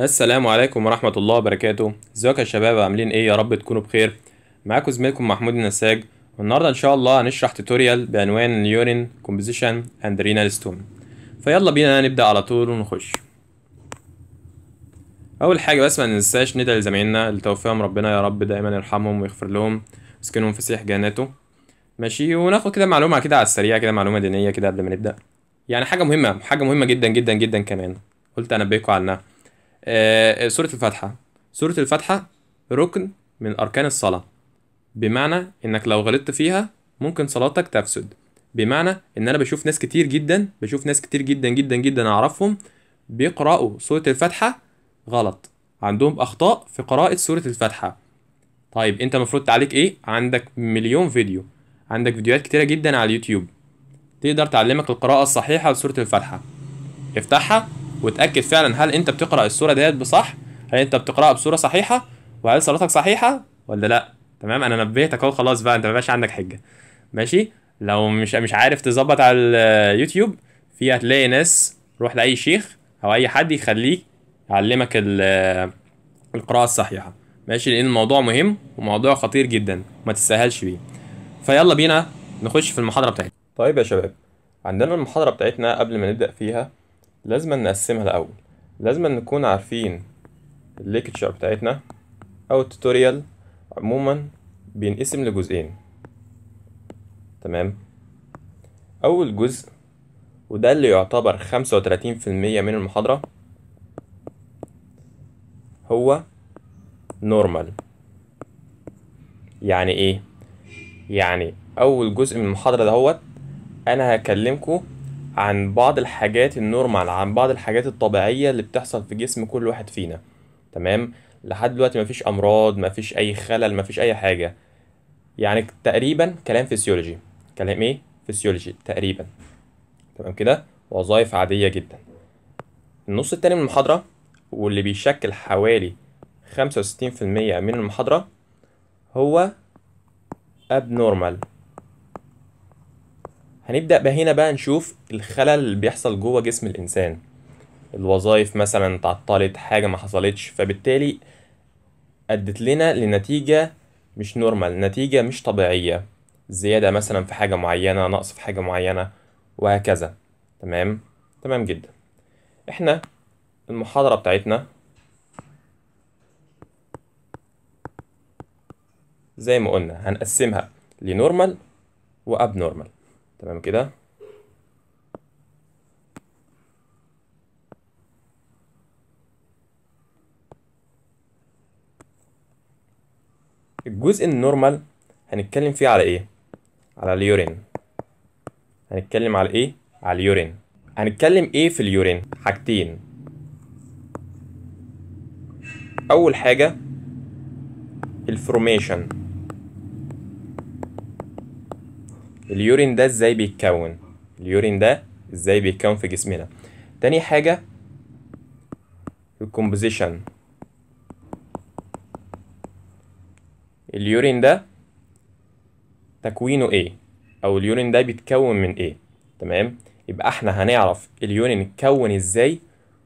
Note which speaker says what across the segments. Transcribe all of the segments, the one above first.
Speaker 1: السلام عليكم ورحمة الله وبركاته ازيكم يا شباب عاملين ايه يا رب تكونوا بخير معاكم زميلكم محمود النساج والنهاردة ان شاء الله هنشرح توتوريال بعنوان اليورين كومبوزيشن اند رينال ستون فيلا بينا نبدأ على طول ونخش اول حاجة بس ما ننساش ندعي لزمايلنا توفاهم ربنا يا رب دايما يرحمهم ويغفر لهم ويسكنهم فسيح جناته ماشي وناخد كده معلومة كده على السريع كده معلومة دينية كده قبل ما نبدأ يعني حاجة مهمة حاجة مهمة جدا جدا جدا كمان قلت انبهكم عنها آه، آه، سورة الفاتحة سورة الفاتحة ركن من أركان الصلاة بمعنى إنك لو غلطت فيها ممكن صلاتك تفسد بمعنى إن أنا بشوف ناس كتير جدا بشوف ناس كتير جدا جدا جدا أعرفهم بيقرأوا سورة الفاتحة غلط عندهم أخطاء في قراءة سورة الفاتحة طيب أنت المفروض تعليك إيه؟ عندك مليون فيديو عندك فيديوهات كتيرة جدا على اليوتيوب تقدر تعلمك القراءة الصحيحة لسورة الفاتحة افتحها وتاكد فعلا هل انت بتقرا السوره ديت بصح هل انت بتقراها بصوره صحيحه وهل صلاتك صحيحه ولا لا تمام انا نبهتك اهو خلاص بقى انت مبقاش عندك حجه ماشي لو مش مش عارف تظبط على اليوتيوب في هتلاقي ناس روح لاي شيخ او اي حد يخليك يعلمك القراءه الصحيحه ماشي لان الموضوع مهم وموضوع خطير جدا وما تستاهلش بيه فيلا بينا نخش في المحاضره بتاعتنا طيب يا شباب عندنا المحاضره بتاعتنا قبل ما نبدا فيها لازم نقسمها الأول لازم نكون عارفين الليكتشر بتاعتنا أو التوتوريال عموما بينقسم لجزئين تمام أول جزء وده اللي يعتبر خمسة وتلاتين في المية من المحاضرة هو نورمال يعني ايه يعني اول جزء من المحاضرة دهوت انا هكلمكم عن بعض الحاجات النورمال عن بعض الحاجات الطبيعية اللي بتحصل في جسم كل واحد فينا تمام لحد دلوقتي مفيش أمراض مفيش أي خلل مفيش أي حاجة يعني تقريبا كلام فسيولوجي كلام إيه؟ فسيولوجي تقريبا تمام كده وظائف عادية جدا النص التاني من المحاضرة واللي بيشكل حوالي خمسة وستين في المية من المحاضرة هو abnormal هنبدأ بقى هنا بقى نشوف الخلل اللي بيحصل جوه جسم الإنسان الوظائف مثلا اتعطلت حاجة ما حصلتش فبالتالي أدت لنا لنتيجة مش نورمال نتيجة مش طبيعية زيادة مثلا في حاجة معينة نقص في حاجة معينة وهكذا تمام تمام جدا احنا المحاضرة بتاعتنا زي ما قلنا هنقسمها لنورمال وأب نورمال تمام كده الجزء النورمال هنتكلم فيه على ايه على اليورين هنتكلم على ايه على اليورين هنتكلم ايه في اليورين حاجتين اول حاجه الفورميشن اليورين ده ازاي بيتكون اليورين ده ازاي بيتكون في جسمنا تاني حاجة الكومبوزيشن اليورين ده تكوينه ايه او اليورين ده بيتكون من ايه تمام يبقى احنا هنعرف اليورين اتكون ازاي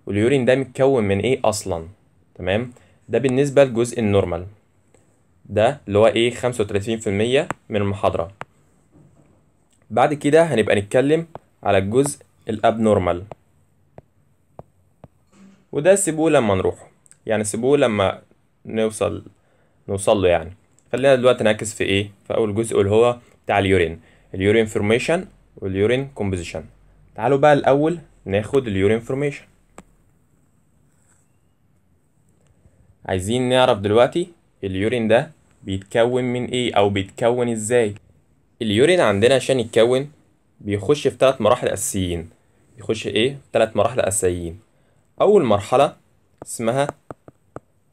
Speaker 1: واليورين ده متكون من ايه اصلا تمام ده بالنسبة لجزء النورمال ده اللي هو ايه 35% من المحاضرة بعد كده هنبقى نتكلم على الجزء الابنورمال وده سيبوه لما نروحه يعني سيبوه لما نوصل نوصل له يعني خلينا دلوقتي نركز في ايه في اول جزء اللي هو بتاع اليورين اليورين فورميشن واليورين كومبوزيشن تعالوا بقى الاول ناخد اليورين فورميشن عايزين نعرف دلوقتي اليورين ده بيتكون من ايه او بيتكون ازاي اليورين عندنا عشان يتكون بيخش في ثلاث مراحل أساسيين بيخش إيه؟ ثلاث مراحل أساسيين أول مرحلة اسمها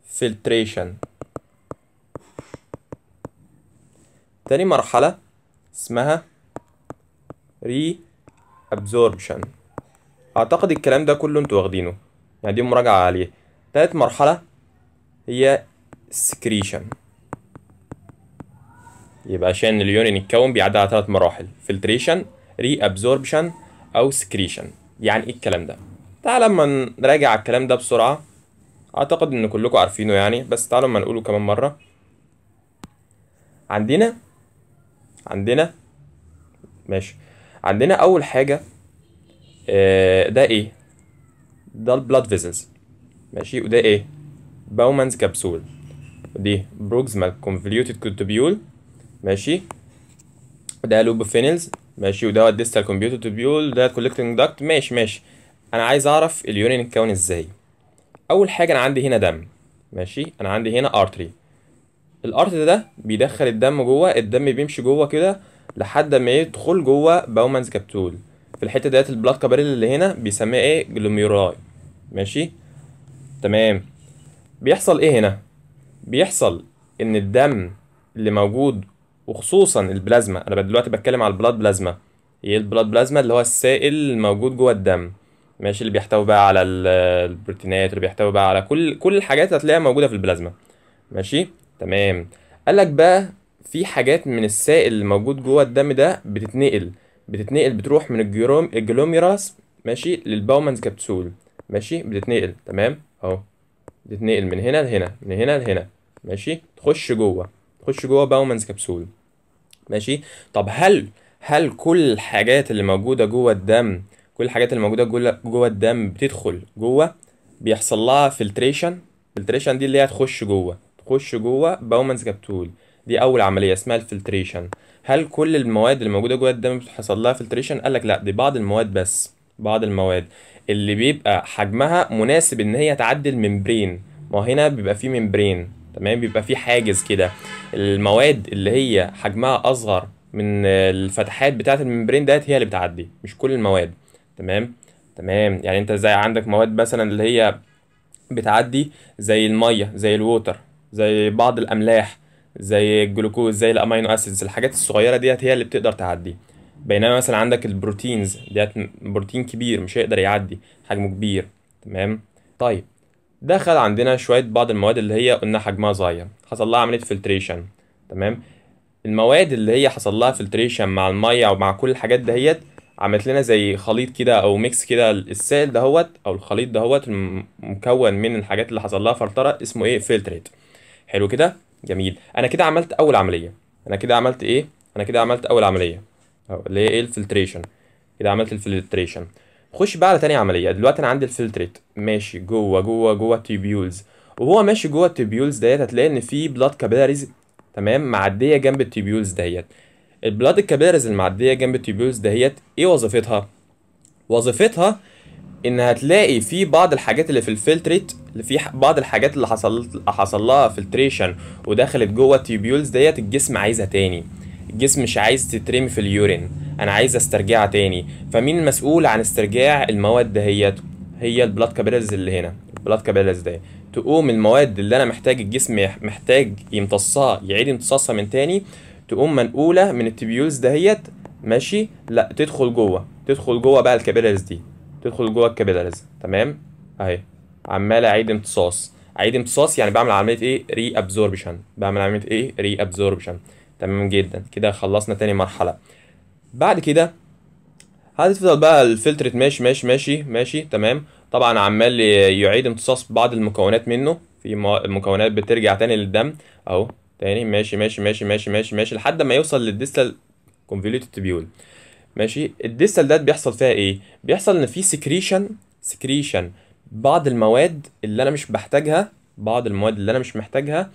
Speaker 1: فلتريشن تاني مرحلة اسمها ري ابزوربشن أعتقد الكلام ده كله انتوا واخدينه يعني دي مراجعة عليه تالت مرحلة هي سكريشن يبقى عشان اليونين يتكون بيعدي على ثلاث مراحل فلتريشن ري ابزوربشن او سكريشن يعني ايه الكلام ده تعال لما نراجع الكلام ده بسرعه اعتقد ان كلكم عارفينه يعني بس تعالوا اما نقوله كمان مره عندنا عندنا ماشي عندنا اول حاجه آه، ده ايه ده البلاد فيزلز ماشي وده ايه باومانز كبسول دي بروكسمال كونفليوتد كوتوبيول ماشي ده لوب فينلز ماشي ودوت ديستال كومبيوتر تبيول ده كولكتنج داكت ماشي ماشي انا عايز اعرف اليورين اتكون ازاي اول حاجه انا عندي هنا دم ماشي انا عندي هنا ارتري الارتري ده بيدخل الدم جوه الدم بيمشي جوه كده لحد ما يدخل جوه باومانز كابتول في الحته ديت البلاد كابريل اللي هنا بيسميها ايه جلوميراي ماشي تمام بيحصل ايه هنا بيحصل ان الدم اللي موجود وخصوصا البلازما انا دلوقتي بتكلم على البلاد بلازما هي إيه البلاد بلازما اللي هو السائل الموجود جوه الدم ماشي اللي بيحتوي بقى على البروتينات اللي بيحتوي بقى على كل كل الحاجات هتلاقيها موجوده في البلازما ماشي تمام قال لك بقى في حاجات من السائل اللي موجود جوه الدم ده بتتنقل بتتنقل بتروح من الجيروم الجلوميراس ماشي للباومنز كبسول ماشي بتتنقل تمام اهو بتتنقل من هنا لهنا من هنا لهنا ماشي تخش جوه تخش جوه باومنز كبسول ماشي طب هل هل كل الحاجات اللي موجوده جوه الدم كل الحاجات اللي موجوده جوه جوه الدم بتدخل جوه بيحصل لها فلتريشن فلتريشن دي اللي هي تخش جوه تخش جوه باومنز كابتول دي اول عمليه اسمها الفلتريشن هل كل المواد اللي موجوده جوه الدم بتحصل لها فلتريشن قال لك لا دي بعض المواد بس بعض المواد اللي بيبقى حجمها مناسب ان هي تعدي الممبرين ما هنا بيبقى فيه ممبرين تمام بيبقى في حاجز كده المواد اللي هي حجمها اصغر من الفتحات بتاعه الممبرين ديت هي اللي بتعدي مش كل المواد تمام تمام يعني انت زي عندك مواد مثلا اللي هي بتعدي زي الميه زي الووتر زي بعض الاملاح زي الجلوكوز زي الامينو اسيدز الحاجات الصغيره ديت هي اللي بتقدر تعدي بينما مثلا عندك البروتينز ديت بروتين كبير مش هيقدر يعدي حجمه كبير تمام طيب دخل عندنا شويه بعض المواد اللي هي قلنا حجمها صغير حصل لها عمليه فلتريشن تمام المواد اللي هي حصل لها فلتريشن مع الميه ومع كل الحاجات دهيت عملت لنا زي خليط كده او ميكس كده السائل دهوت او الخليط دهوت مكون من الحاجات اللي حصل لها فلتره اسمه ايه فلتريت حلو كده جميل انا كده عملت اول عمليه انا كده عملت ايه انا كده عملت اول عمليه اللي هي ايه الفلتريشن كده عملت الفلتريشن خش بقى على تاني عمليه دلوقتي انا عندي الفلتريت ماشي جوه جوه جوه التيبيولز وهو ماشي جوه التيبيولز ديت هتلاقي ان في بلاد كابيلاريز تمام معديه جنب التيبيولز ديت البلاد الكابيلاريز المعديه جنب التيبيولز دهيت ايه وظيفتها وظيفتها ان هتلاقي في بعض الحاجات اللي في الفلتريت في بعض الحاجات اللي حصل حصل لها فلتريشن ودخلت جوه التيبيولز ديت الجسم عايزها تاني الجسم مش عايز تترمي في اليورين انا عايز استرجعها تاني فمين المسؤول عن استرجاع المواد دهيت هي البلاد كابيلز اللي هنا البلاد كابيلز ده تقوم المواد اللي انا محتاج الجسم محتاج يمتصها يعيد امتصاصها من تاني تقوم منقوله من التبيولز دهيت ماشي لا تدخل جوه تدخل جوه بقى الكابيلز دي تدخل جوه الكابيلز تمام اهي عمال اعيد امتصاص اعيد امتصاص يعني بعمل عمليه ايه ري ابزوربشن بعمل عمليه ايه ري ابزوربشن تمام جدا كده خلصنا تاني مرحله بعد كده هتفضل بقى الفلتر ماشي ماشي ماشي ماشي تمام طبعا عمال يعيد امتصاص بعض المكونات منه في مكونات بترجع تاني للدم اهو تاني ماشي ماشي ماشي ماشي ماشي ماشي لحد ما يوصل للديستال كونفوليوتد تبيول ماشي الديستال ده بيحصل فيها ايه بيحصل ان في سكريشن سكريشن بعض المواد اللي انا مش بحتاجها بعض المواد اللي انا مش محتاجها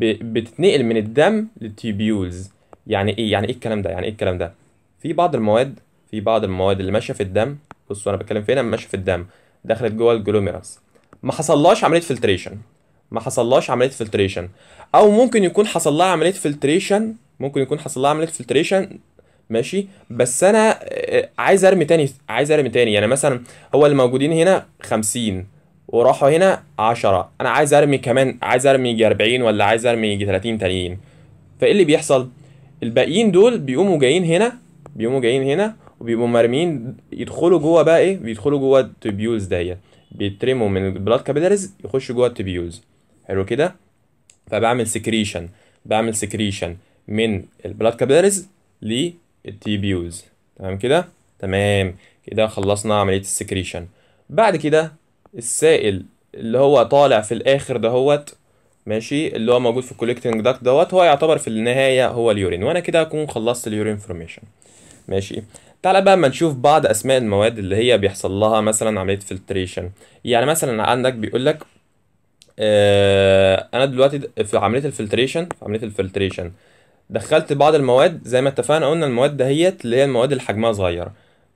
Speaker 1: بتتنقل من الدم للتيبيولز يعني ايه يعني ايه الكلام ده يعني ايه الكلام ده في بعض المواد في بعض المواد اللي ماشيه في الدم بصوا انا بتكلم فينا ماشيه في الدم دخلت جوه الجلوميرس ما حصلهاش عمليه فلتريشن ما حصلهاش عمليه فلتريشن او ممكن يكون حصل لها عمليه فلتريشن ممكن يكون حصل لها عمليه فلتريشن ماشي بس انا آه، عايز ارمي تاني عايز ارمي تاني يعني مثلا هو اللي موجودين هنا 50 وراحوا هنا 10 انا عايز ارمي كمان عايز ارمي يجي 40 ولا عايز ارمي يجي 30 تانيين فايه اللي بيحصل الباقيين دول بيقوموا جايين هنا بيقوموا جايين هنا وبيبقوا مرميين يدخلوا جوه بقى ايه بيدخلوا جوه التبيولز ديت بيترموا من البلاد كابيلاريز يخشوا جوه التبيولز حلو كده فبعمل سكريشن بعمل سكريشن من البلاد كابيلاريز للتبيولز تمام كده تمام كده خلصنا عمليه السكريشن بعد كده السائل اللي هو طالع في الاخر دهوت ماشي اللي هو موجود في الكوليكتنج داكت دوت هو يعتبر في النهايه هو اليورين وانا كده اكون خلصت اليورين فورميشن ماشي تعالى بقى ما نشوف بعض اسماء المواد اللي هي بيحصل لها مثلا عمليه فلتريشن يعني مثلا عندك بيقول لك آه انا دلوقتي في عمليه الفلتريشن في عمليه الفلتريشن دخلت بعض المواد زي ما اتفقنا قلنا المواد دهيت اللي هي المواد اللي حجمها صغير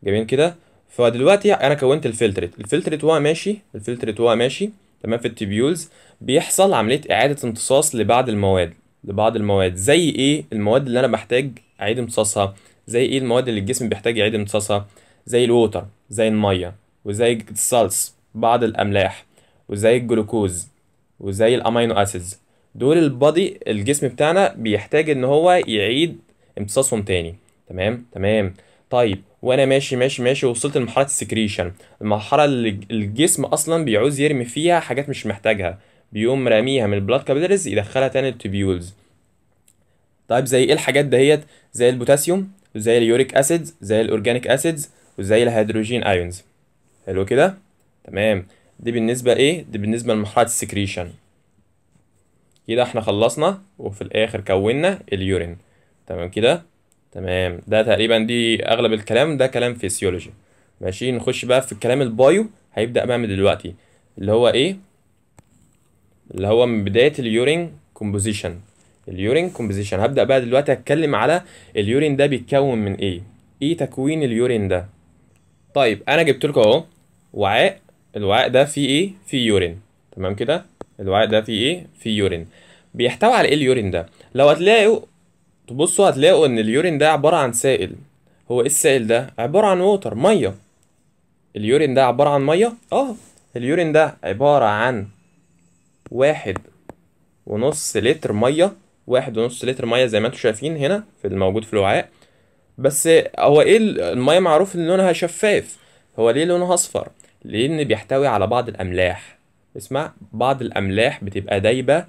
Speaker 1: جميل كده فدلوقتي انا كونت الفلتريت الفلتريت وهو ماشي الفلتريت وهو ماشي تمام في التبيولز بيحصل عمليه اعاده امتصاص لبعض المواد لبعض المواد زي ايه المواد اللي انا بحتاج اعيد امتصاصها زي ايه المواد اللي الجسم بيحتاج يعيد امتصاصها زي الووتر زي الميه وزي الصلص بعض الاملاح وزي الجلوكوز وزي الامينو اسيدز دول البادي الجسم بتاعنا بيحتاج ان هو يعيد امتصاصهم تاني تمام تمام طيب وانا ماشي ماشي ماشي وصلت لمرحله السكريشن المرحله اللي الجسم اصلا بيعوز يرمي فيها حاجات مش محتاجها بيقوم راميها من البلاد كابيلاريز يدخلها تاني التبيولز طيب زي ايه الحاجات دهيت زي البوتاسيوم زي اليوريك اسيدز زي الاورجانيك اسيدز وزي الهيدروجين ايونز حلو كده تمام دي بالنسبه ايه دي بالنسبه لمرحله السكريشن كده احنا خلصنا وفي الاخر كونا اليورين تمام كده تمام ده تقريبا دي اغلب الكلام ده كلام فيسيولوجي ماشي نخش بقى في الكلام البايو هيبدا بقى من دلوقتي اللي هو ايه اللي هو من بدايه اليورين كومبوزيشن اليورين كومبوزيشن هبدا بقى دلوقتي اتكلم على اليورين ده بيتكون من ايه ايه تكوين اليورين ده طيب انا جبت لكم اهو وعاء الوعاء ده فيه ايه فيه يورين تمام كده الوعاء ده فيه ايه فيه يورين بيحتوي على ايه اليورين ده لو هتلاقوا تبصوا هتلاقوا ان اليورين ده عباره عن سائل هو ايه السائل ده عباره عن ووتر ميه اليورين ده عباره عن ميه اه اليورين ده عباره عن واحد ونص لتر ميه واحد ونص لتر ميه زي ما انتم شايفين هنا في الموجود في الوعاء بس هو ايه الميه معروف ان لونها شفاف هو ليه لونها اصفر لان بيحتوي على بعض الاملاح اسمع بعض الاملاح بتبقى دايبه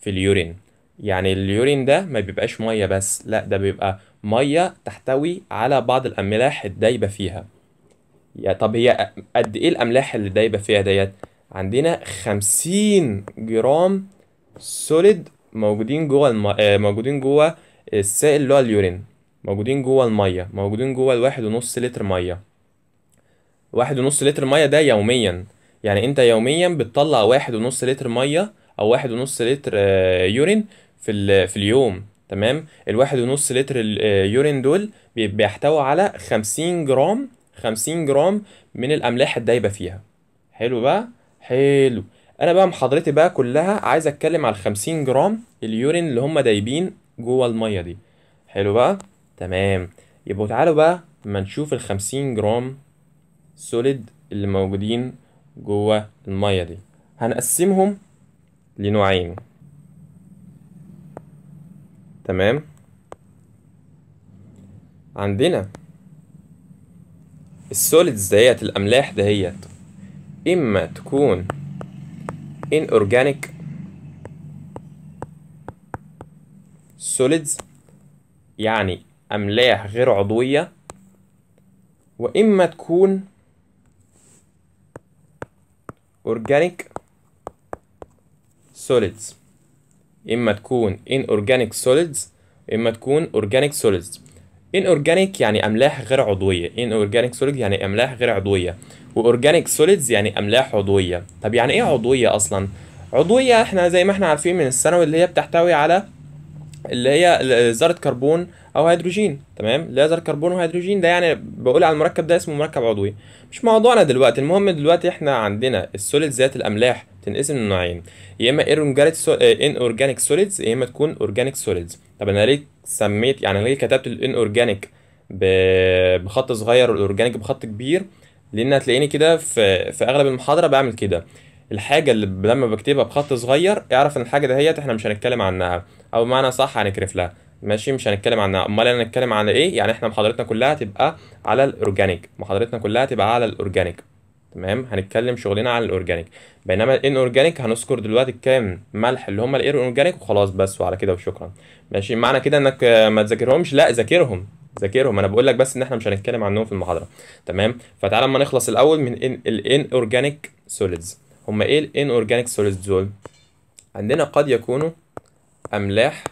Speaker 1: في اليورين يعني اليورين ده ما بيبقاش ميه بس لا ده بيبقى ميه تحتوي على بعض الاملاح الدايبه فيها يا طب هي قد ايه الاملاح اللي دايبه فيها ديت عندنا خمسين جرام سوليد موجودين جوه الم... آه، موجودين جوه السائل اللي هو اليورين موجودين جوه الميه موجودين جوه الواحد ونص لتر ميه واحد ونص لتر ميه ده يوميا يعني انت يوميا بتطلع واحد ونص لتر ميه او واحد ونص لتر آه، يورين في في اليوم تمام الواحد ونص لتر اليورين آه، دول بيحتوي على خمسين جرام خمسين جرام من الاملاح الدايبه فيها حلو بقى حلو انا بقى محاضرتي بقى كلها عايز اتكلم على الخمسين جرام اليورين اللي هم دايبين جوه الميه دي حلو بقى تمام يبقوا تعالوا بقى ما نشوف الخمسين جرام سوليد اللي موجودين جوه الميه دي هنقسمهم لنوعين تمام عندنا السوليدز دهيت الاملاح دهيت اما تكون inorganic solids يعني أملاح غير عضوية وإما تكون organic solids إما تكون inorganic solids إما تكون organic solids inorganic يعني أملاح غير عضوية inorganic solids يعني أملاح غير عضوية واورجانيك سوليدز يعني املاح عضويه طب يعني ايه عضويه اصلا عضويه احنا زي ما احنا عارفين من الثانوي اللي هي بتحتوي على اللي هي ذره كربون او هيدروجين تمام اللي هي ذره كربون وهيدروجين ده يعني بقول على المركب ده اسمه مركب عضوي مش موضوعنا دلوقتي المهم دلوقتي احنا عندنا السوليدز ذات الاملاح تنقسم لنوعين يا اما ان اورجانيك آه، سوليدز يا اما تكون اورجانيك سوليدز طب انا ليه سميت يعني ليه كتبت الان اورجانيك بخط صغير والاورجانيك بخط كبير لان هتلاقيني كده في في اغلب المحاضره بعمل كده الحاجه اللي لما بكتبها بخط صغير اعرف ان الحاجه دهيت احنا مش هنتكلم عنها او بمعنى صح هنكرف لها ماشي مش هنتكلم عنها امال انا هنتكلم عن ايه يعني احنا محاضرتنا كلها تبقى على الاورجانيك محاضرتنا كلها تبقى على الاورجانيك تمام هنتكلم شغلنا عن الاورجانيك بينما الان اورجانيك هنذكر دلوقتي الكام ملح اللي هم الاير اورجانيك وخلاص بس وعلى كده وشكرا ماشي معنى كده انك ما تذاكرهمش لا ذاكرهم ذاكرهم انا بقول لك بس ان احنا مش هنتكلم عنهم في المحاضره تمام فتعالى اما نخلص الاول من الان اورجانيك سوليدز هما ايه الان اورجانيك سوليدز دول عندنا قد يكونوا املاح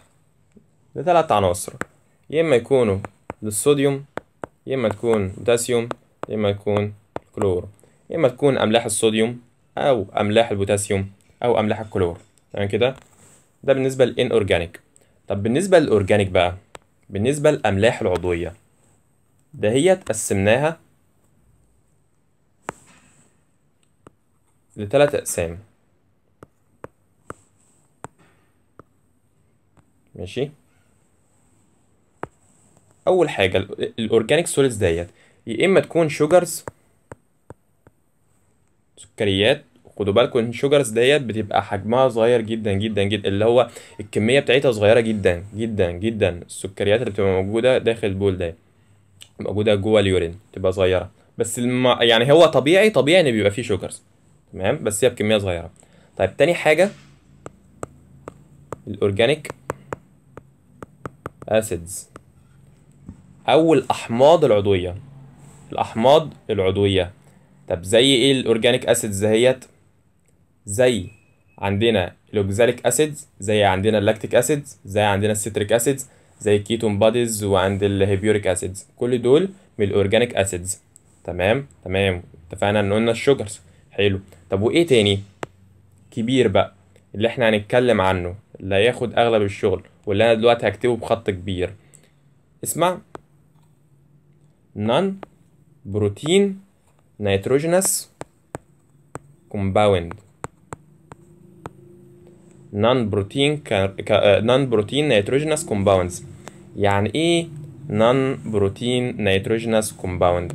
Speaker 1: لثلاث عناصر يا اما يكونوا للصوديوم يا اما تكون بوتاسيوم يا اما تكون كلور يا اما تكون املاح الصوديوم او املاح البوتاسيوم او املاح الكلور تمام يعني كده ده بالنسبه للان اورجانيك طب بالنسبه للاورجانيك بقى بالنسبة للأملاح العضوية دهيت قسمناها لثلاث أقسام ماشي أول حاجة الأورجانيك سوليدز ديت يا إما تكون شوجرز سكريات خدوا بالكم ان الشجرز ديت بتبقى حجمها صغير جدا جدا جدا اللي هو الكميه بتاعتها صغيره جدا جدا جدا السكريات اللي بتبقى موجوده داخل البول ده موجوده جوه اليورين بتبقى صغيره بس الم... يعني هو طبيعي طبيعي ان بيبقى فيه شوجرز تمام بس هي بكميه صغيره طيب تاني حاجه الاورجانيك اسيدز او الاحماض العضويه الاحماض العضويه طب زي ايه الاورجانيك اسيدز دهيت زي عندنا الاوكزاليك اسيدز زي عندنا اللاكتيك اسيدز زي عندنا السيتريك اسيدز زي الكيتون باديز وعند الهيبيوريك اسيدز كل دول من الاورجانيك اسيدز تمام تمام اتفقنا ان قلنا الشوجرز حلو طب وايه تاني كبير بقى اللي احنا هنتكلم عنه اللي هياخد اغلب الشغل واللي انا دلوقتي هكتبه بخط كبير اسمع نان بروتين نيتروجينس كومباوند نون بروتين نون بروتين نيتروجينس كومباوندز يعني ايه نون بروتين نيتروجينس كومباوند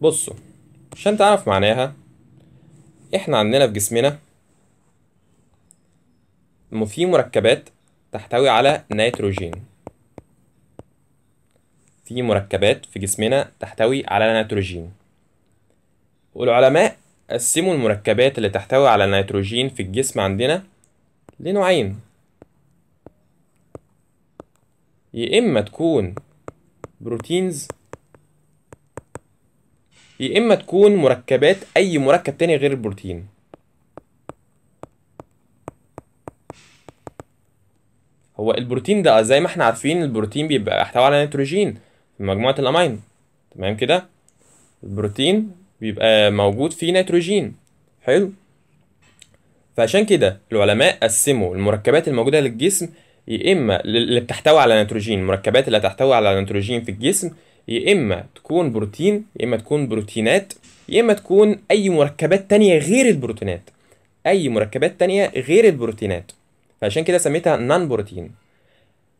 Speaker 1: بصوا عشان تعرف معناها احنا عندنا في جسمنا في مركبات تحتوي على نيتروجين في مركبات في جسمنا تحتوي على نيتروجين والعلماء قسموا المركبات اللي تحتوي على نيتروجين في الجسم عندنا لنوعين يا إما تكون بروتينز يا إما تكون مركبات أي مركب تاني غير البروتين هو البروتين ده زي ما احنا عارفين البروتين بيبقى يحتوي على نيتروجين في مجموعة الامين تمام كده البروتين بيبقى موجود فيه نيتروجين حلو فعشان كده العلماء قسموا المركبات الموجوده للجسم يا اما اللي بتحتوي على نيتروجين المركبات اللي هتحتوي على نيتروجين في الجسم يا اما تكون بروتين يا اما تكون بروتينات يا اما تكون اي مركبات تانية غير البروتينات اي مركبات تانية غير البروتينات فعشان كده سميتها نان بروتين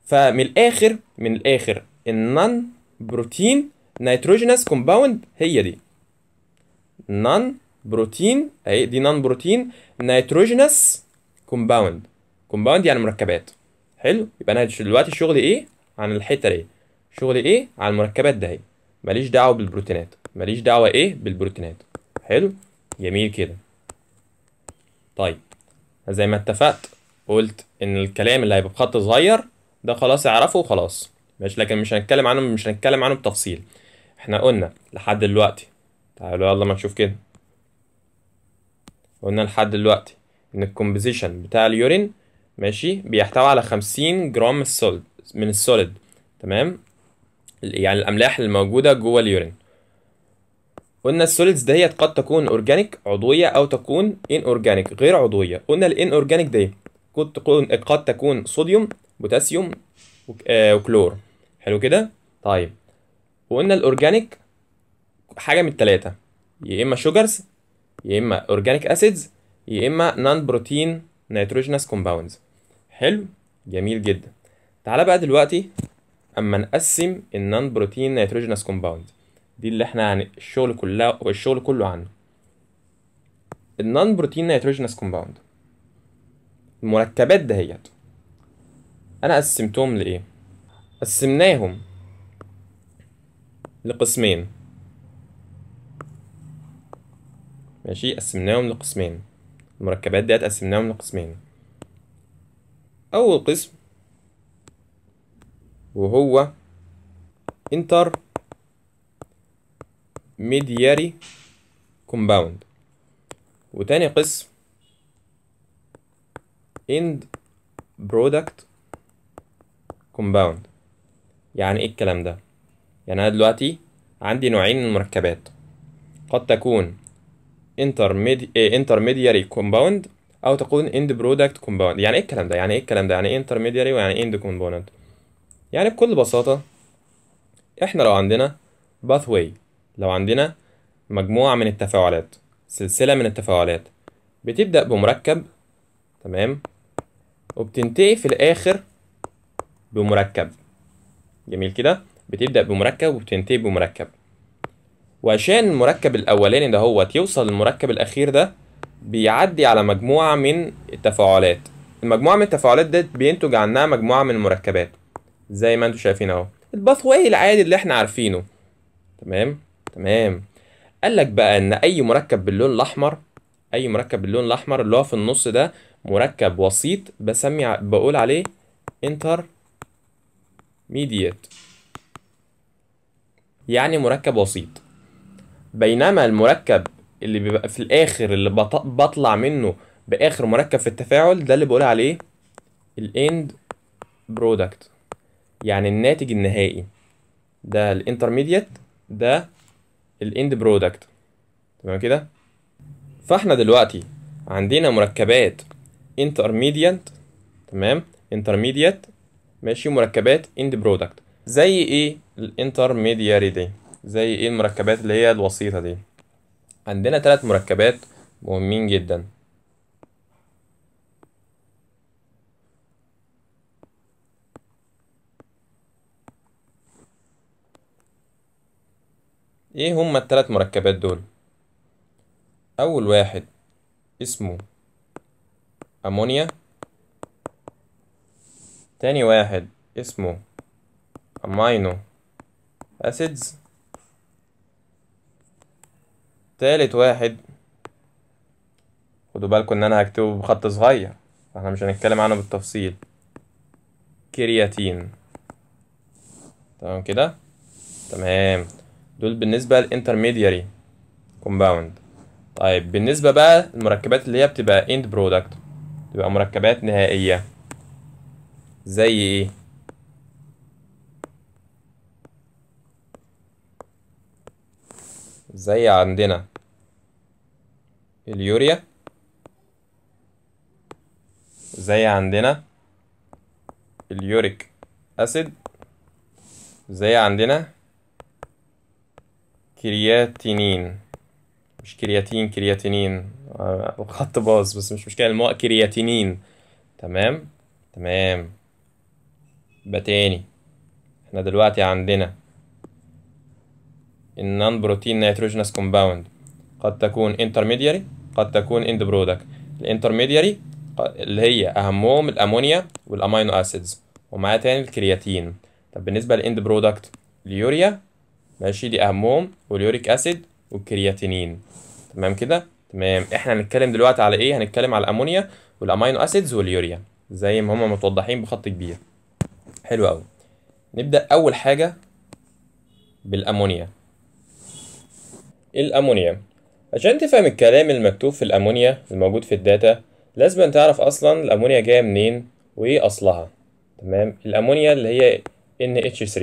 Speaker 1: فمن الاخر من الاخر النان بروتين نيتروجينس كومباوند هي دي نان بروتين اهي دي نان بروتين نيتروجينس كومباوند كومباوند يعني مركبات حلو يبقى انا دلوقتي شغلي ايه عن الحته دي شغلي ايه على المركبات ده اهي ماليش دعوه بالبروتينات ماليش دعوه ايه بالبروتينات حلو جميل كده طيب زي ما اتفقت قلت ان الكلام اللي هيبقى بخط صغير ده خلاص اعرفه وخلاص ماشي لكن مش هنتكلم عنه مش هنتكلم عنه بتفصيل احنا قلنا لحد دلوقتي تعالوا يلا ما نشوف كده قلنا لحد دلوقتي ان الكومبوزيشن بتاع اليورين ماشي بيحتوي على 50 جرام السولد من السوليد تمام يعني الاملاح اللي موجوده جوه اليورين قلنا السوليدز ديت قد تكون اورجانيك عضويه او تكون ان اورجانيك غير عضويه قلنا الان اورجانيك دي قد تكون قد تكون صوديوم بوتاسيوم آه، وكلور حلو كده طيب وقلنا الاورجانيك حاجه من الثلاثه يا اما شوجرز يا اما اورجانيك اسيدز يا اما نان بروتين نيتروجينس كومباوندز حلو جميل جدا تعالى بقى دلوقتي اما نقسم النان بروتين نيتروجينس كومباوند دي اللي احنا يعني الشغل كله الشغل كله عنه النان بروتين نيتروجينس كومباوند المركبات دهيت انا قسمتهم لايه قسمناهم لقسمين ماشي قسمناهم لقسمين المركبات ديت قسمناهم لقسمين أول قسم وهو انتر ميدياري كومباوند وتاني قسم end product compound يعني ايه الكلام ده يعني انا دلوقتي عندي نوعين من المركبات قد تكون Eh, intermediary compound او تقول end product compound يعني ايه الكلام ده يعني ايه الكلام ده يعني ايه intermediary ويعني end component يعني بكل بساطة احنا لو عندنا pathway لو عندنا مجموعة من التفاعلات سلسلة من التفاعلات بتبدأ بمركب تمام وبتنتهي في الآخر بمركب جميل كده بتبدأ بمركب وبتنتهي بمركب وعشان المركب الاولاني ده هو يوصل للمركب الاخير ده بيعدي على مجموعة من التفاعلات المجموعة من التفاعلات ديت بينتج عنها مجموعة من المركبات زي ما انتم شايفين اهو الباث واي العادي اللي احنا عارفينه تمام تمام قال لك بقى ان اي مركب باللون الاحمر اي مركب باللون الاحمر اللي هو في النص ده مركب وسيط بسمي بقول عليه انتر ميديت يعني مركب وسيط بينما المركب اللي بيبقى في الاخر اللي بطلع منه باخر مركب في التفاعل ده اللي بقول عليه الاند برودكت يعني الناتج النهائي ده الانترميديت ده الاند برودكت تمام كده فاحنا دلوقتي عندنا مركبات انترميديت تمام انترميديت ماشي مركبات اند برودكت زي ايه الانترميدياري دي زي ايه المركبات اللي هي الوسيطة دي عندنا تلات مركبات مهمين جدا ايه هما التلات مركبات دول اول واحد اسمه امونيا تاني واحد اسمه امينو اسيدز تالت واحد خدوا بالكم ان انا هكتبه بخط صغير فاحنا مش هنتكلم عنه بالتفصيل كرياتين تمام كده تمام دول بالنسبه للانترميدياري كومباوند طيب بالنسبه بقى المركبات اللي هي بتبقى اند برودكت بتبقى مركبات نهائيه زي ايه زي عندنا اليوريا زي عندنا اليوريك أسيد زي عندنا كرياتينين مش كرياتين كرياتينين آه، الخط باظ بس مش مشكلة الماء كرياتينين تمام تمام يبقى تاني احنا دلوقتي عندنا النون بروتين نيتروجينس كومباوند قد تكون انترميدياري قد تكون end product الانترميدياري اللي هي أهمهم الأمونيا والأمينو أسيدز ومعاه تاني الكرياتين طب بالنسبة للإند برودكت اليوريا ماشي دي أهمهم واليوريك أسيد والكرياتينين تمام كده تمام احنا هنتكلم دلوقتي على ايه هنتكلم على الامونيا والامينو اسيدز واليوريا زي ما هما متوضحين بخط كبير حلو قوي نبدا اول حاجه بالامونيا إيه الامونيا عشان تفهم الكلام المكتوب في الأمونيا الموجود في الداتا لازم تعرف أصلا الأمونيا جاية منين وإيه أصلها تمام الأمونيا اللي هي NH3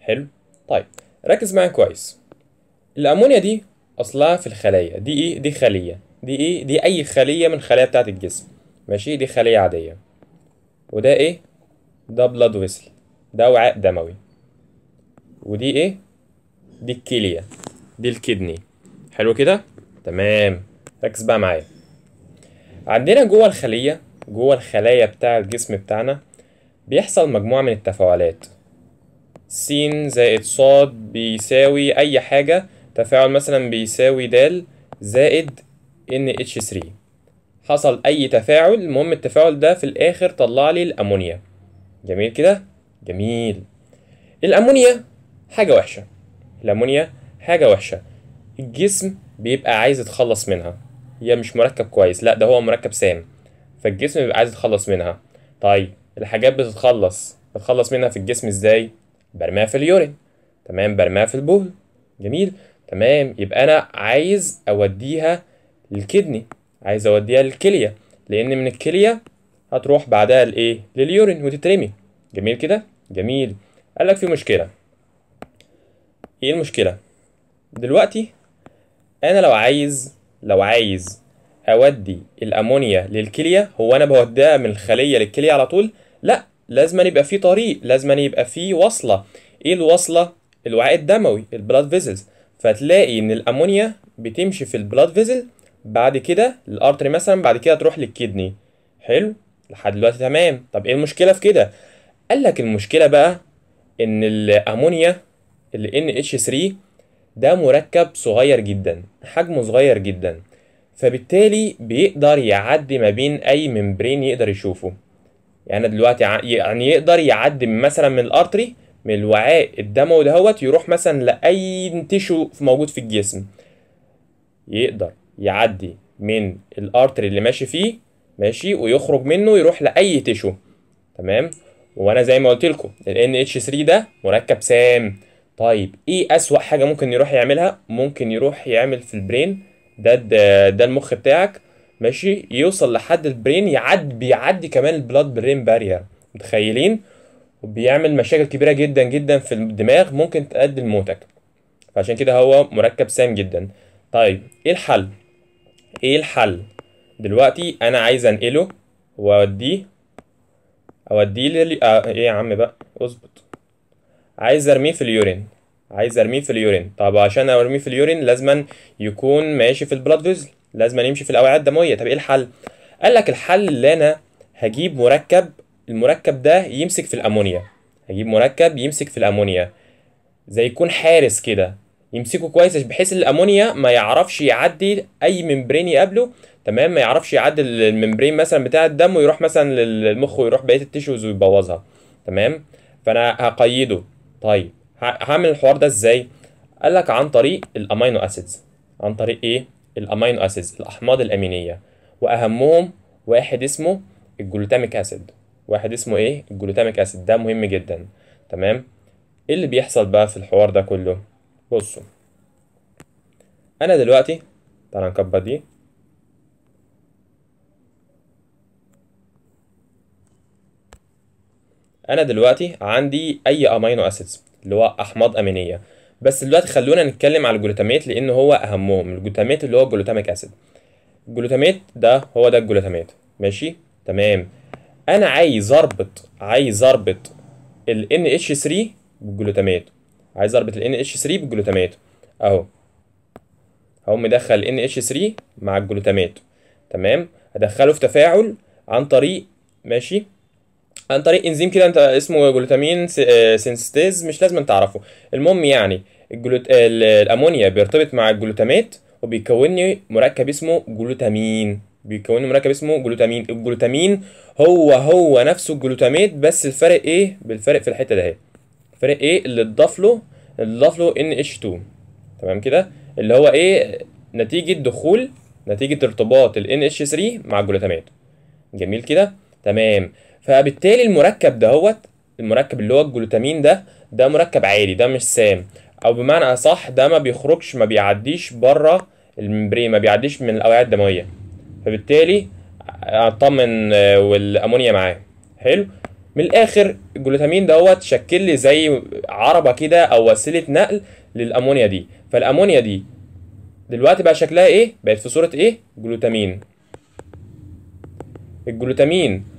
Speaker 1: حلو طيب ركز معايا كويس الأمونيا دي أصلها في الخلايا دي إيه دي خلية دي إيه دي أي خلية من خلايا بتاعة الجسم ماشي دي خلية عادية وده إيه ده بلاد ويسل ده وعاء دموي ودي إيه دي الكلية دي الكدني حلو كده تمام ركز بقى معايا عندنا جوه الخلية جوه الخلايا بتاع الجسم بتاعنا بيحصل مجموعة من التفاعلات س زائد ص بيساوي أي حاجة تفاعل مثلا بيساوي د زائد NH3 حصل أي تفاعل المهم التفاعل ده في الآخر طلع لي الأمونيا جميل كده؟ جميل الأمونيا حاجة وحشة الأمونيا حاجة وحشة الجسم بيبقى عايز يتخلص منها هي مش مركب كويس لا ده هو مركب سام فالجسم بيبقى عايز يتخلص منها طيب الحاجات بتتخلص بتتخلص منها في الجسم ازاي برميها في اليورين تمام برميها في البول جميل تمام يبقى انا عايز اوديها للكدني عايز اوديها للكليه لان من الكليه هتروح بعدها لايه لليورين وتترمي جميل كده جميل قال لك في مشكله ايه المشكله دلوقتي انا لو عايز لو عايز اودي الامونيا للكليه هو انا بوديها من الخليه للكليه على طول لا لازم يبقى في طريق لازم يبقى في وصله ايه الوصله الوعاء الدموي البلاد فيزلز فتلاقي ان الامونيا بتمشي في البلاد فيزل بعد كده الارتري مثلا بعد كده تروح للكدني حلو لحد دلوقتي تمام طب ايه المشكله في كده قال لك المشكله بقى ان الامونيا ال NH3 ده مركب صغير جدا حجمه صغير جدا فبالتالي بيقدر يعدي ما بين اي ممبرين يقدر يشوفه يعني دلوقتي يعني يقدر يعدي مثلا من الارتري من الوعاء الدموي دهوت يروح مثلا لاي تشو موجود في الجسم يقدر يعدي من الارتري اللي ماشي فيه ماشي ويخرج منه يروح لاي تشو تمام وانا زي ما قلت لكم ال NH3 ده مركب سام طيب ايه اسوأ حاجة ممكن يروح يعملها ممكن يروح يعمل في البرين ده ده, ده المخ بتاعك ماشي يوصل لحد البرين يعدي بيعدي كمان البلاد برين بارير متخيلين وبيعمل مشاكل كبيرة جدا جدا في الدماغ ممكن تؤدي لموتك فعشان كده هو مركب سام جدا طيب ايه الحل ايه الحل دلوقتي انا عايز انقله واوديه اوديه للي اه ايه يا عم بقى اظبط عايز ارميه في اليورين عايز ارميه في اليورين طب عشان ارميه في اليورين لازما يكون ماشي في البلاد فيزل لازما يمشي في الاوعيه الدمويه طب ايه الحل قال لك الحل اللي انا هجيب مركب المركب ده يمسك في الامونيا هجيب مركب يمسك في الامونيا زي يكون حارس كده يمسكه كويس بحيث الامونيا ما يعرفش يعدي اي ممبرين يقابله تمام ما يعرفش يعدي الممبرين مثلا بتاع الدم ويروح مثلا للمخ ويروح بقيه التيشوز ويبوظها تمام فانا هقيده طيب هعمل الحوار ده ازاي قال لك عن طريق الامينو اسيدز عن طريق ايه الامينو اسيدز الاحماض الامينيه واهمهم واحد اسمه الجلوتاميك اسيد واحد اسمه ايه الجلوتاميك اسيد ده مهم جدا تمام ايه اللي بيحصل بقى في الحوار ده كله بصوا انا دلوقتي تعالى نكبر دي انا دلوقتي عندي اي امينو اسيدز اللي هو احماض امينيه بس دلوقتي خلونا نتكلم على الجلوتاميت لان هو اهمهم الجلوتاميت اللي هو الجلوتاميك اسيد الجلوتاميت ده هو ده الجلوتاميت ماشي تمام انا عايز اربط عايز اربط ال NH3 بالجلوتاميت عايز اربط ال NH3 بالجلوتاميت اهو هقوم مدخل NH3 مع الجلوتاميت تمام ادخله في تفاعل عن طريق ماشي عن طريق انزيم كده انت اسمه جلوتامين آه، سينستيز مش لازم تعرفه المهم يعني الجلوت... الامونيا بيرتبط مع الجلوتامات وبيكون مركب اسمه جلوتامين بيكون مركب اسمه جلوتامين الجلوتامين هو هو نفسه الجلوتامات بس الفرق ايه بالفرق في الحته ده الفرق ايه اللي اتضاف له اتضاف له ان اتش 2 تمام كده اللي هو ايه نتيجه دخول نتيجه ارتباط ال NH3 مع الجلوتامات جميل كده تمام فبالتالي المركب دهوت المركب اللي هو الجلوتامين ده ده مركب عالي ده مش سام او بمعنى اصح ده ما بيخرجش ما بيعديش بره الممبرين ما بيعديش من الاوعيه الدمويه فبالتالي اطمن آه، والامونيا معاه حلو من الاخر الجلوتامين دهوت شكل لي زي عربه كده او وسيله نقل للامونيا دي فالامونيا دي دلوقتي بقى شكلها ايه بقت في صوره ايه جلوتامين الجلوتامين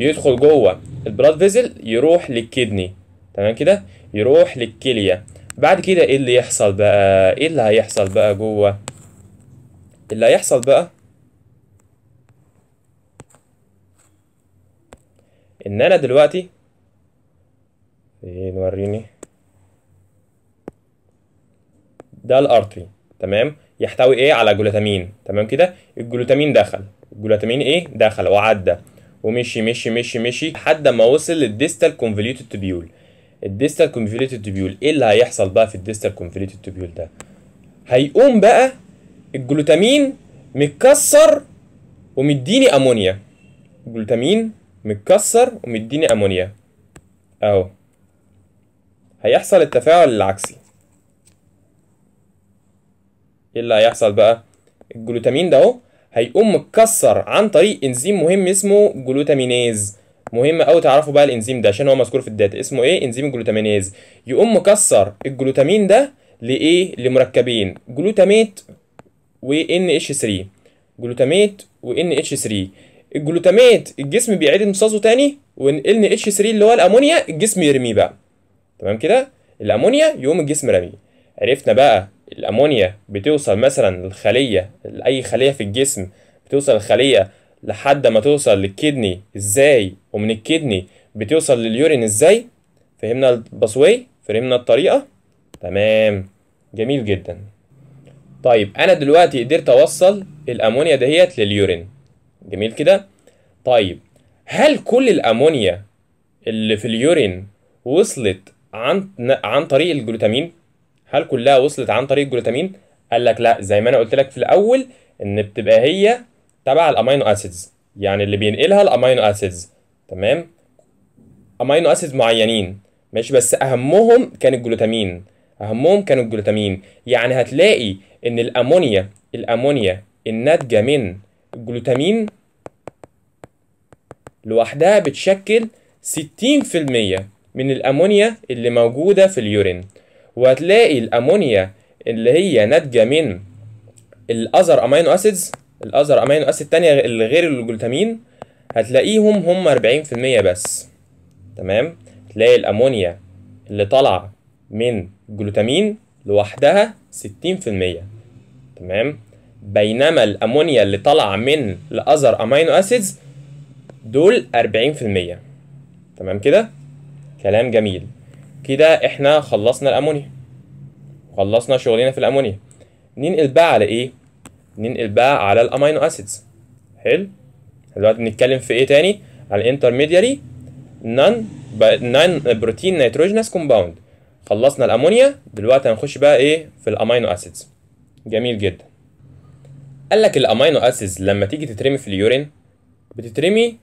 Speaker 1: يدخل جوه البلاد فيزل يروح للكدني تمام كده يروح للكليه بعد كده ايه اللي يحصل بقى ايه اللي هيحصل بقى جوه اللي هيحصل بقى ان انا دلوقتي ايه نوريني ده الارتري تمام يحتوي ايه على جلوتامين تمام كده الجلوتامين دخل الجلوتامين ايه دخل وعدى ومشي مشي مشي مشي لحد ما وصل للديستال كونفوليوتد تبيول الديستال كونفوليوتد تبيول ايه اللي هيحصل بقى في الديستال كونفوليوتد تبيول ده هيقوم بقى الجلوتامين متكسر ومديني امونيا الجلوتامين متكسر ومديني امونيا اهو هيحصل التفاعل العكسي ايه اللي هيحصل بقى الجلوتامين ده اهو هيقوم متكسر عن طريق انزيم مهم اسمه جلوتامينيز مهم قوي تعرفوا بقى الانزيم ده عشان هو مذكور في الداتا اسمه ايه انزيم الجلوتامينيز يقوم مكسر الجلوتامين ده لايه لمركبين جلوتاميت و ان اتش 3 جلوتاميت و ان اتش 3 الجلوتاميت الجسم بيعيد امتصاصه تاني ان اتش 3 اللي هو الامونيا الجسم يرميه بقى تمام كده الامونيا يقوم الجسم رميه عرفنا بقى الامونيا بتوصل مثلا للخليه لاي خليه في الجسم بتوصل الخليه لحد ما توصل للكدني ازاي ومن الكدني بتوصل لليورين ازاي فهمنا الباسواي فهمنا الطريقه تمام جميل جدا طيب انا دلوقتي قدرت اوصل الامونيا دهيت لليورين جميل كده طيب هل كل الامونيا اللي في اليورين وصلت عن عن طريق الجلوتامين هل كلها وصلت عن طريق الجلوتامين قال لك لا زي ما انا قلت لك في الاول ان بتبقى هي تبع الامينو اسيدز يعني اللي بينقلها الامينو اسيدز تمام امينو اسيدز معينين ماشي بس اهمهم كان الجلوتامين اهمهم كان الجلوتامين يعني هتلاقي ان الامونيا الامونيا الناتجه من الجلوتامين لوحدها بتشكل 60% من الامونيا اللي موجوده في اليورين وهتلاقي الامونيا اللي هي ناتجه من الاذر امينو اسيدز الاذر امينو اسيد الثانيه اللي غير الجلوتامين هتلاقيهم هم 40% بس تمام تلاقي الامونيا اللي طالعه من الجلوتامين لوحدها 60% تمام بينما الامونيا اللي طالعه من الاذر امينو اسيدز دول 40% تمام كده كلام جميل كده احنا خلصنا الامونيا خلصنا شغلنا في الامونيا ننقل بقى على ايه ننقل بقى على الامينو اسيدز حلو دلوقتي بنتكلم في ايه تاني على الانترميدياري نان نان بروتين نيتروجينس كومباوند خلصنا الامونيا دلوقتي هنخش بقى ايه في الامينو اسيدز جميل جدا قال لك الامينو اسيدز لما تيجي تترمي في اليورين بتترمي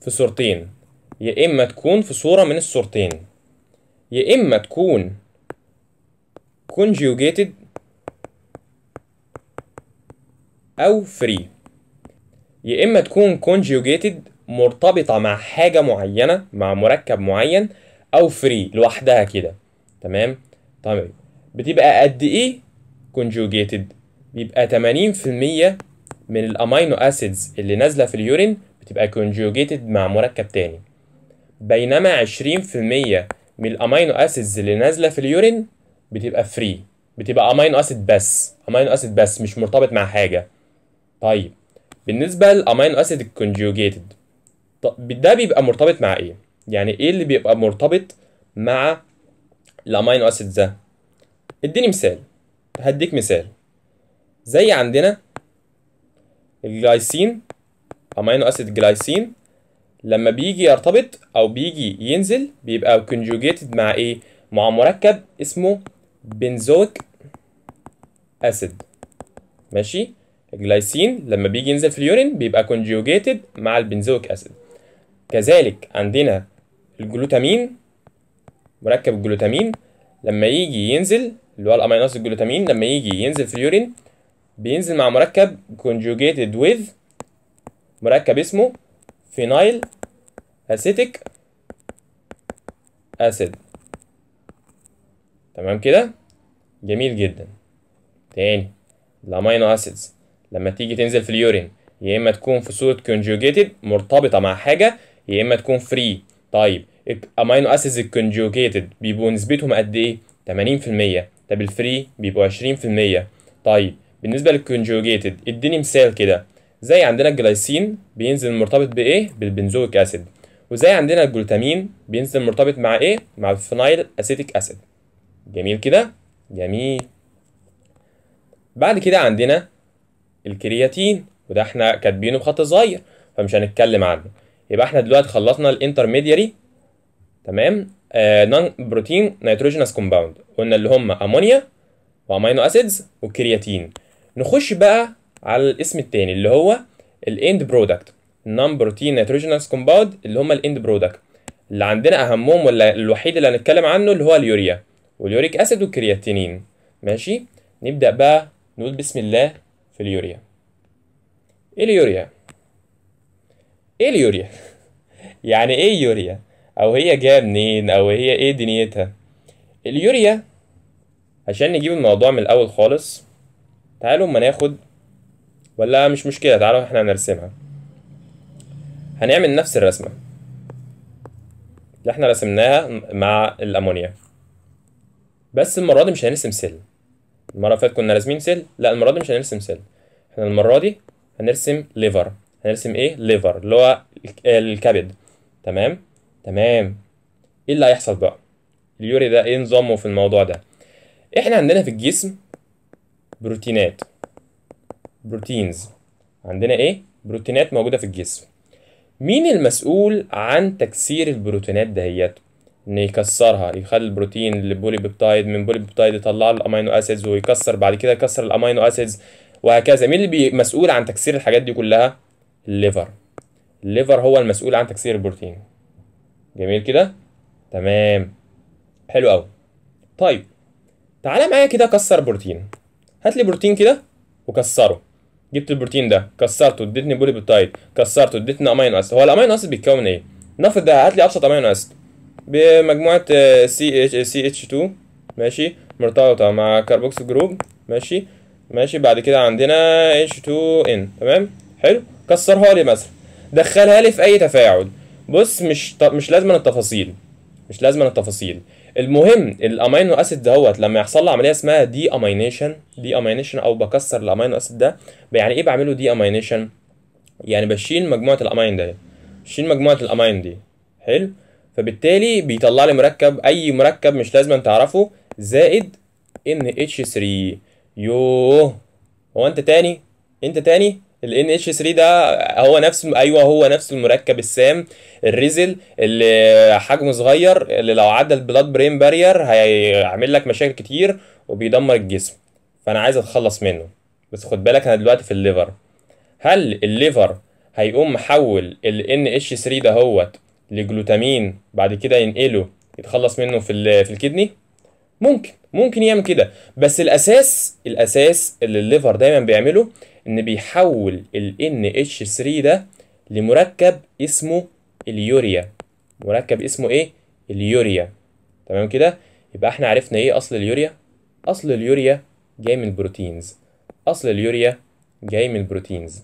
Speaker 1: في صورتين يا اما تكون في صوره من الصورتين يا إما تكون conjugated أو free يا إما تكون conjugated مرتبطة مع حاجة معينة مع مركب معين أو free لوحدها كده تمام طيب بتبقى قد إيه conjugated بيبقى 80% من الأمينو أسيدز اللي نازلة في اليورين بتبقى conjugated مع مركب تاني بينما 20% من الامينو اسيدز اللي نازله في اليورين بتبقى فري بتبقى امينو اسيد بس امينو اسيد بس مش مرتبط مع حاجه طيب بالنسبه للامينو اسيد الكونجوجيتد ده بيبقى مرتبط مع ايه يعني ايه اللي بيبقى مرتبط مع الامينو اسيد ده اديني مثال هديك مثال زي عندنا الجلايسين امينو اسيد جلايسين لما بيجي يرتبط او بيجي ينزل بيبقى كونجوجيتد مع ايه مع مركب اسمه بنزويك اسيد ماشي الجلايسين لما بيجي ينزل في اليورين بيبقى كونجوجيتد مع البنزويك اسيد كذلك عندنا الجلوتامين مركب الجلوتامين لما يجي ينزل اللي هو الامينو اسيد الجلوتامين لما يجي ينزل في اليورين بينزل مع مركب كونجوجيتد ويز مركب اسمه فينايل اسيتيك اسيد تمام كده جميل جدا تاني الامينو اسيدز لما تيجي تنزل في اليورين يا اما تكون في صوره كونجوجيتد مرتبطه مع حاجه يا اما تكون فري طيب الامينو اسيدز الكونجوجيتد بيبقوا نسبتهم قد ايه 80% طب الفري بيبقوا 20% طيب بالنسبه للكونجوجيتد اديني مثال كده زي عندنا الجلايسين بينزل مرتبط بايه بالبنزويك اسيد وزي عندنا الجلوتامين بينزل مرتبط مع ايه مع الفينايل اسيتيك اسيد جميل كده جميل بعد كده عندنا الكرياتين وده احنا كاتبينه بخط صغير فمش هنتكلم عنه يبقى احنا دلوقتي خلصنا الانترميدياري تمام نون بروتين نيتروجينس كومباوند قلنا اللي هم امونيا وامينو اسيدز والكرياتين نخش بقى على الاسم الثاني اللي هو الاند برودكت نون بروتين نيتروجينس كومباوند اللي هما الاند برودكت اللي عندنا اهمهم ولا الوحيد اللي هنتكلم عنه اللي هو اليوريا واليوريك اسيد والكرياتينين ماشي نبدا بقى نقول بسم الله في اليوريا ايه اليوريا ايه اليوريا يعني ايه يوريا او هي جايه منين او هي ايه دنيتها اليوريا عشان نجيب الموضوع من الاول خالص تعالوا اما ناخد ولا مش مشكلة تعالوا احنا هنرسمها هنعمل نفس الرسمة اللي احنا رسمناها مع الأمونيا بس المرة دي مش هنرسم سل المرة اللي فاتت كنا راسمين سل لا المرة دي مش هنرسم سل احنا المرة دي هنرسم ليفر هنرسم ايه ليفر اللي هو الكبد تمام تمام ايه اللي هيحصل بقى اليوري ده ايه نظامه في الموضوع ده احنا عندنا في الجسم بروتينات بروتينز عندنا ايه بروتينات موجوده في الجسم مين المسؤول عن تكسير البروتينات دهيت ان يكسرها يخلي البروتين لبولي بيبتايد من بولي بيبتايد يطلع له الامينو اسيدز ويكسر بعد كده يكسر الامينو اسيدز وهكذا مين اللي مسؤول عن تكسير الحاجات دي كلها الليفر الليفر هو المسؤول عن تكسير البروتين جميل كده تمام حلو قوي طيب تعالى معايا كده كسر بروتين هات لي بروتين كده وكسره جبت البروتين ده كسرته اديتني بولي بيبتايد كسرته اديتني امينو اسيد هو الامينو اسيد بيتكون ايه نفرض ده هات لي ابسط امينو اسيد بمجموعه سي اتش سي اتش 2 ماشي مرتبطه مع كاربوكس جروب ماشي ماشي بعد كده عندنا اتش 2 ان تمام حلو كسرها لي مثلا دخلها لي في اي تفاعل بص مش مش لازم التفاصيل مش لازم التفاصيل المهم الامينو اسيد دهوت لما يحصل له عمليه اسمها دي امينيشن دي امينيشن او بكسر الامينو اسيد ده يعني ايه بعمله دي امينيشن يعني بشيل مجموعه الامين ده بشيل مجموعه الامين دي حلو فبالتالي بيطلع لي مركب اي مركب مش لازم تعرفه زائد ان اتش 3 يوه هو انت تاني انت تاني ال NH3 ده هو نفس ايوه هو نفس المركب السام الريزل اللي حجمه صغير اللي لو عدى البلاد برين بارير هيعمل لك مشاكل كتير وبيدمر الجسم فانا عايز اتخلص منه بس خد بالك انا دلوقتي في الليفر هل الليفر هيقوم محول ال NH3 ده هوت لجلوتامين بعد كده ينقله يتخلص منه في في الكدني ممكن ممكن يعمل كده بس الاساس الاساس اللي الليفر دايما بيعمله ان بيحول ال NH3 ده لمركب اسمه اليوريا مركب اسمه ايه اليوريا تمام كده يبقى احنا عرفنا ايه اصل اليوريا اصل اليوريا جاي من البروتينز اصل اليوريا جاي من البروتينز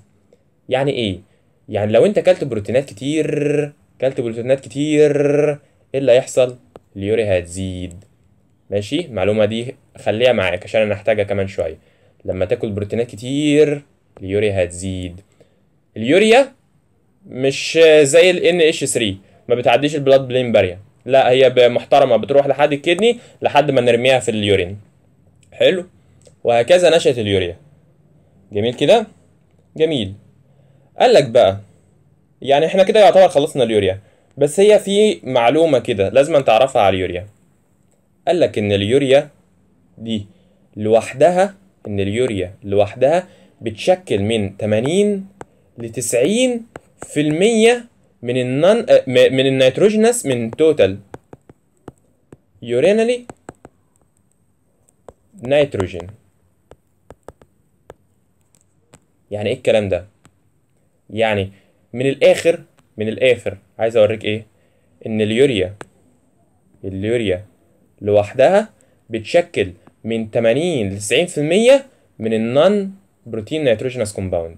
Speaker 1: يعني ايه يعني لو انت اكلت بروتينات كتير اكلت بروتينات كتير ايه اللي هيحصل اليوريا هتزيد ماشي المعلومه دي خليها معاك عشان انا هحتاجها كمان شويه لما تاكل بروتينات كتير اليوريا هتزيد اليوريا مش زي ال NH3 ما بتعديش البلاد بلين بارير لا هي محترمه بتروح لحد الكدني لحد ما نرميها في اليورين حلو وهكذا نشأت اليوريا جميل كده جميل قال لك بقى يعني احنا كده يعتبر خلصنا اليوريا بس هي في معلومه كده لازم تعرفها على اليوريا قال لك ان اليوريا دي لوحدها ان اليوريا لوحدها بتشكل من 80 ل 90% من النن آه، من النيتروجينس من توتال يورينالي نيتروجين يعني ايه الكلام ده يعني من الاخر من الاخر عايز اوريك ايه ان اليوريا اليوريا لوحدها بتشكل من 80 ل 90% من النون بروتين نيتروجينس كومباوند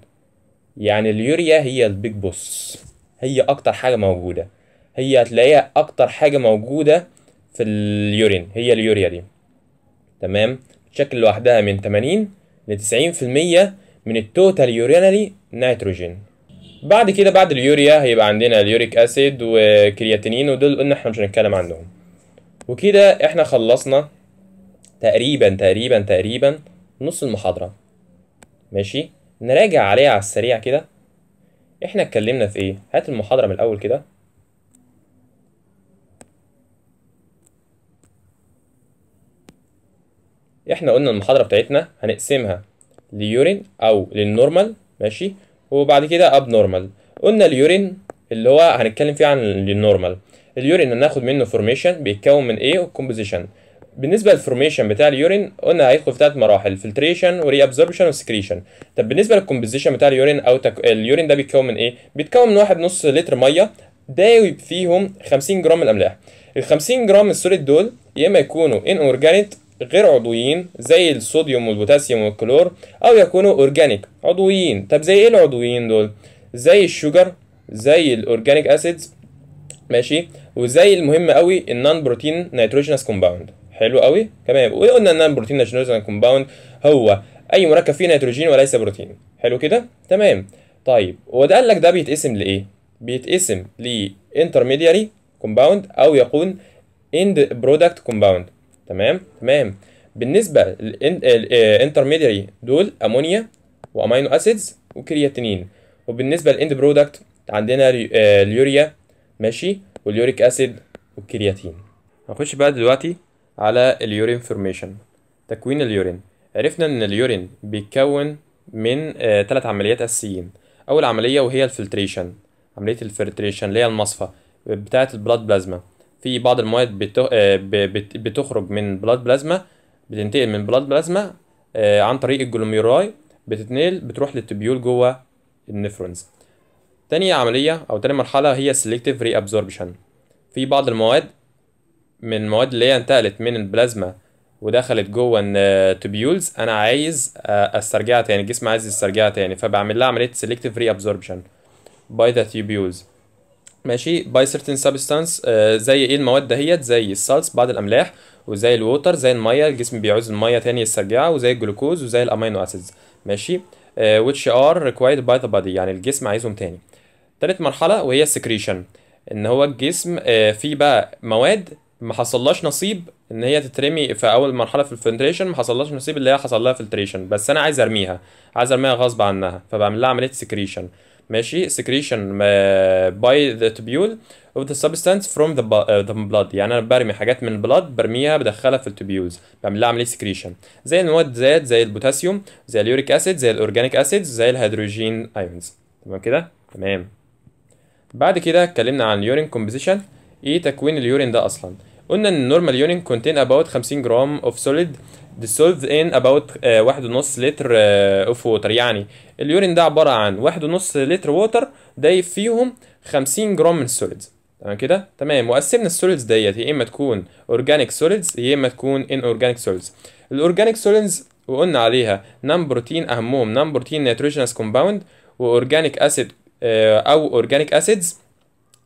Speaker 1: يعني اليوريا هي البيج بوس هي اكتر حاجه موجوده هي هتلاقيها اكتر حاجه موجوده في اليورين هي اليوريا دي تمام بتشكل لوحدها من 80 ل 90% من التوتال يورينالي نيتروجين بعد كده بعد اليوريا هيبقى عندنا اليوريك اسيد وكرياتينين ودول قلنا احنا مش هنتكلم عنهم وكده احنا خلصنا تقريبا تقريبا تقريبا نص المحاضره ماشي نراجع عليها على السريع كده احنا اتكلمنا في ايه هات المحاضرة من الاول كده احنا قلنا المحاضرة بتاعتنا هنقسمها ليورين او للنورمال ماشي وبعد كده اب نورمال قلنا اليورين اللي هو هنتكلم فيه عن النورمال اليورين هناخد منه فورميشن بيتكون من ايه والكومبوزيشن بالنسبه للفورميشن بتاع اليورين قلنا هيدخل في ثلاث مراحل فلتريشن وري ابزوربشن وسكريشن طب بالنسبه للكومبوزيشن بتاع اليورين او تك... اليورين ده بيتكون من ايه بيتكون من واحد نص لتر ميه داوي فيهم 50 جرام من الاملاح ال 50 جرام السوليد دول يا اما يكونوا ان اورجانيك غير عضويين زي الصوديوم والبوتاسيوم والكلور او يكونوا اورجانيك عضويين طب زي ايه العضويين دول زي الشوجر زي الاورجانيك اسيدز ماشي وزي المهم قوي النون بروتين نيتروجينس كومباوند حلو قوي تمام وقلنا ان البروتين نيتروجينوزا كومباوند هو اي مركب فيه نيتروجين وليس بروتين حلو كده تمام طيب هو ده قال لك ده بيتقسم لايه بيتقسم لانترميدياري كومباوند او يكون اند برودكت كومباوند تمام تمام بالنسبه للانترميدياري دول امونيا وامينو اسيدز وكرياتينين وبالنسبه للاند برودكت عندنا آه اليوريا ماشي واليوريك اسيد والكرياتين هنخش بقى دلوقتي على اليورين فورميشن تكوين اليورين عرفنا ان اليورين بيتكون من ثلاث آه، عمليات اساسيين اول عمليه وهي الفلتريشن عمليه الفلتريشن اللي هي المصفى بتاعه البلاد بلازما في بعض المواد آه، بتخرج من بلاد بلازما بتنتقل من بلاد بلازما آه، عن طريق الجلوميراي بتتنقل بتروح للتبيول جوه النفرونز تاني عملية أو تاني مرحلة هي السلكتيف ري في بعض المواد من المواد اللي هي انتقلت من البلازما ودخلت جوه التوبيولز انا عايز آه، استرجعها تاني الجسم عايز يسترجعها تاني فبعمل لها عمليه سيلكتيف ري ابزوربشن باي ذا تيبيولز ماشي باي سيرتن سبستانس زي ايه المواد دهيت زي السالس بعض الاملاح وزي الووتر زي الميه الجسم بيعوز الميه تاني يسترجعها وزي الجلوكوز وزي الامينو اسيدز ماشي ويتش ار ريكوايرد باي ذا body يعني الجسم عايزهم تاني تالت مرحله وهي السكريشن ان هو الجسم آه، في بقى مواد ما حصلهاش نصيب ان هي تترمي في اول مرحله في الفلتريشن ما حصلهاش نصيب اللي هي حصل لها فلتريشن بس انا عايز ارميها عايز ارميها غصب عنها فبعمل لها عمليه سكريشن ماشي سكريشن باي ذا تبيول اوف ذا سبستانس فروم ذا بلاد يعني انا برمي حاجات من البلاد برميها بدخلها في التبيولز بعمل لها عمليه سكريشن زي المواد زاد زي البوتاسيوم زي اليوريك اسيد زي الاورجانيك اسيد زي الهيدروجين ايونز تمام كده تمام بعد كده اتكلمنا عن اليورين كومبوزيشن ايه تكوين اليورين ده اصلا قلنا ان النورمال يونين كونتين اباوت 50 جرام اوف سوليد dissolved ان اباوت واحد ونص لتر اوف آه، ووتر يعني اليورين ده عباره عن واحد ونص لتر ووتر دايب فيهم 50 جرام من السوليدز تمام كده تمام وقسمنا السوليدز ديت يا اما تكون اورجانيك سوليدز يا اما تكون ان اورجانيك سوليدز الاورجانيك سوليدز وقلنا عليها نان بروتين اهمهم نان بروتين نيتروجينس كومباوند واورجانيك اسيد او اورجانيك اسيدز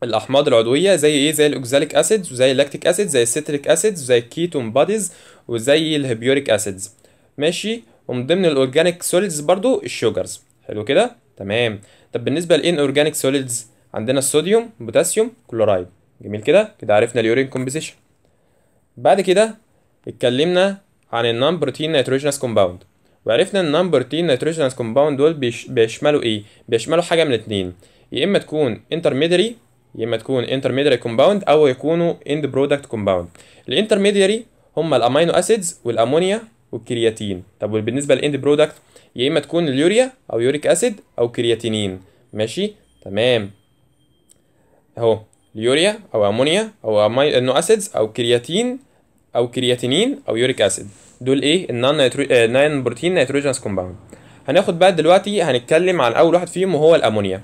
Speaker 1: الاحماض العضويه زي ايه زي الاوكزاليك اسيدز وزي اللاكتيك اسيد زي السيتريك اسيدز وزي الكيتون باديز وزي الهبيوريك اسيدز ماشي ومن ضمن الاورجانيك سوليدز برضو الشوجرز حلو كده تمام طب بالنسبه للان اورجانيك سوليدز عندنا الصوديوم بوتاسيوم كلورايد جميل كده كده عرفنا اليورين كومبوزيشن بعد كده اتكلمنا عن النون بروتين نيتروجينس كومباوند وعرفنا ان النون بروتين نيتروجينس كومباوند دول بيشملوا ايه بيشملوا حاجه من اتنين يا اما تكون انترميدري يا اما تكون انترميدياري كومباوند او يكونوا اند برودكت كومباوند الانترميدياري هم الامينو اسيدز والامونيا والكرياتين طب وبالنسبه للاند برودكت يا اما تكون اليوريا او يوريك اسيد او كرياتينين ماشي تمام اهو اليوريا او امونيا او امينو اسيدز او كرياتين او كرياتينين او يوريك اسيد دول ايه النان نيترو... ناين بروتين نيتروجينس كومباوند هناخد بقى دلوقتي هنتكلم عن اول واحد فيهم وهو الامونيا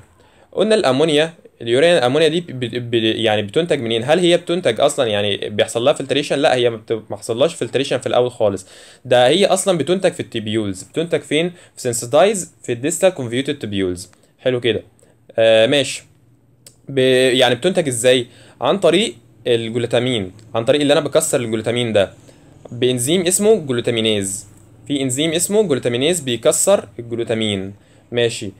Speaker 1: قلنا الامونيا اليوريا الامونيا دي بي بي يعني بتنتج منين هل هي بتنتج اصلا يعني بيحصل لها فلتريشن لا هي ما حصلهاش فلتريشن في الاول خالص ده هي اصلا بتنتج في التبيولز بتنتج فين في سنسيتايز في الديستال كونفيوتد تبيولز حلو كده آه ماشي يعني بتنتج ازاي عن طريق الجلوتامين عن طريق اللي انا بكسر الجلوتامين ده بانزيم اسمه جلوتامينيز في انزيم اسمه جلوتامينيز بيكسر الجلوتامين ماشي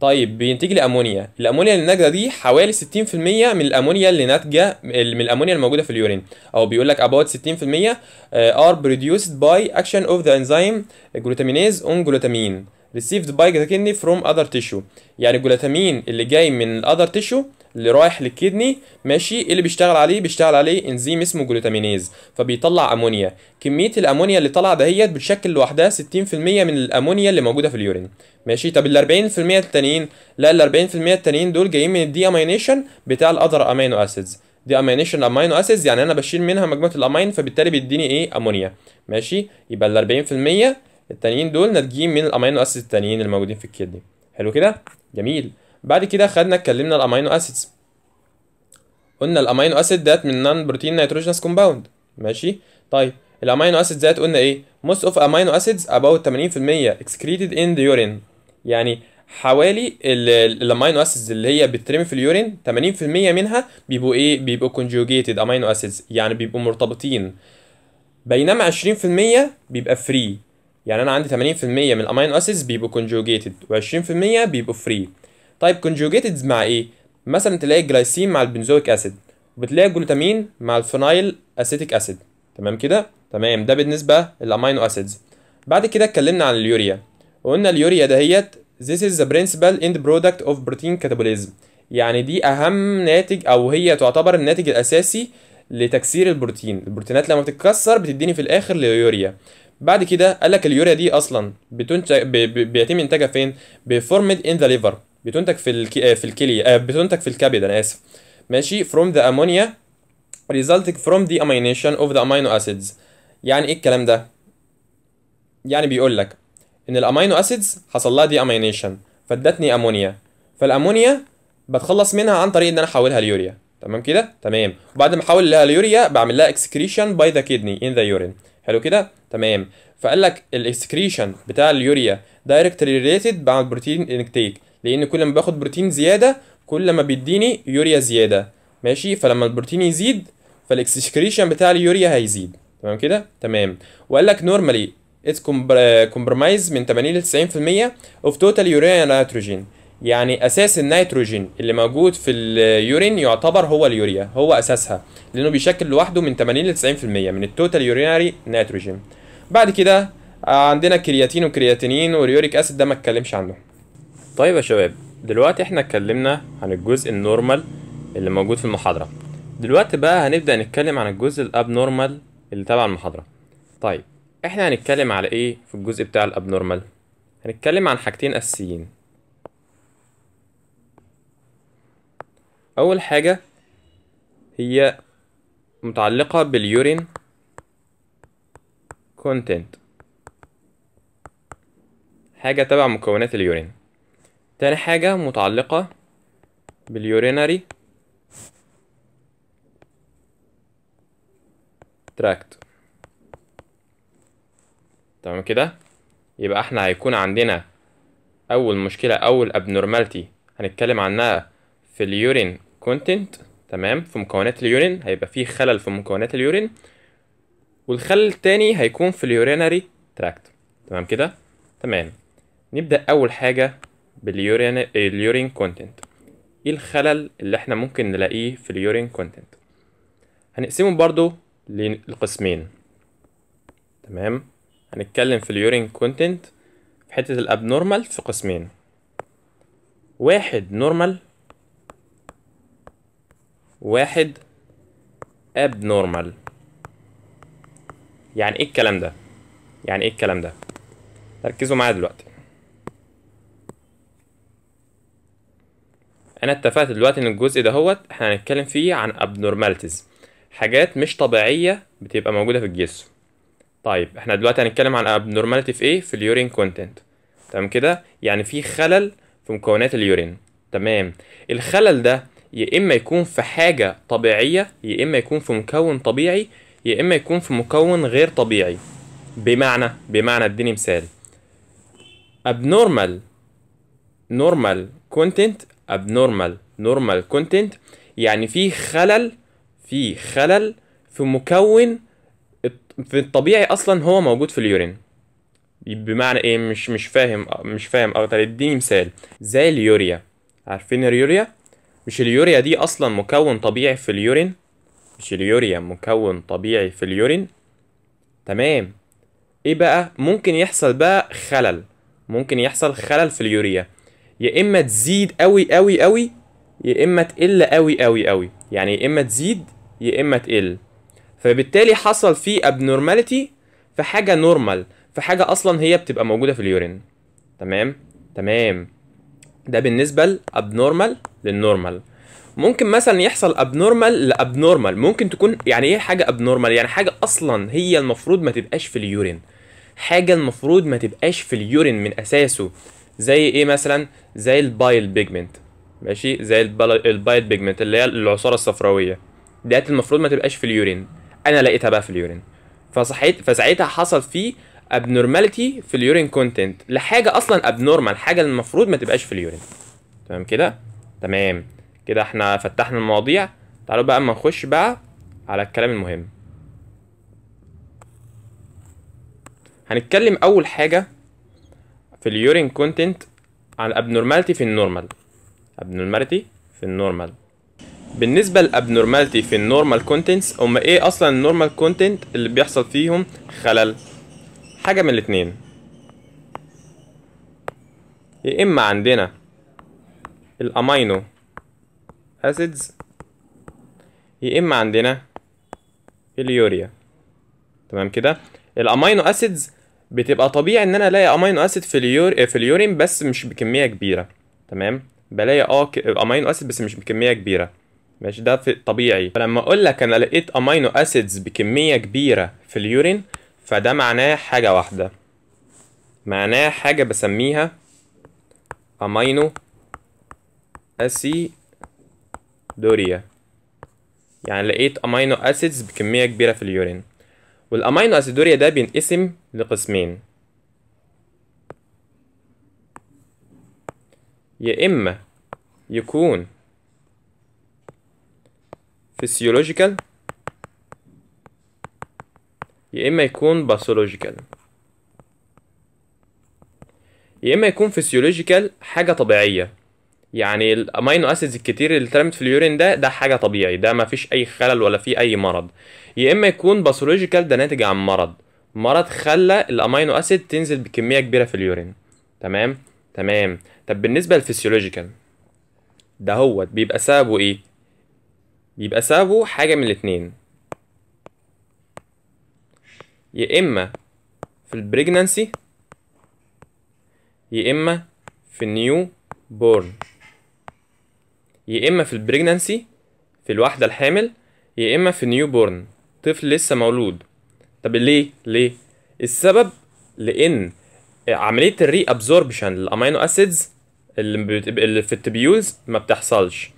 Speaker 1: طيب بينتج لي امونيا الامونيا اللي ناتجه دي حوالي 60% من الامونيا اللي ناتجه من الامونيا الموجوده في اليورين او بيقول لك about 60% آه، are produced by action of the enzyme جلوتامينيز on glutamine received by the kidney from other tissue يعني الجلوتامين اللي جاي من الاذر tissue اللي رايح للكدني ماشي اللي بيشتغل عليه بيشتغل عليه انزيم اسمه جلوتامينيز فبيطلع امونيا كميه الامونيا اللي طالعه دهيت بتشكل لوحدها 60% من الامونيا اللي موجوده في اليورين ماشي طب ال 40% التانيين لا ال 40% التانيين دول جايين من الدي امينيشن بتاع الاذر امينو اسيدز دي امينيشن امينو اسيدز يعني انا بشيل منها مجموعه الامين فبالتالي بيديني ايه امونيا ماشي يبقى ال 40% التانيين دول ناتجين من الامينو اسيدز التانيين الموجودين في الكدني حلو كده جميل بعد كده خدنا اتكلمنا الامينو اسيدز قلنا الامينو اسيد ذات من نان بروتين نيتروجينس كومباوند ماشي طيب الامينو اسيد ذات قلنا ايه موست اوف امينو اسيدز اباوت 80% excreted in the urine يعني حوالي الامينو اسيدز اللي هي بتترمي في اليورين 80% منها بيبقوا ايه بيبقوا كونجوجيتد امينو اسيدز يعني بيبقوا مرتبطين بينما 20% بيبقى فري يعني انا عندي 80% من الامينو اسيدز بيبقوا كونجوجيتد و20% بيبقوا فري طيب كونجوجيتد مع ايه مثلا تلاقي الجلايسين مع البنزويك اسيد وبتلاقي الجلوتامين مع الفينايل اسيتيك اسيد تمام كده تمام ده بالنسبه للامينو اسيدز بعد كده اتكلمنا عن اليوريا وقلنا اليوريا دهيت this is the principal end product of protein catabolism يعني دي اهم ناتج او هي تعتبر الناتج الاساسي لتكسير البروتين البروتينات لما بتتكسر بتديني في الاخر اليوريا بعد كده قال لك اليوريا دي اصلا بتنتج بيتم انتاجها فين بفورمد ان ذا ليفر بتنتج في الكي آه، في الكليه آه، بتنتج في الكبد انا اسف ماشي from the ammonia resulting from the amination of the amino acids يعني ايه الكلام ده يعني بيقول لك ان الامينو اسيدز حصل لها دي امينيشن فادتني امونيا فالامونيا بتخلص منها عن طريق ان انا احولها ليوريا تمام كده تمام وبعد ما احول لها اليوريا بعمل لها اكسكريشن باي ذا كيدني ان ذا يورين حلو كده تمام فقال لك الاكسكريشن بتاع اليوريا دايركتلي ريليتد مع البروتين انكتيك لان كل ما باخد بروتين زياده كل ما بيديني يوريا زياده ماشي فلما البروتين يزيد فالاكسكريشن بتاع اليوريا هيزيد تمام كده تمام وقال لك نورمالي اتس كومبرمايز من 80 ل 90% اوف توتال يوريا نيتروجين يعني اساس النيتروجين اللي موجود في اليورين يعتبر هو اليوريا هو اساسها لانه بيشكل لوحده من 80 ل 90% من التوتال يوريناري نيتروجين بعد كده آه، عندنا كرياتين وكرياتينين وريوريك اسيد ده ما اتكلمش عنه طيب يا شباب دلوقتي احنا اتكلمنا عن الجزء النورمال اللي موجود في المحاضره دلوقتي بقى هنبدا نتكلم عن الجزء الابنورمال اللي تبع المحاضره طيب احنا هنتكلم على ايه في الجزء بتاع الابنورمال هنتكلم عن حاجتين اساسيين اول حاجه هي متعلقه باليورين كونتنت حاجة تبع مكونات اليورين تاني حاجة متعلقة باليوريناري تراكت تمام كده يبقى احنا هيكون عندنا اول مشكلة اول ابنورمالتي هنتكلم عنها في اليورين كونتنت تمام في مكونات اليورين هيبقى فيه خلل في مكونات اليورين والخل التاني هيكون في اليوريناري تراكت تمام كده تمام نبدا اول حاجه باليورين اليورين كونتنت ايه الخلل اللي احنا ممكن نلاقيه في اليورين كونتنت هنقسمه برضو لقسمين تمام هنتكلم في اليورين كونتنت في حته الابنورمال في قسمين واحد نورمال واحد ابنورمال يعني ايه الكلام ده يعني ايه الكلام ده ركزوا معايا دلوقتي انا اتفقت دلوقتي ان الجزء ده هوت احنا هنتكلم فيه عن abnormalities حاجات مش طبيعيه بتبقى موجوده في الجسم طيب احنا دلوقتي هنتكلم عن abnormality في ايه في اليورين كونتنت تمام كده يعني في خلل في مكونات اليورين تمام الخلل ده يا اما يكون في حاجه طبيعيه يا اما يكون في مكون طبيعي يا اما يكون في مكون غير طبيعي بمعنى بمعنى اديني مثال abnormal normal content abnormal normal content يعني في خلل في خلل في مكون في الطبيعي اصلا هو موجود في اليورين بمعنى ايه مش مش فاهم مش فاهم اكتر اديني مثال زي اليوريا عارفين اليوريا مش اليوريا دي اصلا مكون طبيعي في اليورين مش اليوريا مكون طبيعي في اليورين تمام ايه بقى ممكن يحصل بقى خلل ممكن يحصل خلل في اليوريا يا اما تزيد قوي قوي قوي يا اما تقل قوي قوي قوي يعني يا اما تزيد يا اما تقل فبالتالي حصل فيه ابنورماليتي في حاجه نورمال في حاجه اصلا هي بتبقى موجوده في اليورين تمام تمام ده بالنسبه لابنورمال للنورمال ممكن مثلا يحصل ابنورمال لابنورمال ممكن تكون يعني ايه حاجه ابنورمال يعني حاجه اصلا هي المفروض ما تبقاش في اليورين حاجه المفروض ما تبقاش في اليورين من اساسه زي ايه مثلا زي البايل بيجمنت ماشي زي البايل بيجمنت اللي هي العصاره الصفراويه ديت المفروض ما تبقاش في اليورين انا لقيتها بقى في اليورين فصحيت فساعتها حصل فيه ابنورماليتي في اليورين كونتنت لحاجه اصلا ابنورمال حاجه المفروض ما تبقاش في اليورين تمام كده تمام كده احنا فتحنا المواضيع تعالوا بقى اما نخش بقى على الكلام المهم هنتكلم اول حاجه في اليورين كونتنت عن الابنورمالتي في النورمال ابنورمالتي في النورمال بالنسبة لابنورمالتي في النورمال كونتنتس هما ايه اصلا النورمال كونتنت اللي بيحصل فيهم خلل حاجة من الاتنين يا اما عندنا الامينو اسيدز يا اما عندنا اليوريا تمام كده الامينو اسيدز بتبقى طبيعي ان انا الاقي امينو اسيد في اليور في اليورين بس مش بكميه كبيره تمام بلاقي اه ك... امينو اسيد بس مش بكميه كبيره ماشي ده في طبيعي فلما اقول لك انا لقيت امينو اسيدز بكميه كبيره في اليورين فده معناه حاجه واحده معناه حاجه بسميها امينو اسي دوريا يعني لقيت امينو اسيدز بكميه كبيره في اليورين والامينو اسيدوريا ده بينقسم لقسمين يا اما يكون فيسيولوجيكال يا اما يكون باثولوجيكال يا اما يكون فيسيولوجيكال حاجه طبيعيه يعني الامينو اسيدز الكتير اللي اترمت في اليورين ده ده حاجه طبيعي ده ما فيش اي خلل ولا فيه اي مرض يا اما يكون باثولوجيكال ده ناتج عن مرض مرض خلى الامينو اسيد تنزل بكميه كبيره في اليورين تمام تمام طب بالنسبه للفسيولوجيكال ده هو بيبقى سببه ايه بيبقى سببه حاجه من الاتنين يا اما في البريجنانسي يا اما في النيو بورن يا اما في البريجنانسي في الواحده الحامل يا اما في نيو بورن طفل لسه مولود طب ليه ليه السبب لان عمليه الري ابزوربشن للامينو اسيدز اللي في التبيولز ما بتحصلش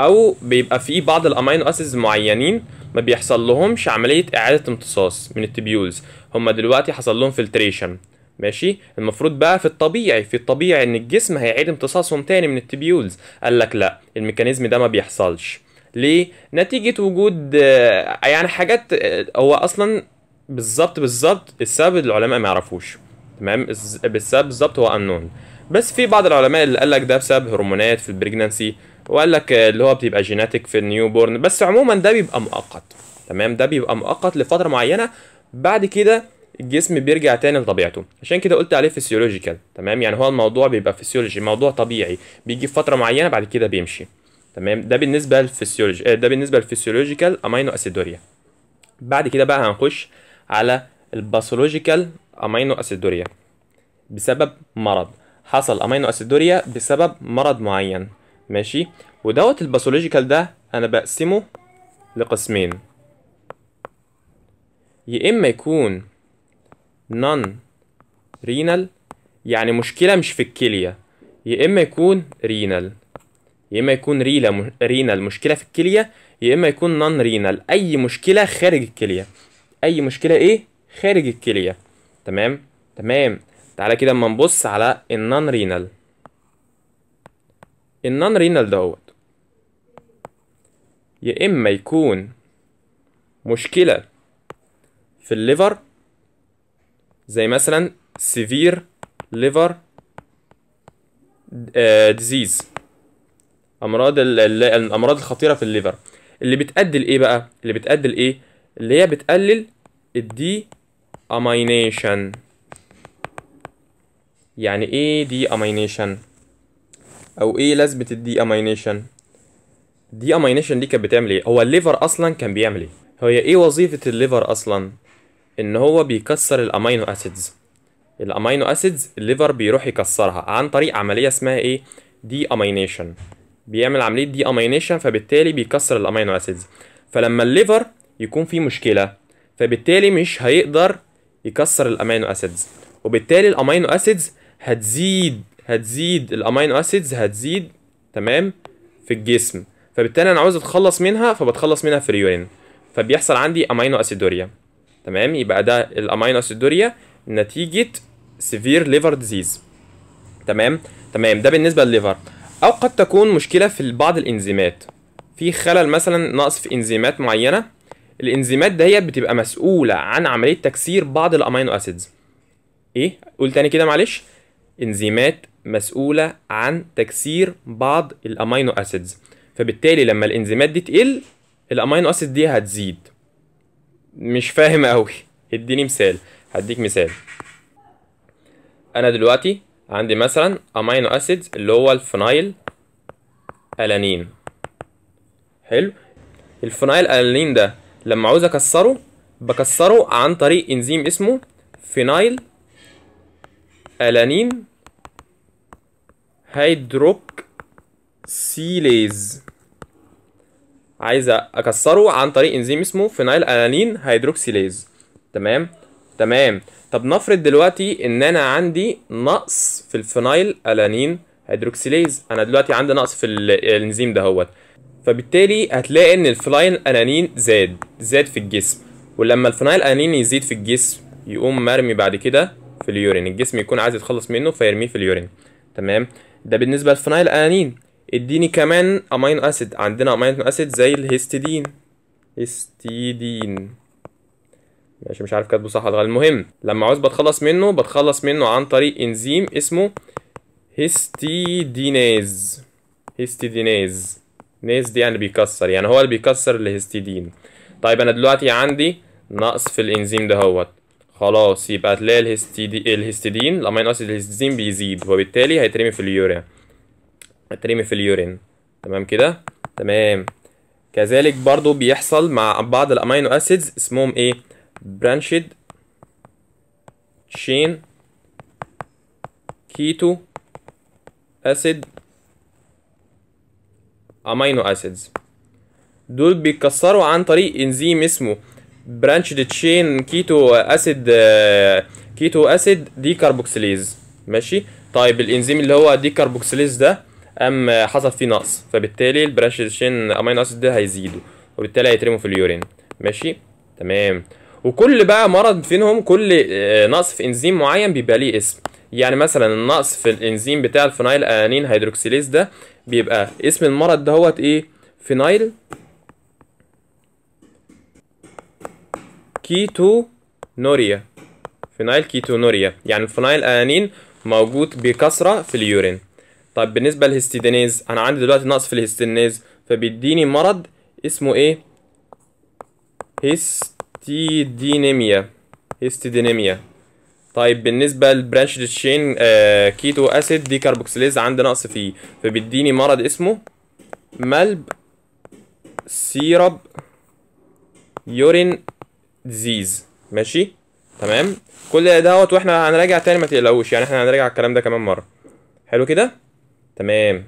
Speaker 1: او بيبقى في بعض الامينو اسيدز معينين ما بيحصل لهمش عمليه اعاده امتصاص من التبيولز هما دلوقتي حصل لهم فلتريشن ماشي المفروض بقى في الطبيعي في الطبيعي ان الجسم هيعيد امتصاصهم تاني من التبيولز قال لك لا الميكانيزم ده ما بيحصلش ليه نتيجه وجود آه، يعني حاجات آه، هو اصلا بالظبط بالظبط السبب العلماء ما يعرفوش تمام السبب بالظبط هو انون بس في بعض العلماء اللي قال لك ده بسبب هرمونات في البريجنانسي وقال لك آه، اللي هو بتبقى جيناتيك في النيو بورن بس عموما ده بيبقى مؤقت تمام ده بيبقى مؤقت لفتره معينه بعد كده الجسم بيرجع تاني لطبيعته عشان كده قلت عليه فيسيولوجيكال تمام يعني هو الموضوع بيبقى فيسيولوجي موضوع طبيعي بيجي في فتره معينه بعد كده بيمشي تمام ده بالنسبه للفسيولوجي آه، ده بالنسبه للفسيولوجيكال امينو اسيدوريا بعد كده بقى هنخش على الباثولوجيكال امينو اسيدوريا بسبب مرض حصل امينو اسيدوريا بسبب مرض معين ماشي ودوت الباثولوجيكال ده انا بقسمه لقسمين يا اما يكون نون رينال يعني مشكلة مش في الكلية يا إما يكون رينال يا إما يكون ريلا رينال مشكلة في الكلية يا إما يكون نون رينال أي مشكلة خارج الكلية أي مشكلة إيه خارج الكلية تمام تمام تعالى كده اما نبص على النون رينال النون رينال دوت يا إما يكون مشكلة في الليفر زي مثلا سيفير ليفر ديزيز امراض الامراض الخطيره في الليفر اللي بتأدي لايه بقى اللي بتأدي لايه اللي هي بتقلل الدي امينيشن يعني ايه دي امينيشن او ايه لازمه الدي امينيشن دي امينيشن دي كانت بتعمل ايه هو الليفر اصلا كان بيعمل ايه هي ايه وظيفه الليفر اصلا ان هو بيكسر الامينو اسيدز الامينو اسيدز الليفر بيروح يكسرها عن طريق عمليه اسمها ايه دي امينيشن بيعمل عمليه دي امينيشن فبالتالي بيكسر الامينو اسيدز فلما الليفر يكون فيه مشكله فبالتالي مش هيقدر يكسر الامينو اسيدز وبالتالي الامينو اسيدز هتزيد هتزيد الامينو اسيدز هتزيد تمام في الجسم فبالتالي انا عاوز اتخلص منها فبتخلص منها في اليورين فبيحصل عندي امينو اسيدوريا تمام يبقى ده الامينوس الدوريا نتيجه سيفير ليفر ديزيز تمام تمام ده بالنسبه للليفر او قد تكون مشكله في بعض الانزيمات في خلل مثلا نقص في انزيمات معينه الانزيمات ديت بتبقى مسؤوله عن عمليه تكسير بعض الامينو اسيدز ايه قول تاني كده معلش انزيمات مسؤوله عن تكسير بعض الامينو اسيدز فبالتالي لما الانزيمات دي تقل الامينو اسيد دي هتزيد مش فاهم قوي اديني مثال هديك مثال انا دلوقتي عندي مثلا امينو اسيدز اللي هو الفنايل الانين حلو الفنايل الانين ده لما عاوز اكسره بكسره عن طريق انزيم اسمه فينايل الانين هيدروكسيليز عايز اكسره عن طريق انزيم اسمه فينايل الانين هيدروكسيليز تمام تمام طب نفرض دلوقتي ان انا عندي نقص في الفينايل الانين هيدروكسيليز انا دلوقتي عندي نقص في الانزيم دهوت فبالتالي هتلاقي ان الفينايل الانين زاد زاد في الجسم ولما الفينايل الانين يزيد في الجسم يقوم مرمي بعد كده في اليورين الجسم يكون عايز يتخلص منه فيرميه في اليورين تمام ده بالنسبه للفينايل الانين اديني كمان امينو اسيد عندنا امينو اسيد زي الهيستيدين هيستيدين ماشي مش عارف كاتبه صح ولا المهم لما عاوز بتخلص منه بتخلص منه عن طريق انزيم اسمه هيستيدينيز هيستيدينيز نيز دي يعني بيكسر يعني هو اللي بيكسر الهيستيدين طيب انا دلوقتي عندي نقص في الانزيم ده هوت خلاص يبقى هتلاقي الهيستيدين الهستيدين الامينو اسيد الهستيدين بيزيد وبالتالي هيترمي في اليوريا هترمي في اليورين تمام كده تمام كذلك برضو بيحصل مع بعض الامينو اسيدز اسمهم ايه برانشيد تشين كيتو اسيد امينو اسيدز دول بيتكسروا عن طريق انزيم اسمه برانشيد تشين كيتو اسيد كيتو اسيد ديكاربوكسيليز ماشي طيب الانزيم اللي هو ديكاربوكسيليز ده ام حصل فيه نقص فبالتالي البراشيشين امينو اسيد ده هيزيدوا وبالتالي هيترموا في اليورين ماشي تمام وكل بقى مرض فينهم كل آه، نقص في انزيم معين بيبقى ليه اسم يعني مثلا النقص في الانزيم بتاع الفينايل انين هيدروكسيليز ده بيبقى اسم المرض دهوت ايه فينايل كيتونوريا فينايل كيتونوريا يعني الفينايل انين موجود بكثره في اليورين طيب بالنسبه للهستيدينيز انا عندي دلوقتي نقص في الهستيدينيز فبيديني مرض اسمه ايه هستيدينيميا هستيدينيميا طيب بالنسبه للبرانش تشين آه كيتو اسيد دي كاربوكسيليز عندي نقص فيه فبيديني مرض اسمه ملب سيرب يورين ديزيز ماشي تمام كل دوت واحنا هنراجع تاني ما تقلقوش يعني احنا هنراجع الكلام ده كمان مره حلو كده تمام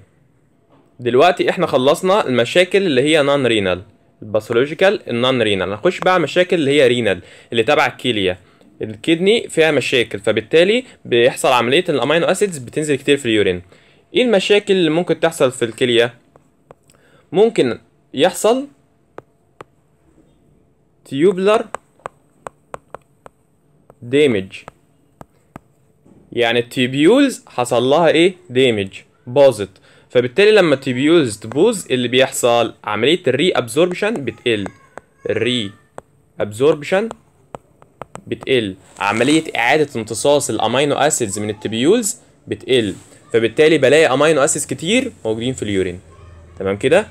Speaker 1: دلوقتي احنا خلصنا المشاكل اللي هي نون رينال الباثولوجيكال النون رينال هنخش بقى مشاكل المشاكل اللي هي رينال اللي تبع الكليه الكدني فيها مشاكل فبالتالي بيحصل عمليه الامينو اسيدز بتنزل كتير في اليورين ايه المشاكل اللي ممكن تحصل في الكليه ممكن يحصل تيوبلر دامج يعني التيبيولز حصل لها ايه دامج باظت فبالتالي لما التبيولز تبوظ اللي بيحصل عمليه الري ابزوربشن بتقل الري ابزوربشن بتقل عمليه اعاده امتصاص الامينو اسيدز من التبيولز بتقل فبالتالي بلاقي امينو اسيدز كتير موجودين في اليورين تمام كده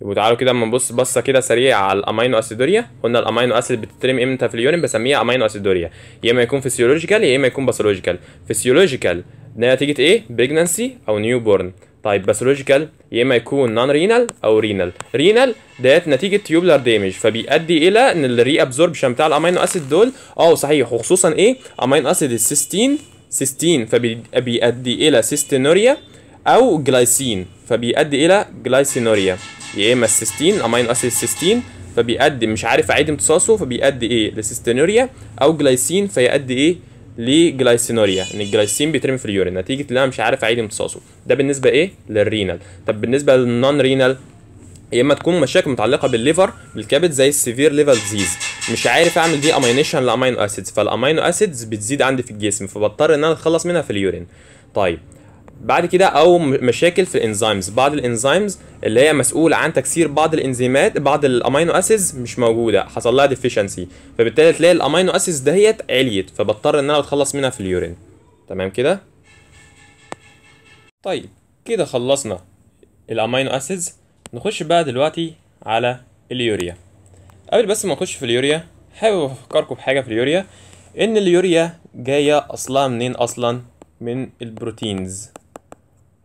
Speaker 1: وتعالوا كده اما نبص بصه كده سريعه على الامينو اسيدوريا قلنا الامينو اسيد بتترم امتى في اليورين بسميها امينو اسيدوريا يا اما يكون فيسيولوجيكال يا اما يكون باثولوجيكال فيسيولوجيكال نتيجه ايه بريجنانسي او نيو بورن طيب باثولوجيكال يا اما يكون نون رينال او رينال رينال ديت نتيجه تيوبلر دامج فبيؤدي الى ان الري ابزوربشن بتاع الامينو اسيد دول اه صحيح وخصوصا ايه امينو اسيد السيستين سيستين فبيؤدي الى سيستينوريا او جلايسين فبيؤدي الى جلايسينوريا يا اما السيستين امينو اسيد السيستين فبيؤدي مش عارف اعيد امتصاصه فبيؤدي ايه لسيستينوريا او جلايسين فيؤدي ايه لجلايسينوريا ان الجلايسين بيترمي في اليورين نتيجه ان انا مش عارف اعيد امتصاصه ده بالنسبه ايه للرينال طب بالنسبه للنون رينال يا اما تكون مشاكل متعلقه بالليفر بالكبد زي السيفير ليفر ديزيز مش عارف اعمل دي امينيشن لامينو اسيدز فالامينو اسيدز بتزيد عندي في الجسم فبضطر ان انا اتخلص منها في اليورين طيب بعد كده او مشاكل في الانزيمز بعض الانزيمز اللي هي مسؤوله عن تكسير بعض الانزيمات بعض الامينو اسيدز مش موجوده حصل لها ديفيشنسي فبالتالي تلاقي الامينو اسيدز دهيت عليت فبضطر ان انا اتخلص منها في اليورين تمام كده طيب كده خلصنا الامينو اسيدز نخش بقى دلوقتي على اليوريا قبل بس ما نخش في اليوريا حابب افكركم بحاجه في اليوريا ان اليوريا جايه اصلها منين اصلا من البروتينز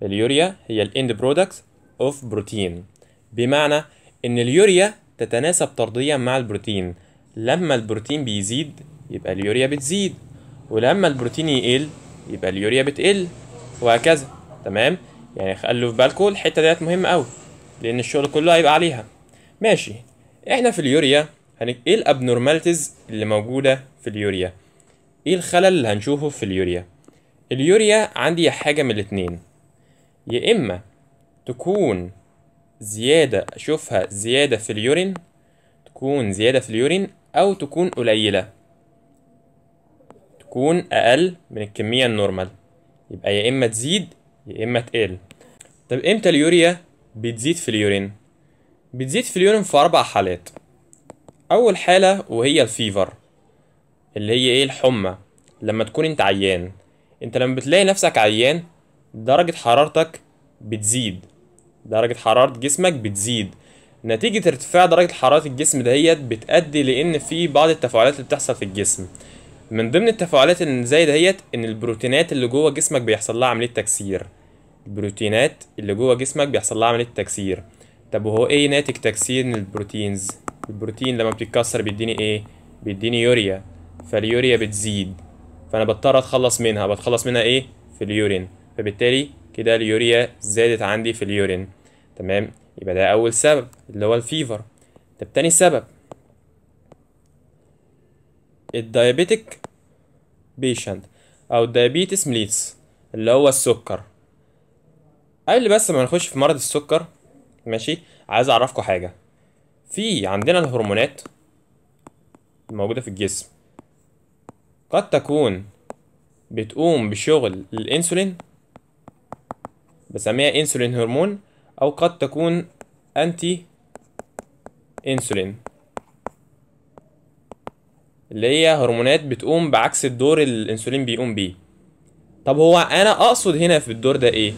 Speaker 1: اليوريا هي الاند برودكت اوف بروتين بمعنى ان اليوريا تتناسب طرديا مع البروتين لما البروتين بيزيد يبقى اليوريا بتزيد ولما البروتين يقل يبقى اليوريا بتقل وهكذا تمام يعني خلوا في بالكم الحته ديت مهمه قوي لان الشغل كله هيبقى عليها ماشي احنا في اليوريا هنك... ايه الابنورماليتيز اللي موجوده في اليوريا ايه الخلل اللي هنشوفه في اليوريا اليوريا عندي حاجه من الاتنين يا إما تكون زيادة أشوفها زيادة في اليورين تكون زيادة في اليورين أو تكون قليلة تكون أقل من الكمية النورمال يبقى يا إما تزيد يا إما تقل طب إمتى اليوريا بتزيد في اليورين؟ بتزيد في اليورين في أربع حالات أول حالة وهي الفيفر اللي هي إيه الحمى لما تكون أنت عيان أنت لما بتلاقي نفسك عيان درجة حرارتك بتزيد درجة حرارة جسمك بتزيد نتيجة ارتفاع درجة حرارة الجسم دهيت بتأدي لأن في بعض التفاعلات اللي بتحصل في الجسم من ضمن التفاعلات اللي زي دهيت إن البروتينات اللي جوه جسمك بيحصل لها عملية تكسير البروتينات اللي جوه جسمك بيحصل لها عملية تكسير طب وهو ايه ناتج تكسير البروتينز البروتين لما بتتكسر بيديني ايه بيديني يوريا فاليوريا بتزيد فانا بضطر اتخلص منها بتخلص منها ايه في اليورين فبالتالي كده اليوريا زادت عندي في اليورين تمام يبقى ده أول سبب اللي هو الفيفر طب تاني سبب الديابيتك بيشنت أو الديابيتس مليتس اللي هو السكر قبل بس ما نخش في مرض السكر ماشي عايز أعرفكم حاجة في عندنا الهرمونات الموجودة في الجسم قد تكون بتقوم بشغل الانسولين بسميها انسولين هرمون أو قد تكون أنتي انسولين اللي هي هرمونات بتقوم بعكس الدور اللي الانسولين بيقوم بيه طب هو انا اقصد هنا في الدور ده ايه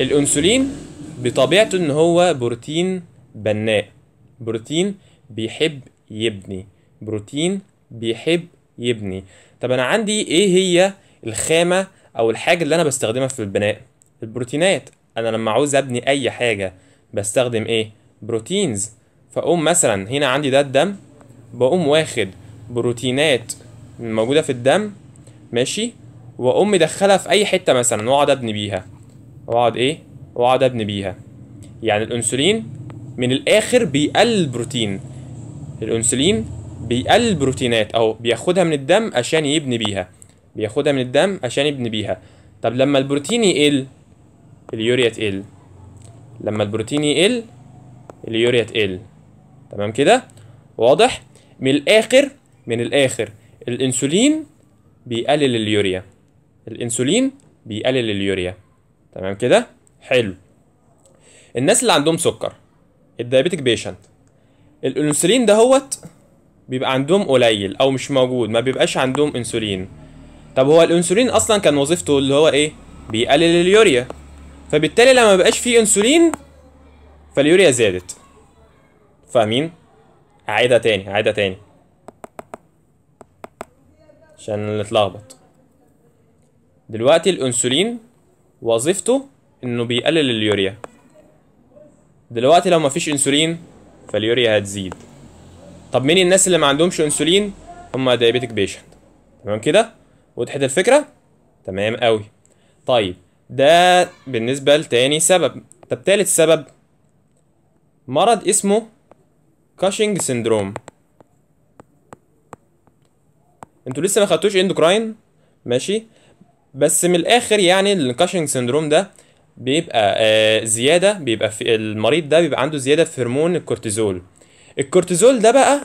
Speaker 1: الانسولين بطبيعته ان هو بروتين بناء بروتين بيحب يبني بروتين بيحب يبني طب انا عندي ايه هي الخامه او الحاجه اللي انا بستخدمها في البناء البروتينات انا لما عاوز ابني اي حاجه بستخدم ايه بروتينز فاقوم مثلا هنا عندي ده الدم بقوم واخد بروتينات موجوده في الدم ماشي واقوم مدخلها في اي حته مثلا واقعد ابني بيها واقعد ايه واقعد ابني بيها يعني الانسولين من الاخر بيقلل بروتين الانسولين بيقلل بروتينات او بياخدها من الدم عشان يبني بيها بياخدها من الدم عشان يبني بيها طب لما البروتين يقل اليوريا تقل لما البروتين يقل اليوريا تقل تمام كده واضح من الاخر من الاخر الانسولين بيقلل اليوريا الانسولين بيقلل اليوريا تمام كده حلو الناس اللي عندهم سكر الدايبيتك بيشنت الانسولين دهوت بيبقى عندهم قليل او مش موجود ما بيبقاش عندهم انسولين طب هو الانسولين اصلا كان وظيفته اللي هو ايه بيقلل اليوريا فبالتالي لما بقاش فيه انسولين فاليوريا زادت فاهمين هعيدها تاني هعيدها تاني عشان نتلخبط دلوقتي الانسولين وظيفته انه بيقلل اليوريا دلوقتي لو مفيش انسولين فاليوريا هتزيد طب مين الناس اللي ما عندهمش انسولين هم دايبيتك بيشنت تمام كده وضحت الفكره تمام قوي طيب ده بالنسبة لتاني سبب طب تالت سبب مرض اسمه كاشينج سندروم انتوا لسه ما خدتوش اندوكراين ماشي بس من الاخر يعني الكاشينج سندروم ده بيبقى آه زياده بيبقى في المريض ده بيبقى عنده زياده في هرمون الكورتيزول الكورتيزول ده بقى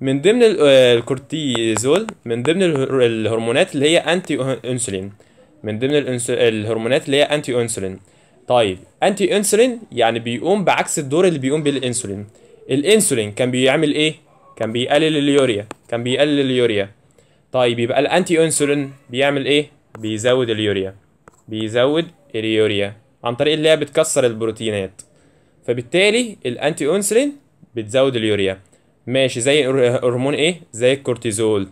Speaker 1: من ضمن آه، الكورتيزول من ضمن الهرمونات اللي هي انتي انسولين من ضمن الانس... الهرمونات اللي هي انتي انسولين طيب انتي انسولين يعني بيقوم بعكس الدور اللي بيقوم بالانسولين الانسولين كان بيعمل ايه كان بيقلل اليوريا كان بيقلل اليوريا طيب يبقى الانتي انسولين بيعمل ايه بيزود اليوريا بيزود اليوريا عن طريق اللي هي بتكسر البروتينات فبالتالي الانتي انسولين بتزود اليوريا ماشي زي هرمون ايه زي الكورتيزول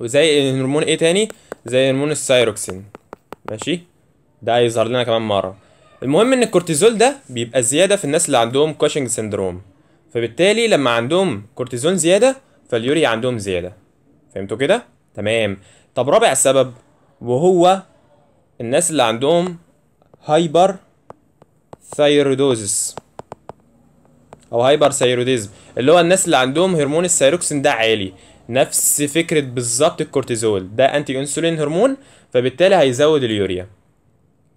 Speaker 1: وزي هرمون ايه تاني زي هرمون السيروكسين ماشي ده هيظهر لنا كمان مره المهم ان الكورتيزول ده بيبقى زياده في الناس اللي عندهم كوشنج سندروم فبالتالي لما عندهم كورتيزون زياده فاليوريا عندهم زياده فهمتوا كده تمام طب رابع سبب وهو الناس اللي عندهم هايبر ثايرودوزس او هايبر ثايروديزم اللي هو الناس اللي عندهم هرمون الثايروكسين ده عالي نفس فكره بالظبط الكورتيزول ده انتي انسولين هرمون فبالتالي هيزود اليوريا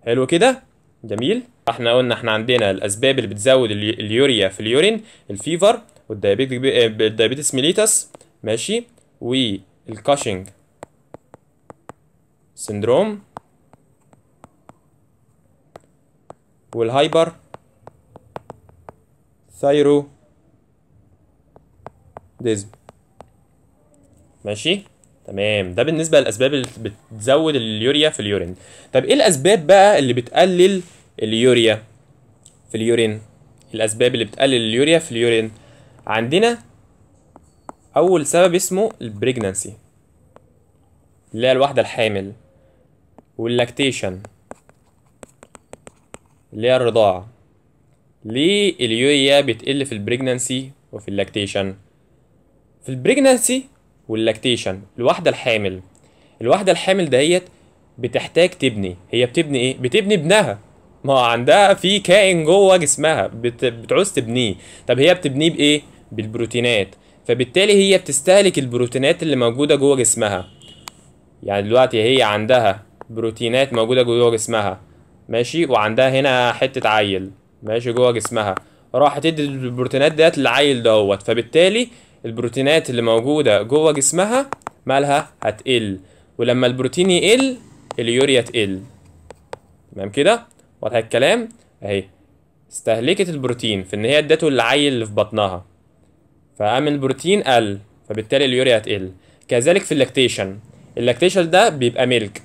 Speaker 1: حلو كده جميل احنا قلنا احنا عندنا الاسباب اللي بتزود اليوريا في اليورين الفيفر والديابيتس آه، ميليتس ماشي والكاشنج سندروم والهايبر ثايرو ديزم ماشي تمام ده بالنسبه للاسباب اللي بتزود اليوريا في اليورين طب ايه الاسباب بقى اللي بتقلل اليوريا في اليورين الاسباب اللي بتقلل اليوريا في اليورين عندنا اول سبب اسمه البريجنانسي اللي هي الواحده الحامل واللاكتيشن اللي هي الرضاعه ليه اليوريا بتقل في البريجنانسي وفي اللاكتيشن في البريجنانسي واللاكتيشن الواحده الحامل الواحده الحامل دهيت بتحتاج تبني هي بتبني ايه بتبني ابنها ما عندها في كائن جوه جسمها بت... بتعوز تبنيه طب هي بتبنيه بايه بالبروتينات فبالتالي هي بتستهلك البروتينات اللي موجوده جوه جسمها يعني دلوقتي هي عندها بروتينات موجوده جوه جسمها ماشي وعندها هنا حته عيل ماشي جوه جسمها راح تدي البروتينات ديت للعيل دوت فبالتالي البروتينات اللي موجودة جوه جسمها مالها هتقل ولما البروتين يقل اليوريا تقل تمام كده واضح الكلام اهي استهلكت البروتين في ان هي ادته للعيل اللي في بطنها فقام البروتين قل فبالتالي اليوريا هتقل كذلك في اللاكتيشن اللاكتيشن ده بيبقى ملك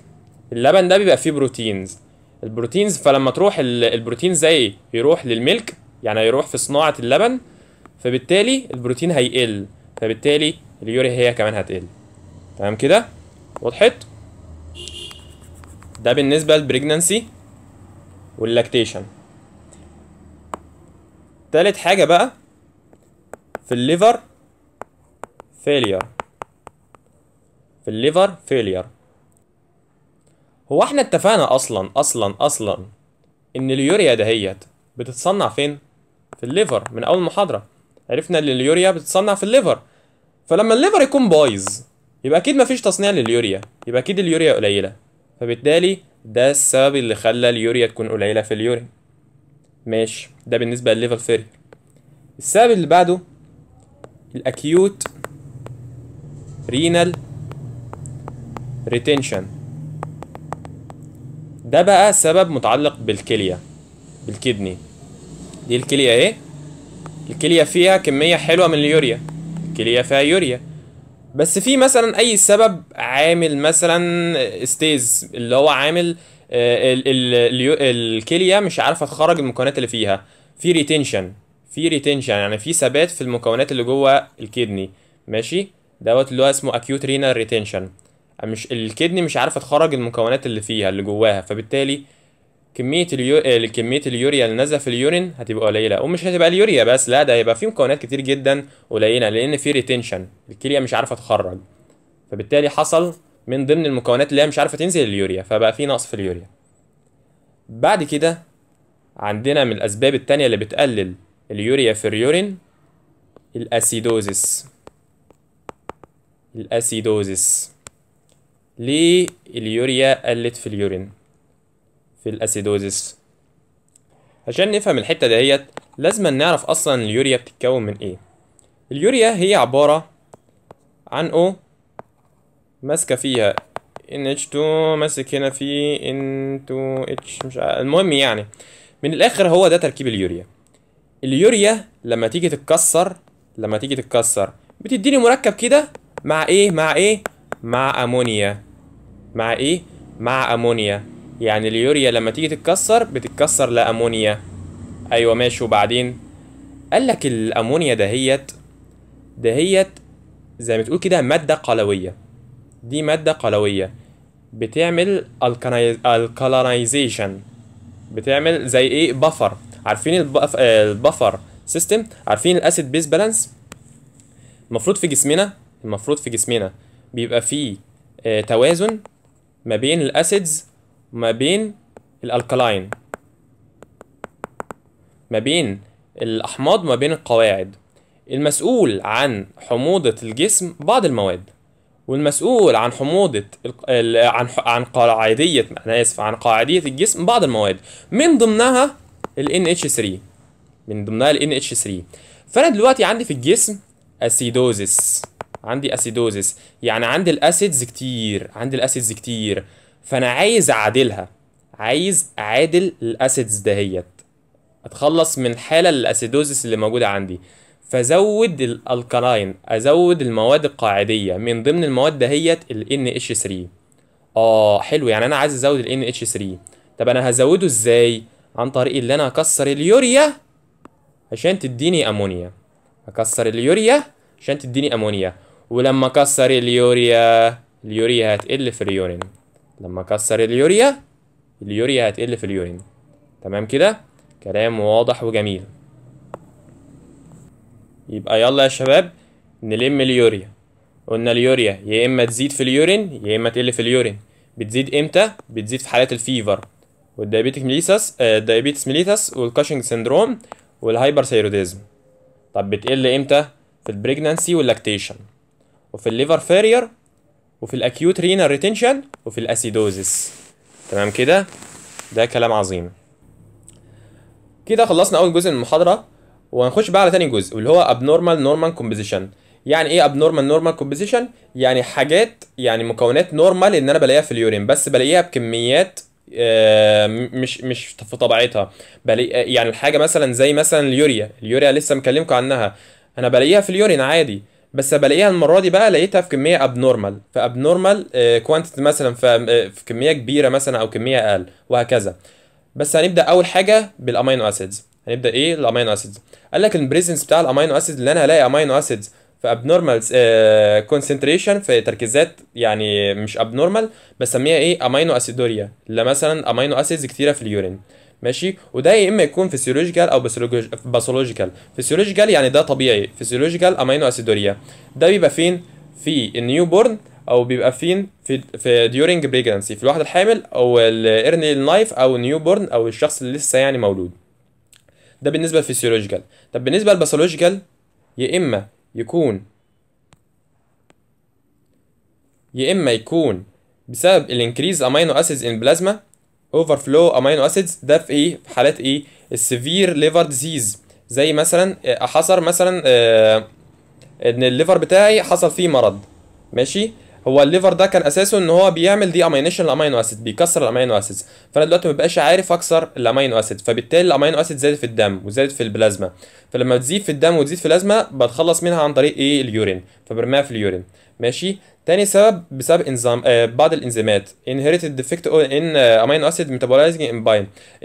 Speaker 1: اللبن ده بيبقى فيه بروتينز البروتينز فلما تروح البروتين زي إيه؟ يروح للملك يعني يروح في صناعه اللبن فبالتالي البروتين هيقل فبالتالي اليوريا هي كمان هتقل تمام كده وضحت ده بالنسبه للبريجننسي واللاكتيشن تالت حاجه بقى في الليفر فيلير في الليفر فيلير هو احنا اتفقنا اصلا اصلا اصلا ان اليوريا دهيت بتتصنع فين في الليفر من اول محاضره عرفنا ان اليوريا بتتصنع في الليفر فلما الليفر يكون بايظ يبقى اكيد مفيش تصنيع لليوريا يبقى اكيد اليوريا قليله فبالتالي ده السبب اللي خلى اليوريا تكون قليله في اليوريا ماشي ده بالنسبه للليفر فيري السبب اللي بعده الاكيوت رينال ريتنشن ده بقى سبب متعلق بالكليه بالكدني دي الكليه ايه الكليه فيها كميه حلوه من اليوريا الكليه فيها يوريا بس في مثلا اي سبب عامل مثلا استيز اللي هو عامل آه، ال ال الكليه مش عارفه تخرج المكونات اللي فيها في ريتنشن في ريتنشن يعني في ثبات في المكونات اللي جوه الكدني ماشي دوت اللي هو اسمه اكيوت رينال ريتنشن مش الكدني مش عارفه تخرج المكونات اللي فيها اللي جواها فبالتالي كميه اليو... آه، كميه اليوريا اللي نازله في اليورين هتبقى قليله ومش هتبقى اليوريا بس لا ده هيبقى فيه مكونات كتير جدا قليله لان في ريتنشن الكليه مش عارفه تخرج فبالتالي حصل من ضمن المكونات اللي هي مش عارفه تنزل اليوريا فبقى في نقص في اليوريا بعد كده عندنا من الاسباب التانية اللي بتقلل اليوريا في اليورين الاسيدوزس الاسيدوزس ليه اليوريا قلت في اليورين في الاسيدوزيس عشان نفهم الحتة ديت لازم نعرف اصلا اليوريا بتتكون من ايه اليوريا هي عبارة عن او ماسكة فيها NH2 ماسك هنا في N2H مش المهم يعني من الاخر هو ده تركيب اليوريا اليوريا لما تيجي تتكسر لما تيجي تتكسر بتديني مركب كده مع ايه مع ايه مع امونيا مع ايه مع امونيا يعني اليوريا لما تيجي تتكسر بتتكسر لأمونيا أيوة ماشي وبعدين قال لك الأمونيا دهيت دهيت زي ما تقول كده مادة قلوية دي مادة قلوية بتعمل الكالانيزيشن بتعمل زي ايه بفر عارفين البفر سيستم آه، عارفين الاسيد بيس بالانس المفروض في جسمنا المفروض في جسمنا بيبقى فيه آه، توازن ما بين الاسيدز ما بين الالكالاين ما بين الاحماض وما بين القواعد المسؤول عن حموضة الجسم بعض المواد والمسؤول عن حموضة عن عن قاعدية أنا آسف عن قاعدية الجسم بعض المواد من ضمنها ال NH3 من ضمنها ال NH3 فأنا دلوقتي عندي في الجسم أسيدوزيس عندي أسيدوزيس يعني عندي الأسيدز كتير عندي الأسيدز كتير فانا عايز اعادلها عايز اعادل الاسيدز دهيت اتخلص من حاله الاسيدوزس اللي موجوده عندي فزود الالكالاين ازود المواد القاعديه من ضمن المواد دهيت ال NH3 اه حلو يعني انا عايز ازود ال NH3 طب انا هزوده ازاي عن طريق ان انا هكسر اليوريا عشان تديني امونيا اكسر اليوريا عشان تديني امونيا ولما اكسر اليوريا اليوريا هتقل في اليورين لما اكسر اليوريا اليوريا هتقل في اليورين تمام كده كلام واضح وجميل يبقى يلا يا شباب نلم اليوريا قلنا اليوريا يا اما تزيد في اليورين يا اما تقل في اليورين بتزيد امتى بتزيد في حالات الفيفر والديابيتيك ميليسس الديابيتس آه، ميليتس والكاشنج سيندروم والهايبر سيروديزم طب بتقل امتى في البريجنانسي واللاكتيشن وفي الليفر فيرير وفي الاكيوت رينال ريتنشن وفي الاسيدوزس تمام كده ده كلام عظيم كده خلصنا اول جزء من المحاضره وهنخش بقى على تاني جزء واللي هو ابنورمال نورمال كومبوزيشن يعني ايه ابنورمال نورمال كومبوزيشن يعني حاجات يعني مكونات نورمال ان انا بلاقيها في اليورين بس بلاقيها بكميات آه، مش مش في طبيعتها آه، يعني الحاجه مثلا زي مثلا اليوريا اليوريا لسه مكلمكم عنها انا بلاقيها في اليورين عادي بس بلاقيها المره دي بقى لقيتها في كميه ابنورمال فابنورمال كوانتيتي مثلا آه، في كميه كبيره مثلا او كميه اقل وهكذا بس هنبدا اول حاجه بالامينو اسيدز هنبدا ايه الامينو اسيدز قال لك البريزنس بتاع الامينو اسيدز اللي انا هلاقي امينو اسيدز في ابنورمال كونسنتريشن في تركيزات يعني مش ابنورمال بسميها ايه امينو اسيدوريا اللي مثلا امينو اسيدز كتيره في اليورين ماشي وده يا اما يكون فيسيولوجيكال او باثولوجيكال فيسيولوجيكال يعني ده طبيعي فيسيولوجيكال امينو اسيدوريا ده بيبقى فين في النيو بورن او بيبقى فين في في ديورنج بريجنسي في الواحد الحامل او الارني نايف او النيو بورن او الشخص اللي لسه يعني مولود ده بالنسبه للفيسيولوجيكال طب بالنسبه للباثولوجيكال يا اما يكون يا اما يكون بسبب الانكريز امينو اسيدز ان بلازما اوفر فلو امينو اسيدز ده في ايه في حالات ايه السيفير ليفر ديزيز زي مثلا آه، حصل مثلا آه، ان الليفر بتاعي حصل فيه مرض ماشي هو الليفر ده كان اساسه ان هو بيعمل دي امينيشن الامينو اسيد بيكسر الامينو اسيدز فانا دلوقتي مبقاش عارف اكسر الامينو اسيد فبالتالي الامينو اسيد زادت في الدم وزادت في البلازما فلما تزيد في الدم وتزيد في البلازما بتخلص منها عن طريق ايه اليورين فبرميها في اليورين ماشي تاني سبب بسبب انزيم آه بعض الانزيمات inherited defect ان آه، amino acid metabolizing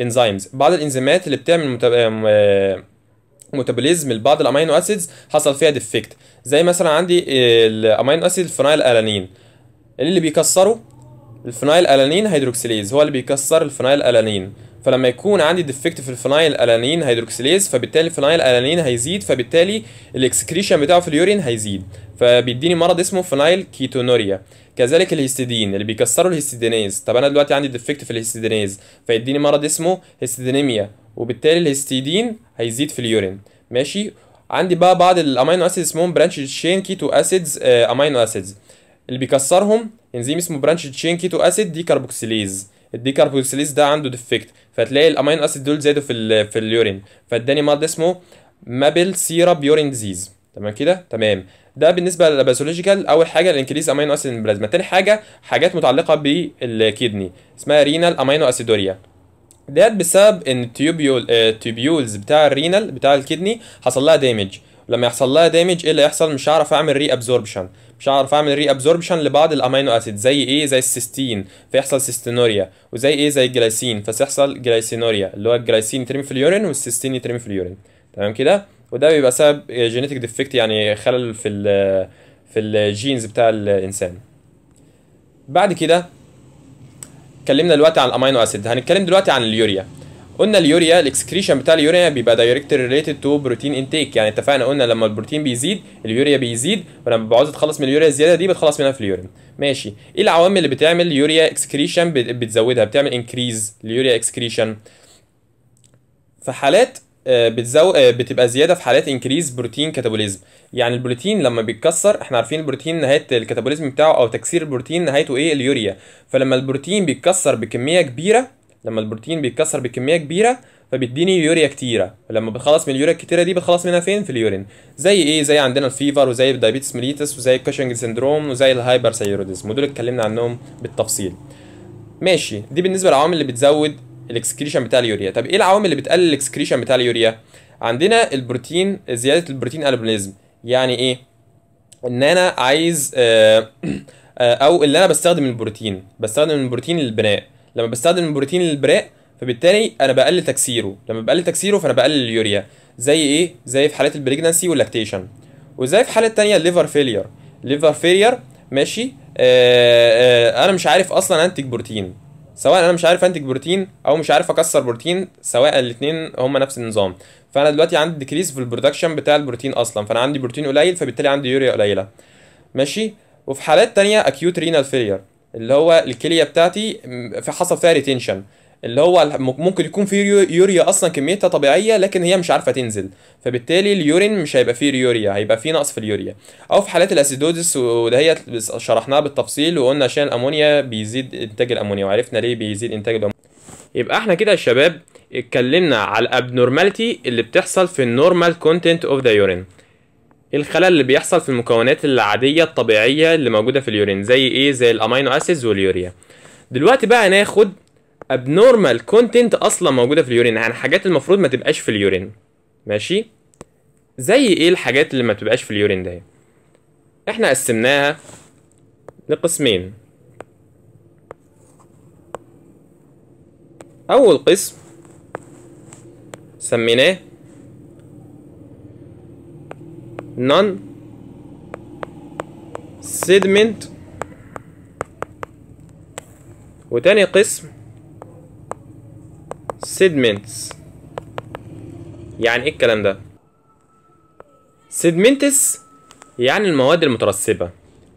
Speaker 1: enzymes بعض الانزيمات اللي بتعمل متب... آه متابوليزم آه، لبعض الامينو اسيدز حصل فيها ديفكت زي مثلا عندي الامينو اسيد الفينايل الانين اللي بيكسره الفنايل الانين هيدروكسيليز هو اللي بيكسر الفنايل الانين فلما يكون عندي ديفكت في الفنايل الانين هيدروكسيليز فبالتالي الفنايل الانين هيزيد فبالتالي الاكسكريشن بتاعه في اليورين هيزيد فبيديني مرض اسمه فنايل كيتونوريا كذلك الهيستيدين اللي بيكسروا الهيستيدينيز طب انا دلوقتي عندي ديفكت في الهيستيدينيز فيديني مرض اسمه هيستيدينيميا وبالتالي الهيستيدين هيزيد في اليورين ماشي عندي بقى بعض الامينو اسيدز اسمهم برانش تشين كيتو اسيدز آه، امينو اسيدز اللي بيكسرهم انزيم اسمه برانش تشين كيتو اسيد دي كاربوكسيليز الدي كاربوكسيليز ده عنده ديفكت فتلاقي الامين اسيد دول زادوا في في اليورين فاداني مرض اسمه مابل سيراب يورين ديزيز تمام كده تمام ده بالنسبه للباثولوجيكال اول حاجه الانكريز امينو اسيد البلازما تاني حاجه حاجات متعلقه بالكدني اسمها رينال امينو اسيدوريا ديت بسبب ان التيوبيول آه، التيوبيولز بتاع الرينال بتاع الكدني حصل لها دامج لما يحصل لها دامج ايه اللي يحصل مش هعرف اعمل ري ابزوربشن مش هعرف اعمل ري ابزوربشن لبعض الامينو اسيد زي ايه زي السيستين فيحصل سيستينوريا وزي ايه زي الجلايسين فيحصل جلايسينوريا اللي هو الجلايسين يترمي في اليورين والسيستين يترمي في اليورين تمام كده وده بيبقى سبب جينيتك ديفكت يعني خلل في الـ في الجينز بتاع الانسان بعد كده اتكلمنا دلوقتي عن الامينو اسيد هنتكلم دلوقتي عن اليوريا قلنا اليوريا الاكسكريشن بتاع اليوريا بيبقى دايركت ريليتد تو بروتين انتيك يعني اتفقنا قلنا لما البروتين بيزيد اليوريا بيزيد فلما بعوز عاوز اتخلص من اليوريا الزياده دي بتخلص منها في اليورين ماشي ايه العوامل اللي بتعمل اليوريا اكسكريشن بتزودها بتعمل انكريز اليوريا اكسكريشن في حالات آه، بتزو... آه، بتبقى زياده في حالات انكريز بروتين كاتابوليزم يعني البروتين لما بيتكسر احنا عارفين البروتين نهايه الكاتابوليزم بتاعه او تكسير البروتين نهايته ايه اليوريا فلما البروتين بيتكسر بكميه كبيره لما البروتين بيتكسر بكميه كبيره فبيديني يوريا كتيره لما بتخلص من اليوريا الكتيره دي بتخلص منها فين في اليورين زي ايه زي عندنا الفيفر وزي الدايبيتس ميليتس وزي الكاشنج سندروم وزي الهايبر سيروديزم ودول اتكلمنا عنهم بالتفصيل ماشي دي بالنسبه للعوامل اللي بتزود الاكسكريشن بتاع اليوريا طب ايه العوامل اللي بتقلل الاكسكريشن بتاع اليوريا عندنا البروتين زياده البروتين انابوليزم يعني ايه ان انا عايز آه،, آه او اللي انا بستخدم البروتين بستخدم البروتين للبناء لما بستخدم البروتين البراء فبالتالي انا بقلل تكسيره لما بقلل تكسيره فانا بقلل اليوريا زي ايه زي في حالات البريجنسي واللاكتيشن وزي في حاله تانية ليفر فيلير ليفر فيلير ماشي آآ آه، آآ آه، انا مش عارف اصلا انتج بروتين سواء انا مش عارف انتج بروتين او مش عارف اكسر بروتين سواء الاثنين هما نفس النظام فانا دلوقتي عندي ديكريس في البرودكشن بتاع البروتين اصلا فانا عندي بروتين قليل فبالتالي عندي يوريا قليله ماشي وفي حالات تانية اكيوت رينال فيلير اللي هو الكليه بتاعتي في حصل فيها ريتنشن اللي هو ممكن يكون في يوريا اصلا كميتها طبيعيه لكن هي مش عارفه تنزل فبالتالي اليورين مش هيبقى فيه يوريا هيبقى فيه نقص في اليوريا او في حالات الاسيدوزس ودهيت شرحناها بالتفصيل وقلنا عشان الامونيا بيزيد انتاج الامونيا وعرفنا ليه بيزيد انتاج الامونيا يبقى احنا كده يا شباب اتكلمنا على الابنورماليتي اللي بتحصل في النورمال كونتنت اوف ذا يورين إيه الخلل اللي بيحصل في المكونات العادية الطبيعية اللي موجودة في اليورين زي ايه زي الامينو اسيدز واليوريا دلوقتي بقى ناخد ابنورمال كونتنت اصلا موجودة في اليورين يعني حاجات المفروض ما تبقاش في اليورين ماشي زي ايه الحاجات اللي ما تبقاش في اليورين ده احنا قسمناها لقسمين اول قسم سميناه نون سيدمنت وتاني قسم سيدمنتس يعني ايه الكلام ده سيدمنتس يعني المواد المترسبة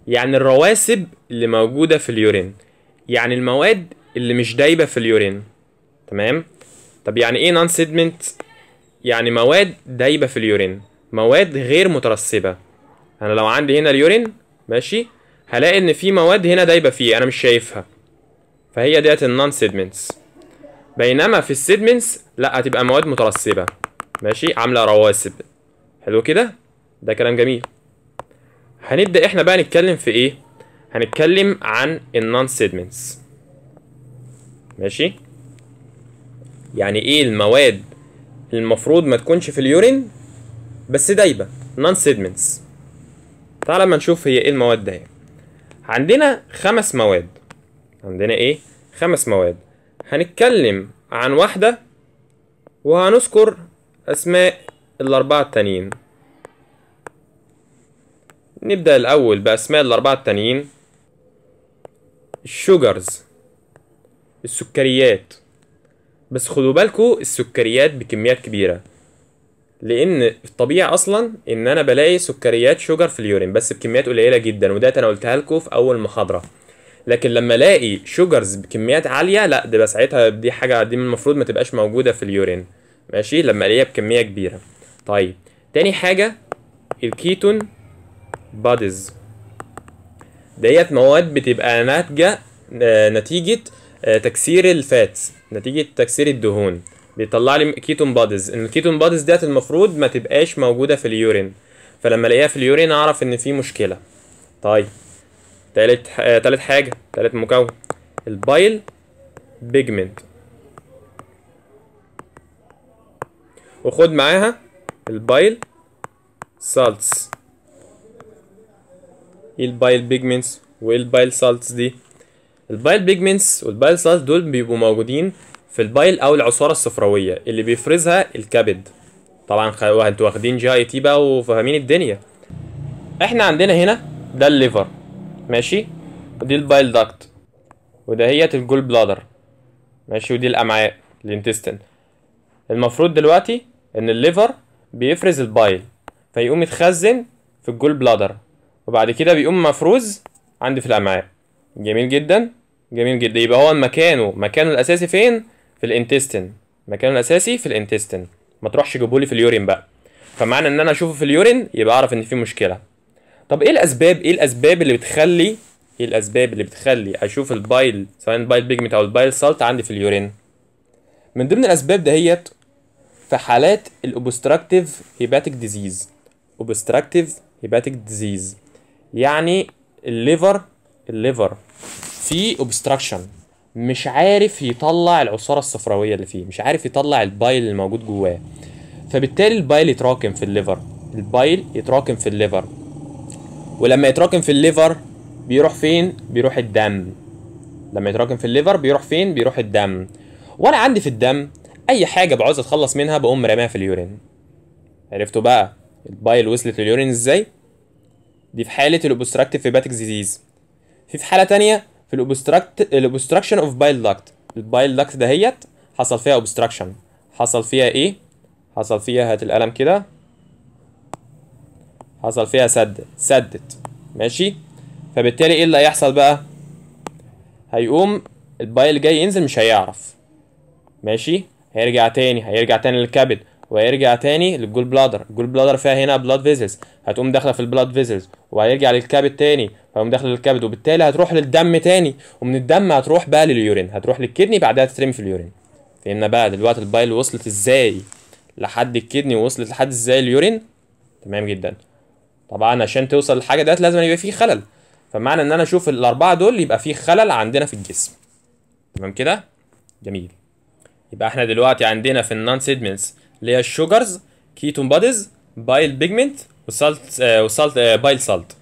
Speaker 1: يعني الرواسب اللي موجودة في اليورين يعني المواد اللي مش دايبة في اليورين تمام طب يعني ايه نون سيدمنت يعني مواد دايبة في اليورين مواد غير مترسبه انا لو عندي هنا اليورين ماشي هلاقي ان في مواد هنا دايبه فيه انا مش شايفها فهي ديت النون سيدمنتس بينما في السيدمنتس لا هتبقى مواد مترسبه ماشي عامله رواسب حلو كده ده كلام جميل هنبدا احنا بقى نتكلم في ايه هنتكلم عن النون سيدمنتس ماشي يعني ايه المواد المفروض ما تكونش في اليورين بس دايبه نون سيدمنتس تعال اما نشوف هي ايه المواد ده عندنا خمس مواد عندنا ايه خمس مواد هنتكلم عن واحده وهنذكر اسماء الاربعه التانيين نبدا الاول باسماء الاربعه التانيين الشوجرز السكريات بس خدوا بالكوا السكريات بكميات كبيره لان الطبيعي اصلا ان انا بلاقي سكريات شوجر في اليورين بس بكميات قليله جدا وده انا قلتها لكم في اول محاضره لكن لما الاقي شوجرز بكميات عاليه لا ده ساعتها دي حاجه دي المفروض ما تبقاش موجوده في اليورين ماشي لما الاقيها بكميه كبيره طيب تاني حاجه الكيتون باديز ديت مواد بتبقى ناتجه آه، نتيجه آه، تكسير الفاتس نتيجه تكسير الدهون بيطلع لي كيتون بادز ان الكيتون بادز ديت المفروض ما تبقاش موجوده في اليورين فلما الاقيها في اليورين اعرف ان في مشكله طيب تالت آه تالت حاجه تالت مكون البايل بيجمنت وخد معاها البايل سالتس ايه البايل بيجمنتس وايه البايل سالتس دي البايل بيجمنتس والبايل سالتس دول بيبقوا موجودين في البايل او العصاره الصفراويه اللي بيفرزها الكبد طبعا انتوا واخدين جي اي تي بقى وفاهمين الدنيا احنا عندنا هنا ده الليفر ماشي ودي البايل داكت ودهيت الجول بلادر ماشي ودي الامعاء الانتستين المفروض دلوقتي ان الليفر بيفرز البايل فيقوم يتخزن في الجول بلادر وبعد كده بيقوم مفروز عندي في الامعاء جميل جدا جميل جدا يبقى هو مكانه مكانه الاساسي فين في الانتستين مكانه الاساسي في الانتستين ما تروحش جيبهولي في اليورين بقى فمعنى ان انا اشوفه في اليورين يبقى اعرف ان في مشكله طب ايه الاسباب ايه الاسباب اللي بتخلي ايه الاسباب اللي بتخلي اشوف البايل سواء البايل بيجمنت او البايل سالت عندي في اليورين من ضمن الاسباب دهيت في حالات الاوبستراكتيف هيباتيك ديزيز اوبستراكتيف هيباتيك ديزيز يعني الليفر الليفر في اوبستراكشن مش عارف يطلع العصاره الصفراويه اللي فيه مش عارف يطلع البايل اللي موجود جواه فبالتالي البايل يتراكم في الليفر البايل يتراكم في الليفر ولما يتراكم في الليفر بيروح فين بيروح الدم لما يتراكم في الليفر بيروح فين بيروح الدم وانا عندي في الدم اي حاجه بعوز اتخلص منها بقوم رماها في اليورين عرفتوا بقى البايل وصلت لليورين ازاي دي في حاله الاوبستراكتيف هيباتيك ديزيز في في حاله تانية في الاوبستراكت الاوبستراكشن اوف بايل داكت البايل داكت دهيت حصل فيها اوبستراكشن حصل فيها ايه حصل فيها هات القلم كده حصل فيها سد سدت ماشي فبالتالي ايه اللي هيحصل بقى هيقوم البايل جاي ينزل مش هيعرف ماشي هيرجع تاني هيرجع تاني للكبد ويرجع تاني للجول بلادر الجول بلادر فيها هنا بلاد فيزلز هتقوم داخله في البلاد فيزلز وهيرجع للكبد تاني فيقوم داخله للكبد وبالتالي هتروح للدم تاني ومن الدم هتروح بقى لليورين هتروح للكدني بعدها تترمي في اليورين فهمنا بقى دلوقتي البايل وصلت ازاي لحد الكدني ووصلت لحد ازاي اليورين تمام جدا طبعا عشان توصل للحاجه ديت لازم يبقى فيه خلل فمعنى ان انا اشوف الاربعه دول يبقى فيه خلل عندنا في الجسم تمام كده جميل يبقى احنا دلوقتي عندنا في النون سيدمنتس اللي هي الشوجرز كيتون بادز بايل بيجمنت وسالت آه وسالت آه بايل سالت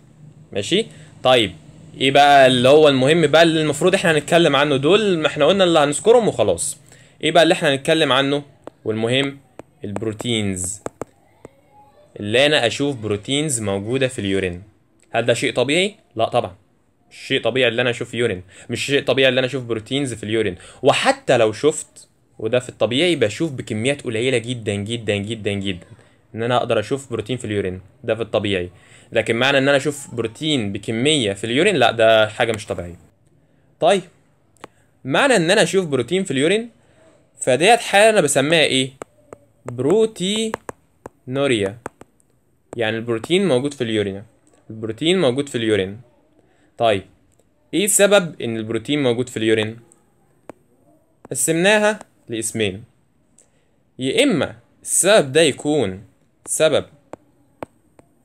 Speaker 1: ماشي طيب ايه بقى اللي هو المهم بقى اللي المفروض احنا هنتكلم عنه دول ما احنا قلنا اللي هنذكرهم وخلاص ايه بقى اللي احنا هنتكلم عنه والمهم البروتينز اللي انا اشوف بروتينز موجوده في اليورين هل ده شيء طبيعي لا طبعا مش شيء طبيعي اللي انا اشوف يورين مش شيء طبيعي اللي انا اشوف بروتينز في اليورين وحتى لو شفت وده في الطبيعي بشوف بكميات قليله جدا جدا جدا جدا ان انا اقدر اشوف بروتين في اليورين ده في الطبيعي لكن معنى ان انا اشوف بروتين بكميه في اليورين لا ده حاجه مش طبيعيه طيب معنى ان انا اشوف بروتين في اليورين فديت حاله انا بسميها ايه بروتينوريا يعني البروتين موجود في اليورين البروتين موجود في اليورين طيب ايه سبب ان البروتين موجود في اليورين قسمناها لاسمين يا اما السبب ده يكون سبب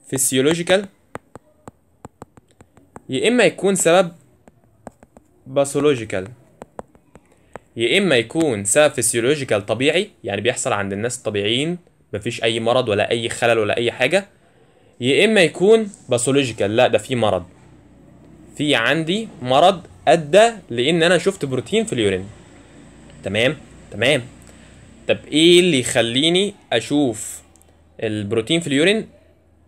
Speaker 1: فيسيولوجيكال يا اما يكون سبب باثولوجيكال يا اما يكون سبب فيسيولوجيكال طبيعي يعني بيحصل عند الناس الطبيعيين مفيش اي مرض ولا اي خلل ولا اي حاجه يا اما يكون باثولوجيكال لا ده في مرض في عندي مرض ادى لان انا شفت بروتين في اليورين تمام تمام طب ايه اللي يخليني اشوف البروتين في اليورين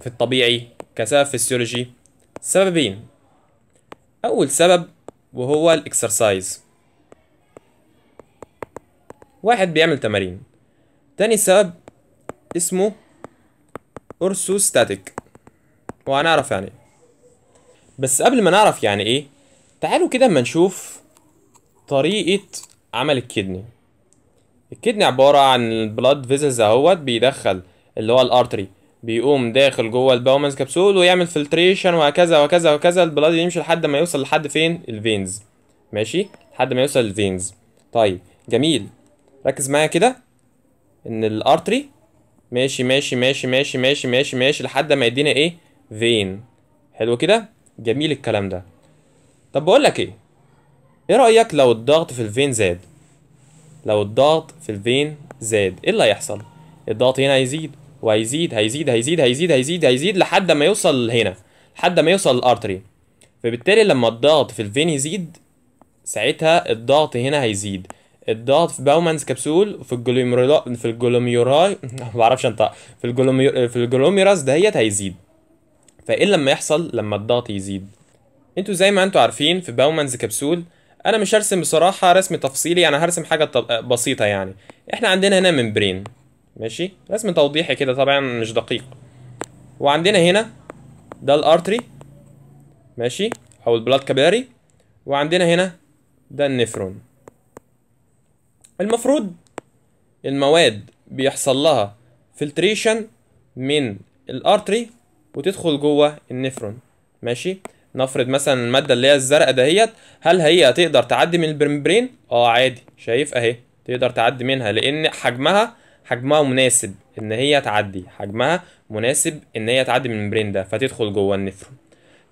Speaker 1: في الطبيعي كسبب فسيولوجي سببين اول سبب وهو الاكسرسايز واحد بيعمل تمارين تاني سبب اسمه اورثوستاتيك وهنعرف يعني بس قبل ما نعرف يعني ايه تعالوا كده اما نشوف طريقه عمل الكدني الكدني عبارة عن blood فيزلز اهوت بيدخل اللي هو الارتري بيقوم داخل جوه الباومنز كبسول ويعمل فلتريشن وهكذا وهكذا وهكذا البلاد يمشي لحد ما يوصل لحد فين الفينز ماشي لحد ما يوصل الفينز طيب جميل ركز معايا كده ان الارتري ماشي ماشي ماشي ماشي ماشي ماشي ماشي لحد ما يدينا ايه فين حلو كده جميل الكلام ده طب بقول لك ايه ايه رايك لو الضغط في الفين زاد لو الضغط في الفين زاد ايه اللي هيحصل الضغط هنا هيزيد وهيزيد هيزيد هيزيد هيزيد هيزيد هيزيد لحد ما يوصل هنا لحد ما يوصل الارتري فبالتالي لما الضغط في الفين يزيد ساعتها الضغط هنا هيزيد الضغط في باومانز كبسول وفي الجلوميرولا في الجلوميوراي ما بعرفش انطق في الجلوميرا في الجلوميراس دهيت هيزيد فايه لما يحصل لما الضغط يزيد انتوا زي ما انتوا عارفين في باومانز كبسول انا مش هرسم بصراحه رسم تفصيلي انا يعني هرسم حاجه بسيطه يعني احنا عندنا هنا ممبرين ماشي رسم توضيحي كده طبعا مش دقيق وعندنا هنا ده الارتري ماشي او البلاد كابيلاري وعندنا هنا ده النفرون المفروض المواد بيحصل لها فلتريشن من الارتري وتدخل جوه النفرون ماشي نفرض مثلا الماده اللي هي الزرقاء دهيت هل هي تقدر تعدي من البرمبرين اه عادي شايف اهي تقدر تعدي منها لان حجمها حجمها مناسب ان هي تعدي حجمها مناسب ان هي تعدي من الممبرين ده فتدخل جوه النفرون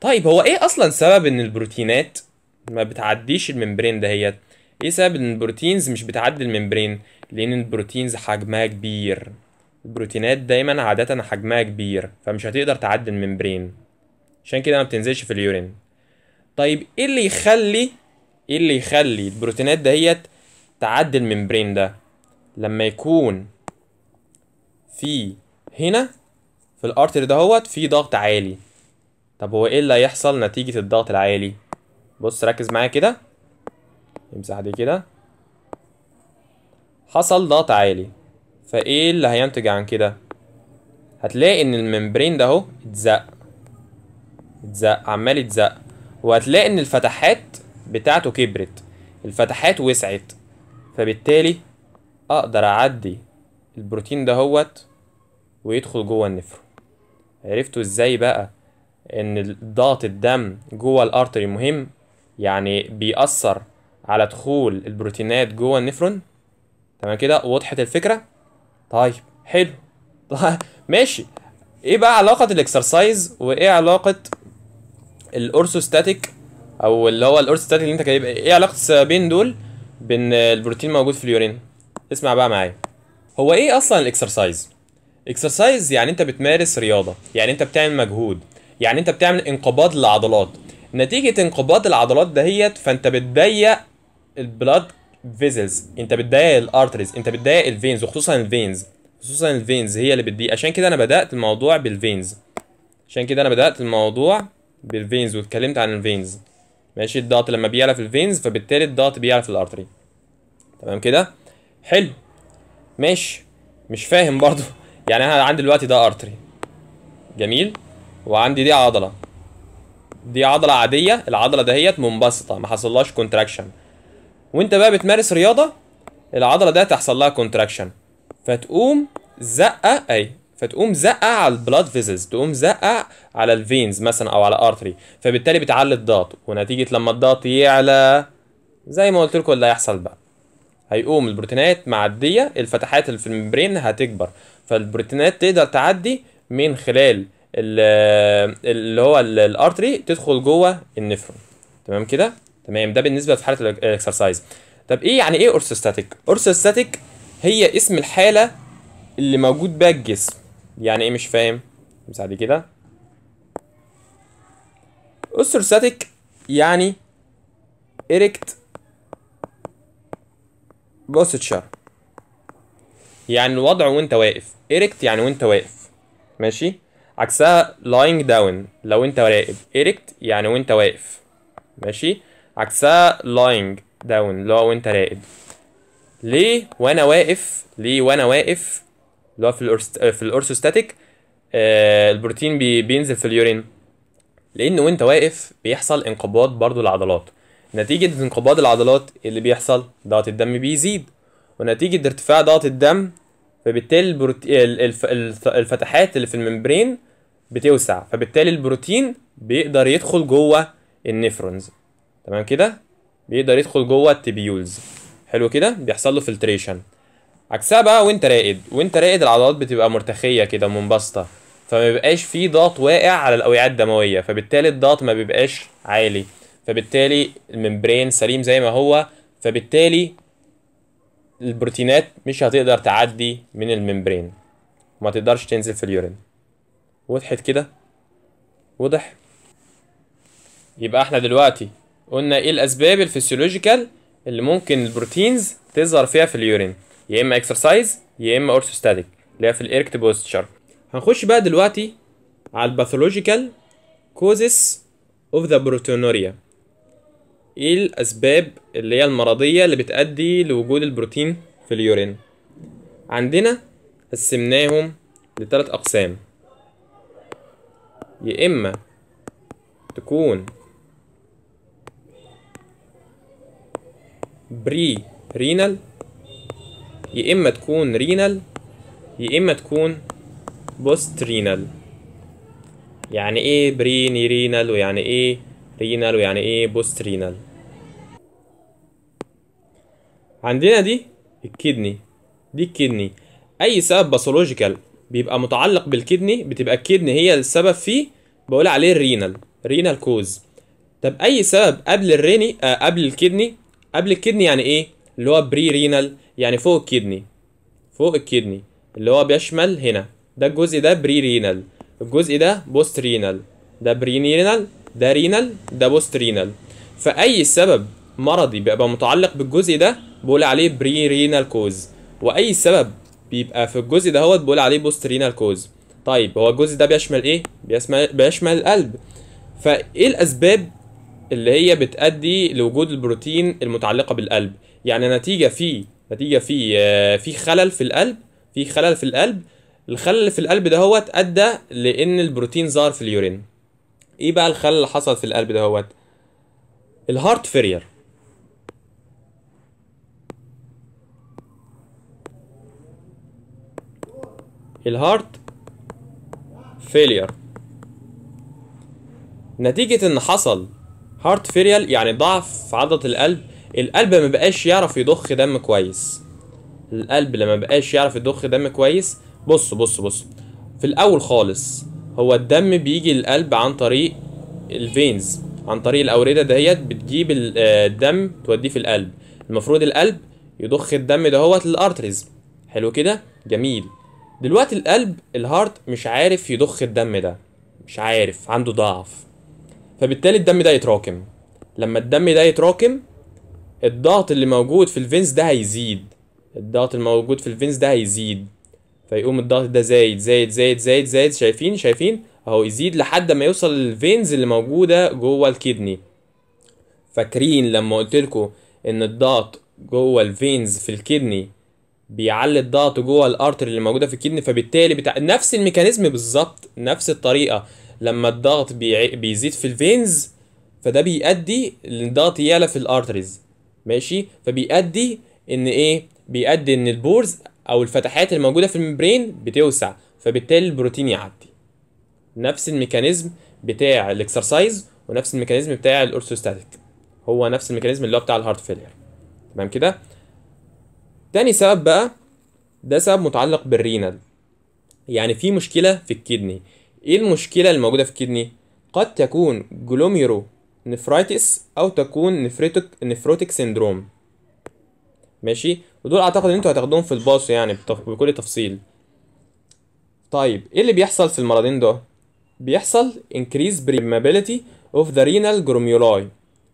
Speaker 1: طيب هو ايه اصلا سبب ان البروتينات ما بتعديش الممبرين دهيت ايه سبب ان البروتينز مش بتعدي الممبرين لان البروتينز حجمها كبير البروتينات دايما عاده حجمها كبير فمش هتقدر تعدي الممبرين عشان كده ما بتنزلش في اليورين طيب ايه اللي يخلي ايه اللي يخلي البروتينات دهيت تعدي الممبرين ده لما يكون في هنا في الارتر دهوت في ضغط عالي طب هو ايه اللي هيحصل نتيجة الضغط العالي بص ركز معايا كده امسح دي كده حصل ضغط عالي فايه اللي هينتج عن كده هتلاقي ان الممبرين ده اهو اتزق يتزق عمال يتزق وهتلاقي ان الفتحات بتاعته كبرت الفتحات وسعت فبالتالي اقدر اعدي البروتين ده هوت ويدخل جوه النفر عرفتوا ازاي بقى ان ضغط الدم جوه الارتري مهم يعني بيأثر على دخول البروتينات جوه النفرون تمام كده وضحت الفكره طيب حلو طيب ماشي ايه بقى علاقه الاكسرسايز وايه علاقه الاورثوستاتيك او اللي هو الاورثوستاتيك اللي انت جايبها ايه علاقه السببين دول بان البروتين موجود في اليورين اسمع بقى معايا هو ايه اصلا الاكسرسايز اكسرسايز يعني انت بتمارس رياضه يعني انت بتعمل مجهود يعني انت بتعمل انقباض للعضلات نتيجه انقباض العضلات دهيت فانت بتضيق البلاد فيزلز انت بتضيق الارتريز انت بتضيق الفينز وخصوصا الفينز خصوصا الفينز هي اللي بتضيق عشان كده انا بدات الموضوع بالفينز عشان كده انا بدات الموضوع بالفينز واتكلمت عن الفينز ماشي الضغط لما بيعلى في الفينز فبالتالي الضغط بيعلى في الارتري تمام كده حلو ماشي مش فاهم برضو يعني انا عندي دلوقتي ده ارتري جميل وعندي دي عضله دي عضله عاديه العضله دهيت منبسطه ما حصلهاش كونتراكشن وانت بقى بتمارس رياضه العضله ده تحصل لها كونتراكشن فتقوم زقه اهي فتقوم زقه على البلاد فيزز تقوم زقه على الفينز مثلا او على ارتري فبالتالي بتعلي الضغط ونتيجه لما الضغط يعلى زي ما قلت لكم اللي هيحصل بقى هيقوم البروتينات معديه الفتحات اللي في الممبرين هتكبر فالبروتينات تقدر تعدي من خلال آه، اللي هو الارتري تدخل جوه النفرون تمام كده تمام ده بالنسبه في حاله الاكسرسايز طب ايه يعني ايه اورثوستاتيك اورثوستاتيك هي اسم الحاله اللي موجود بيها الجسم يعني ايه مش فاهم بعد كده استروستاتيك يعني إريكت بوستشر يعني الوضع وانت واقف إريكت يعني وانت واقف ماشي عكسها لاينج داون لو انت راقد إريكت يعني وانت واقف ماشي عكسها لاينج داون لو انت راقد ليه وانا واقف ليه وانا واقف اللي هو في الأورست... آه، في الاورثوستاتيك آه البروتين بي... بينزل في اليورين لان وانت واقف بيحصل انقباض برضو العضلات نتيجة انقباض العضلات اللي بيحصل ضغط الدم بيزيد ونتيجة ارتفاع ضغط الدم فبالتالي البروت... الف... الفتحات اللي في الممبرين بتوسع فبالتالي البروتين بيقدر يدخل جوه النفرونز تمام كده بيقدر يدخل جوه التبيولز حلو كده بيحصل له فلتريشن عكسها بقى وانت راقد وانت راقد العضلات بتبقى مرتخيه كده منبسطه فما بيبقاش فيه ضغط واقع على الاوعيه الدمويه فبالتالي الضغط ما بيبقاش عالي فبالتالي الممبرين سليم زي ما هو فبالتالي البروتينات مش هتقدر تعدي من الممبرين وما تقدرش تنزل في اليورين وضحت كده وضح يبقى احنا دلوقتي قلنا ايه الاسباب الفسيولوجيكال اللي ممكن البروتينز تظهر فيها في اليورين يا اما اكسرسايز يا اما اورثوستاتيك اللي هي في الايركت بوستشر هنخش بقى دلوقتي على الباثولوجيكال كوزس اوف ذا بروتونوريا ايه الاسباب اللي هي المرضيه اللي بتؤدي لوجود البروتين في اليورين عندنا قسمناهم لثلاث اقسام يا اما تكون بري رينال يا إما تكون رينال يا إما تكون بوست رينال يعني إيه بريني رينال ويعني إيه رينال ويعني إيه بوست رينال عندنا دي الكدني دي الكدني أي سبب باثولوجيكال بيبقى متعلق بالكدني بتبقى الكدني هي السبب فيه بقول عليه الرينال رينال كوز طب اي سبب قبل الريني آه قبل الكدني قبل الكدني يعني ايه اللي هو بري رينال يعني فوق الكدني فوق الكدني اللي هو بيشمل هنا ده الجزء ده بري رينال الجزء ده بوست رينال ده بري رينال ده رينال ده بوست رينال فأي سبب مرضي بيبقى متعلق بالجزء ده بقول عليه بري رينال كوز وأي سبب بيبقى في الجزء ده هو بقول عليه بوست رينال كوز طيب هو الجزء ده بيشمل ايه؟ بيشمل بيشمل القلب فايه الأسباب اللي هي بتأدي لوجود البروتين المتعلقة بالقلب؟ يعني نتيجه في نتيجه في آه، في خلل في القلب في خلل في القلب الخلل اللي في القلب ده هو ادى لان البروتين ظهر في اليورين ايه بقى الخلل اللي حصل في القلب ده هو الهارت فيرير الهارت فيلير نتيجة ان حصل هارت فيريال يعني ضعف في عضلة القلب القلب ما بقاش يعرف يضخ دم كويس القلب لما بقاش يعرف يضخ دم كويس بص بص بص في الاول خالص هو الدم بيجي للقلب عن طريق الفينز عن طريق الاورده دهيت بتجيب آه، الدم توديه في القلب المفروض القلب يضخ الدم دهوت للارتريز حلو كده جميل دلوقتي القلب الهارت مش عارف يضخ الدم ده مش عارف عنده ضعف فبالتالي الدم ده يتراكم لما الدم ده يتراكم الضغط اللي موجود في الفينز ده هيزيد الضغط الموجود في الفينز ده هيزيد فيقوم الضغط ده زايد زايد زايد زايد زايد شايفين شايفين اهو يزيد لحد ما يوصل للفينز اللي موجوده جوه الكدني فاكرين لما قلت لكم ان الضغط جوه الفينز في الكدني بيعلي الضغط جوه الارتر اللي موجوده في الكدني فبالتالي بتاع نفس الميكانيزم بالظبط نفس الطريقه لما الضغط بيزيد في الفينز فده بيؤدي للضغط يعلى في الارتريز ماشي فبيؤدي ان ايه بيؤدي ان البورز او الفتحات الموجوده في الممبرين بتوسع فبالتالي البروتين يعدي نفس الميكانيزم بتاع الاكسرسايز ونفس الميكانيزم بتاع الاورثوستاتيك هو نفس الميكانيزم اللي هو بتاع الهارت فيلير تمام كده تاني سبب بقى ده سبب متعلق بالرينال يعني في مشكله في الكدني ايه المشكله اللي موجوده في الكدني قد تكون جلوميرو نفرايتس او تكون نفريتك نفروتك سيندروم ماشي ودول اعتقد ان انتوا هتاخدوهم في الباص يعني بكل تفصيل طيب ايه اللي بيحصل في المرضين ده بيحصل increase permeability of the renal glomeruli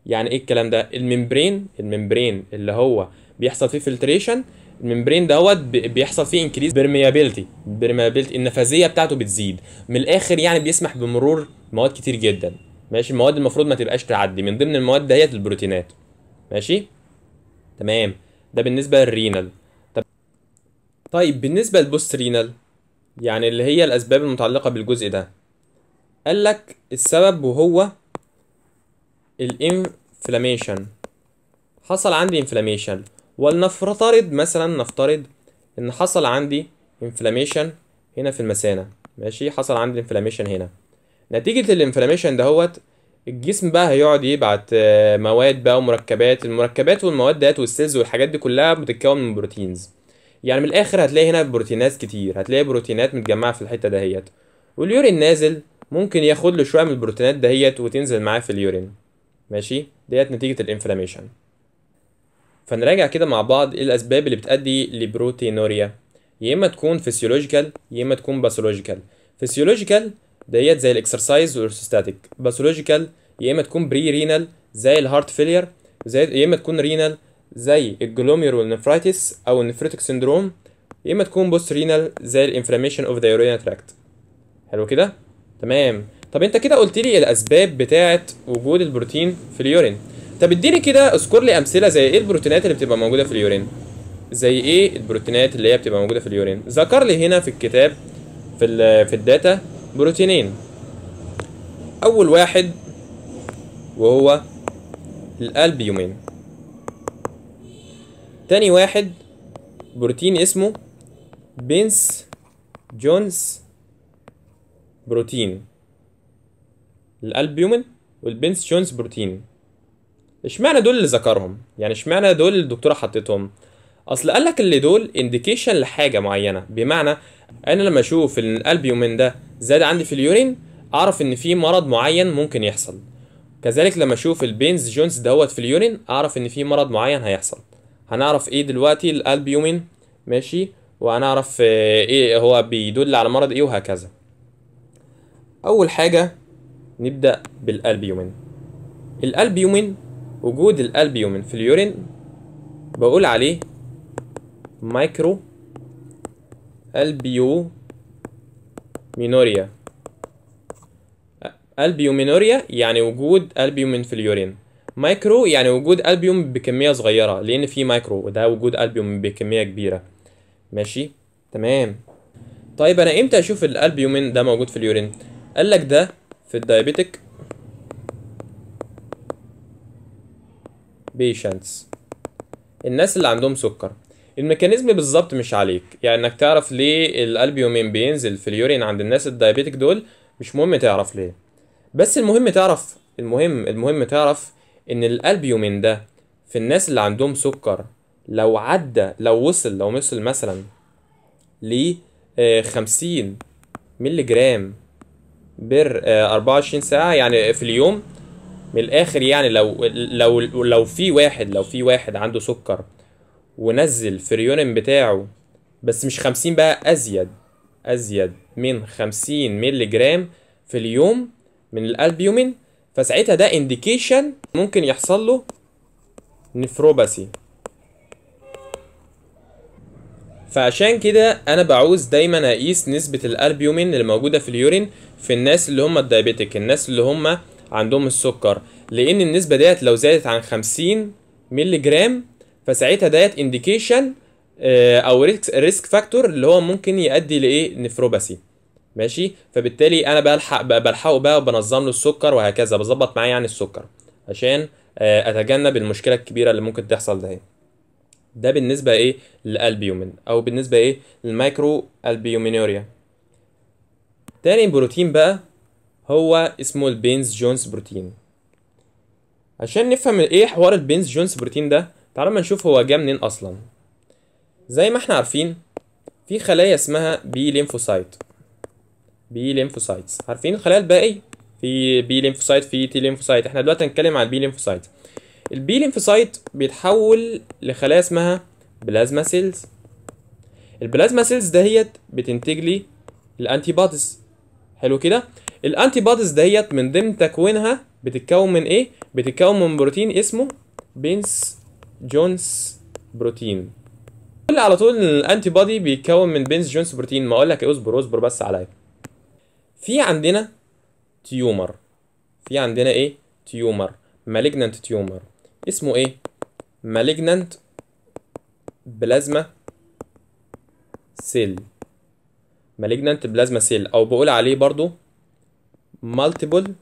Speaker 1: يعني ايه الكلام ده الممبرين الممبرين اللي هو بيحصل فيه فلتريشن الممبرين دوت بيحصل فيه انكريز permeability برميابيلتي النفاذيه بتاعته بتزيد من الاخر يعني بيسمح بمرور مواد كتير جدا ماشي المواد المفروض ما تبقاش تعدي من ضمن المواد دهيت البروتينات ماشي تمام ده بالنسبه للرينال طب طيب بالنسبه للبوست رينال يعني اللي هي الاسباب المتعلقه بالجزء ده قال لك السبب وهو الانفلاميشن حصل عندي انفلاميشن ولنفترض مثلا نفترض ان حصل عندي انفلاميشن هنا في المثانه ماشي حصل عندي انفلاميشن هنا نتيجه الانفلاميشن دهوت الجسم بقى هيقعد يبعت آه، مواد بقى ومركبات المركبات والمواد ديت والسيلز والحاجات دي كلها بتتكون من بروتينز يعني من الاخر هتلاقي هنا بروتينات كتير هتلاقي بروتينات متجمعه في الحته دهيت واليورين نازل ممكن ياخد له شويه من البروتينات دهيت وتنزل معاه في اليورين ماشي ديت نتيجه الانفلاميشن فنراجع كده مع بعض ايه الاسباب اللي بتؤدي لبروتينوريا يا اما تكون فيسيولوجيكال يا اما تكون باثولوجيكال فيسيولوجيكال ديت زي الاكسرسايز والاورثوستاتيك باثولوجيكال يا اما تكون بري رينال زي الهارت فيلير زي يا اما تكون رينال زي الجلوميرول نفرايتس او النفريتك سندروم يا اما تكون بوست رينال زي الانفلاميشن اوف ذا يورينال تراكت حلو كده تمام طب انت كده قلت لي الاسباب بتاعه وجود البروتين في اليورين طب اديني كده اذكر لي امثله زي ايه البروتينات اللي بتبقى موجوده في اليورين زي ايه البروتينات اللي هي بتبقى موجوده في اليورين ذكر لي هنا في الكتاب في في الداتا بروتينين أول واحد وهو الألبيومين تاني واحد بروتين اسمه بنس جونز بروتين الألبيومين والبنس جونز بروتين اشمعنى دول اللي ذكرهم يعني اشمعنى دول الدكتورة حطيتهم اصل قال لك اللي دول انديكيشن لحاجه معينه بمعنى انا لما اشوف ان الالبيومين ده زاد عندي في اليورين اعرف ان في مرض معين ممكن يحصل كذلك لما اشوف البينز جونز دوت في اليورين اعرف ان في مرض معين هيحصل هنعرف ايه دلوقتي الالبيومين ماشي وهنعرف آه، ايه هو بيدل على مرض ايه وهكذا اول حاجه نبدا بالالبيومين الالبيومين وجود الالبيومين في اليورين بقول عليه مايكرو البيومينوريا البيومينوريا يعني وجود البيومين في اليورين مايكرو يعني وجود البيوم بكميه صغيره لان في مايكرو وده وجود البيوم بكميه كبيره ماشي تمام طيب انا امتى اشوف الالبيومين ده موجود في اليورين قال لك ده في الدايابيتك بيشنتس الناس اللي عندهم سكر الميكانيزم بالظبط مش عليك يعني انك تعرف ليه الالبيومين بينزل في اليورين عند الناس الدايابيتك دول مش مهم تعرف ليه بس المهم تعرف المهم المهم تعرف ان الالبيومين ده في الناس اللي عندهم سكر لو عدى لو وصل لو وصل مثلا ل 50 مللي جرام بر 24 ساعة يعني في اليوم من الآخر يعني لو لو لو في واحد لو في واحد عنده سكر ونزل فريونين بتاعه بس مش خمسين بقى أزيد أزيد من خمسين ميلي جرام في اليوم من الألبيومين فساعتها ده انديكيشن ممكن يحصل له نفروباسي فعشان كده انا بعوز دايما اقيس نسبه الالبيومين اللي موجوده في اليورين في الناس اللي هم الدايبيتك الناس اللي هم عندهم السكر لان النسبه ديت لو زادت عن 50 ميلي جرام فساعتها ديت انديكيشن آه، او ريسك فاكتور اللي هو ممكن يؤدي لايه نفروباسي ماشي فبالتالي انا بلحق بلحقه بقى وبنظم له السكر وهكذا بظبط معاه يعني السكر عشان آه، اتجنب المشكله الكبيره اللي ممكن تحصل ده ده بالنسبه ايه للالبيومين او بالنسبه ايه للمايكرو البيومينوريا تاني بروتين بقى هو اسمه البينز جونز بروتين عشان نفهم ايه حوار البينز جونز بروتين ده تعالوا ما نشوف هو جه منين اصلا زي ما احنا عارفين في خلايا اسمها بي ليمفوسايت بي ليمفوسايتس عارفين الخلايا الباقي في بي ليمفوسايت في تي ليمفوسايت احنا دلوقتي هنتكلم عن البي ليمفوسايت البي ليمفوسايت بيتحول لخلايا اسمها بلازما سيلز البلازما سيلز دهيت بتنتج لي الانتي بوديز حلو كده الانتي بوديز دهيت من ضمن تكوينها بتتكون من ايه بتتكون من بروتين اسمه بنس جونز بروتين قول على طول ان الانتي بودي بيتكون من بنز جونز بروتين ما اقول لك اصبر اصبر بس عليا في عندنا تيومر في عندنا ايه تيومر مالجنانت تيومر اسمه ايه مالجنانت بلازما سيل مالجنانت بلازما سيل او بقول عليه برضو مالتيبل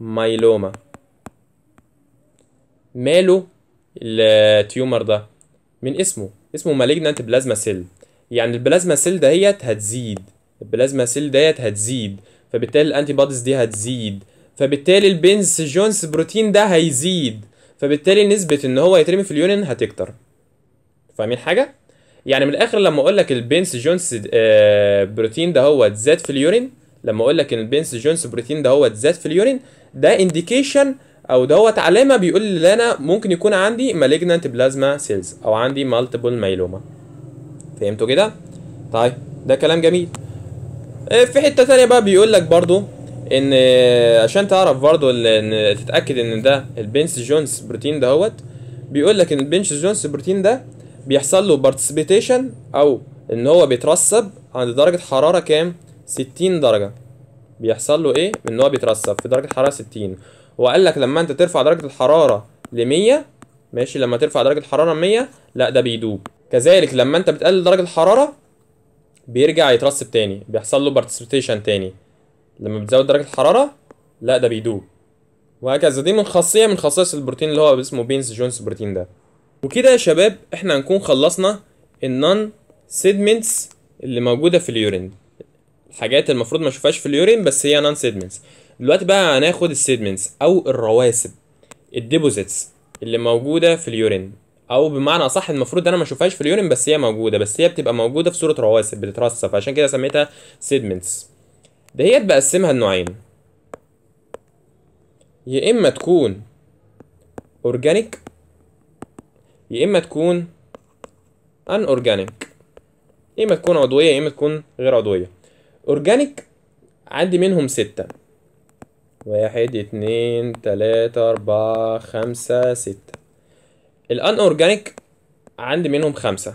Speaker 1: مايلوما ماله التيومر ده من اسمه اسمه مالجنانت بلازما سيل يعني البلازما سيل دهيت هتزيد البلازما سيل ديت هتزيد فبالتالي الانتي بوديز دي هتزيد فبالتالي البنس جونز بروتين ده هيزيد فبالتالي نسبه ان هو يترمي في اليونين هتكتر فاهمين حاجه يعني من الاخر لما اقول لك البنس جونز آه، بروتين ده هو زاد في اليورين لما اقول لك ان البنس جونز بروتين ده هو زاد في اليورين ده انديكيشن او دوت علامه بيقول انا ممكن يكون عندي malignant بلازما سيلز او عندي مالتيبل مايلوما فهمتوا كده طيب ده كلام جميل آه، في حته ثانيه بقى بيقول لك برضو ان آه، عشان تعرف برضو ان تتاكد ان ده البنس جونز بروتين دهوت بيقول لك ان البنس جونز بروتين ده بيحصل له بارتيسيبيتيشن او ان هو بيترسب عند درجه حراره كام 60 درجه بيحصل له ايه ان هو بيترسب في درجه حراره 60 وقال لك لما انت ترفع درجه الحراره ل 100 ماشي لما ترفع درجه الحراره 100 لا ده بيدوب كذلك لما انت بتقلل درجه الحراره بيرجع يترسب تاني بيحصل له بارتسبتيشن تاني لما بتزود درجه الحراره لا ده بيدوب وهكذا دي من خاصيه من خصائص البروتين اللي هو اسمه بينز جونز بروتين ده وكده يا شباب احنا هنكون خلصنا النون سيدمنتس اللي موجوده في اليورين الحاجات المفروض ما شوفهاش في اليورين بس هي نون سيدمنتس دلوقتي بقى هناخد السيدمنتس او الرواسب الديبوزيتس اللي موجوده في اليورين او بمعنى اصح المفروض انا ما اشوفهاش في اليورين بس هي موجوده بس هي بتبقى موجوده في صوره رواسب بتترصف عشان كده سميتها سيدمنتس دهيت بقسمها لنوعين يا اما تكون اورجانيك يا اما تكون ان اورجانيك يا اما تكون عضويه يا اما تكون غير عضويه اورجانيك عندي منهم سته واحد اتنين تلاتة أربعة خمسة ستة الان اورجانيك عندي منهم خمسة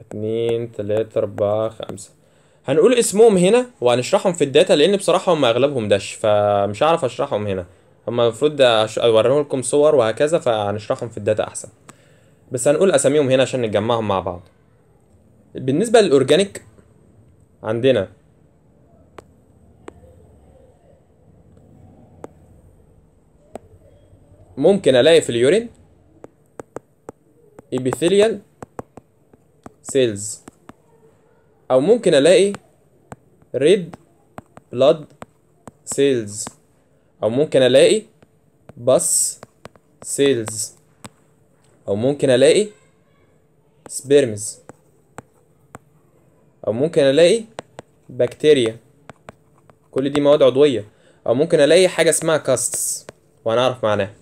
Speaker 1: اتنين تلاتة أربعة خمسة هنقول اسمهم هنا وهنشرحهم في الداتا لان بصراحة هم اغلبهم دش فمش هعرف اشرحهم هنا هما المفروض اوريهم لكم صور وهكذا فهنشرحهم في الداتا احسن بس هنقول اساميهم هنا عشان نجمعهم مع بعض بالنسبة للاورجانيك عندنا ممكن الاقي في اليورين epithelial سيلز او ممكن الاقي ريد بلاد سيلز او ممكن الاقي بس سيلز او ممكن الاقي سبيرمز او ممكن الاقي بكتيريا كل دي مواد عضويه او ممكن الاقي حاجه اسمها كاستس وانا اعرف معناها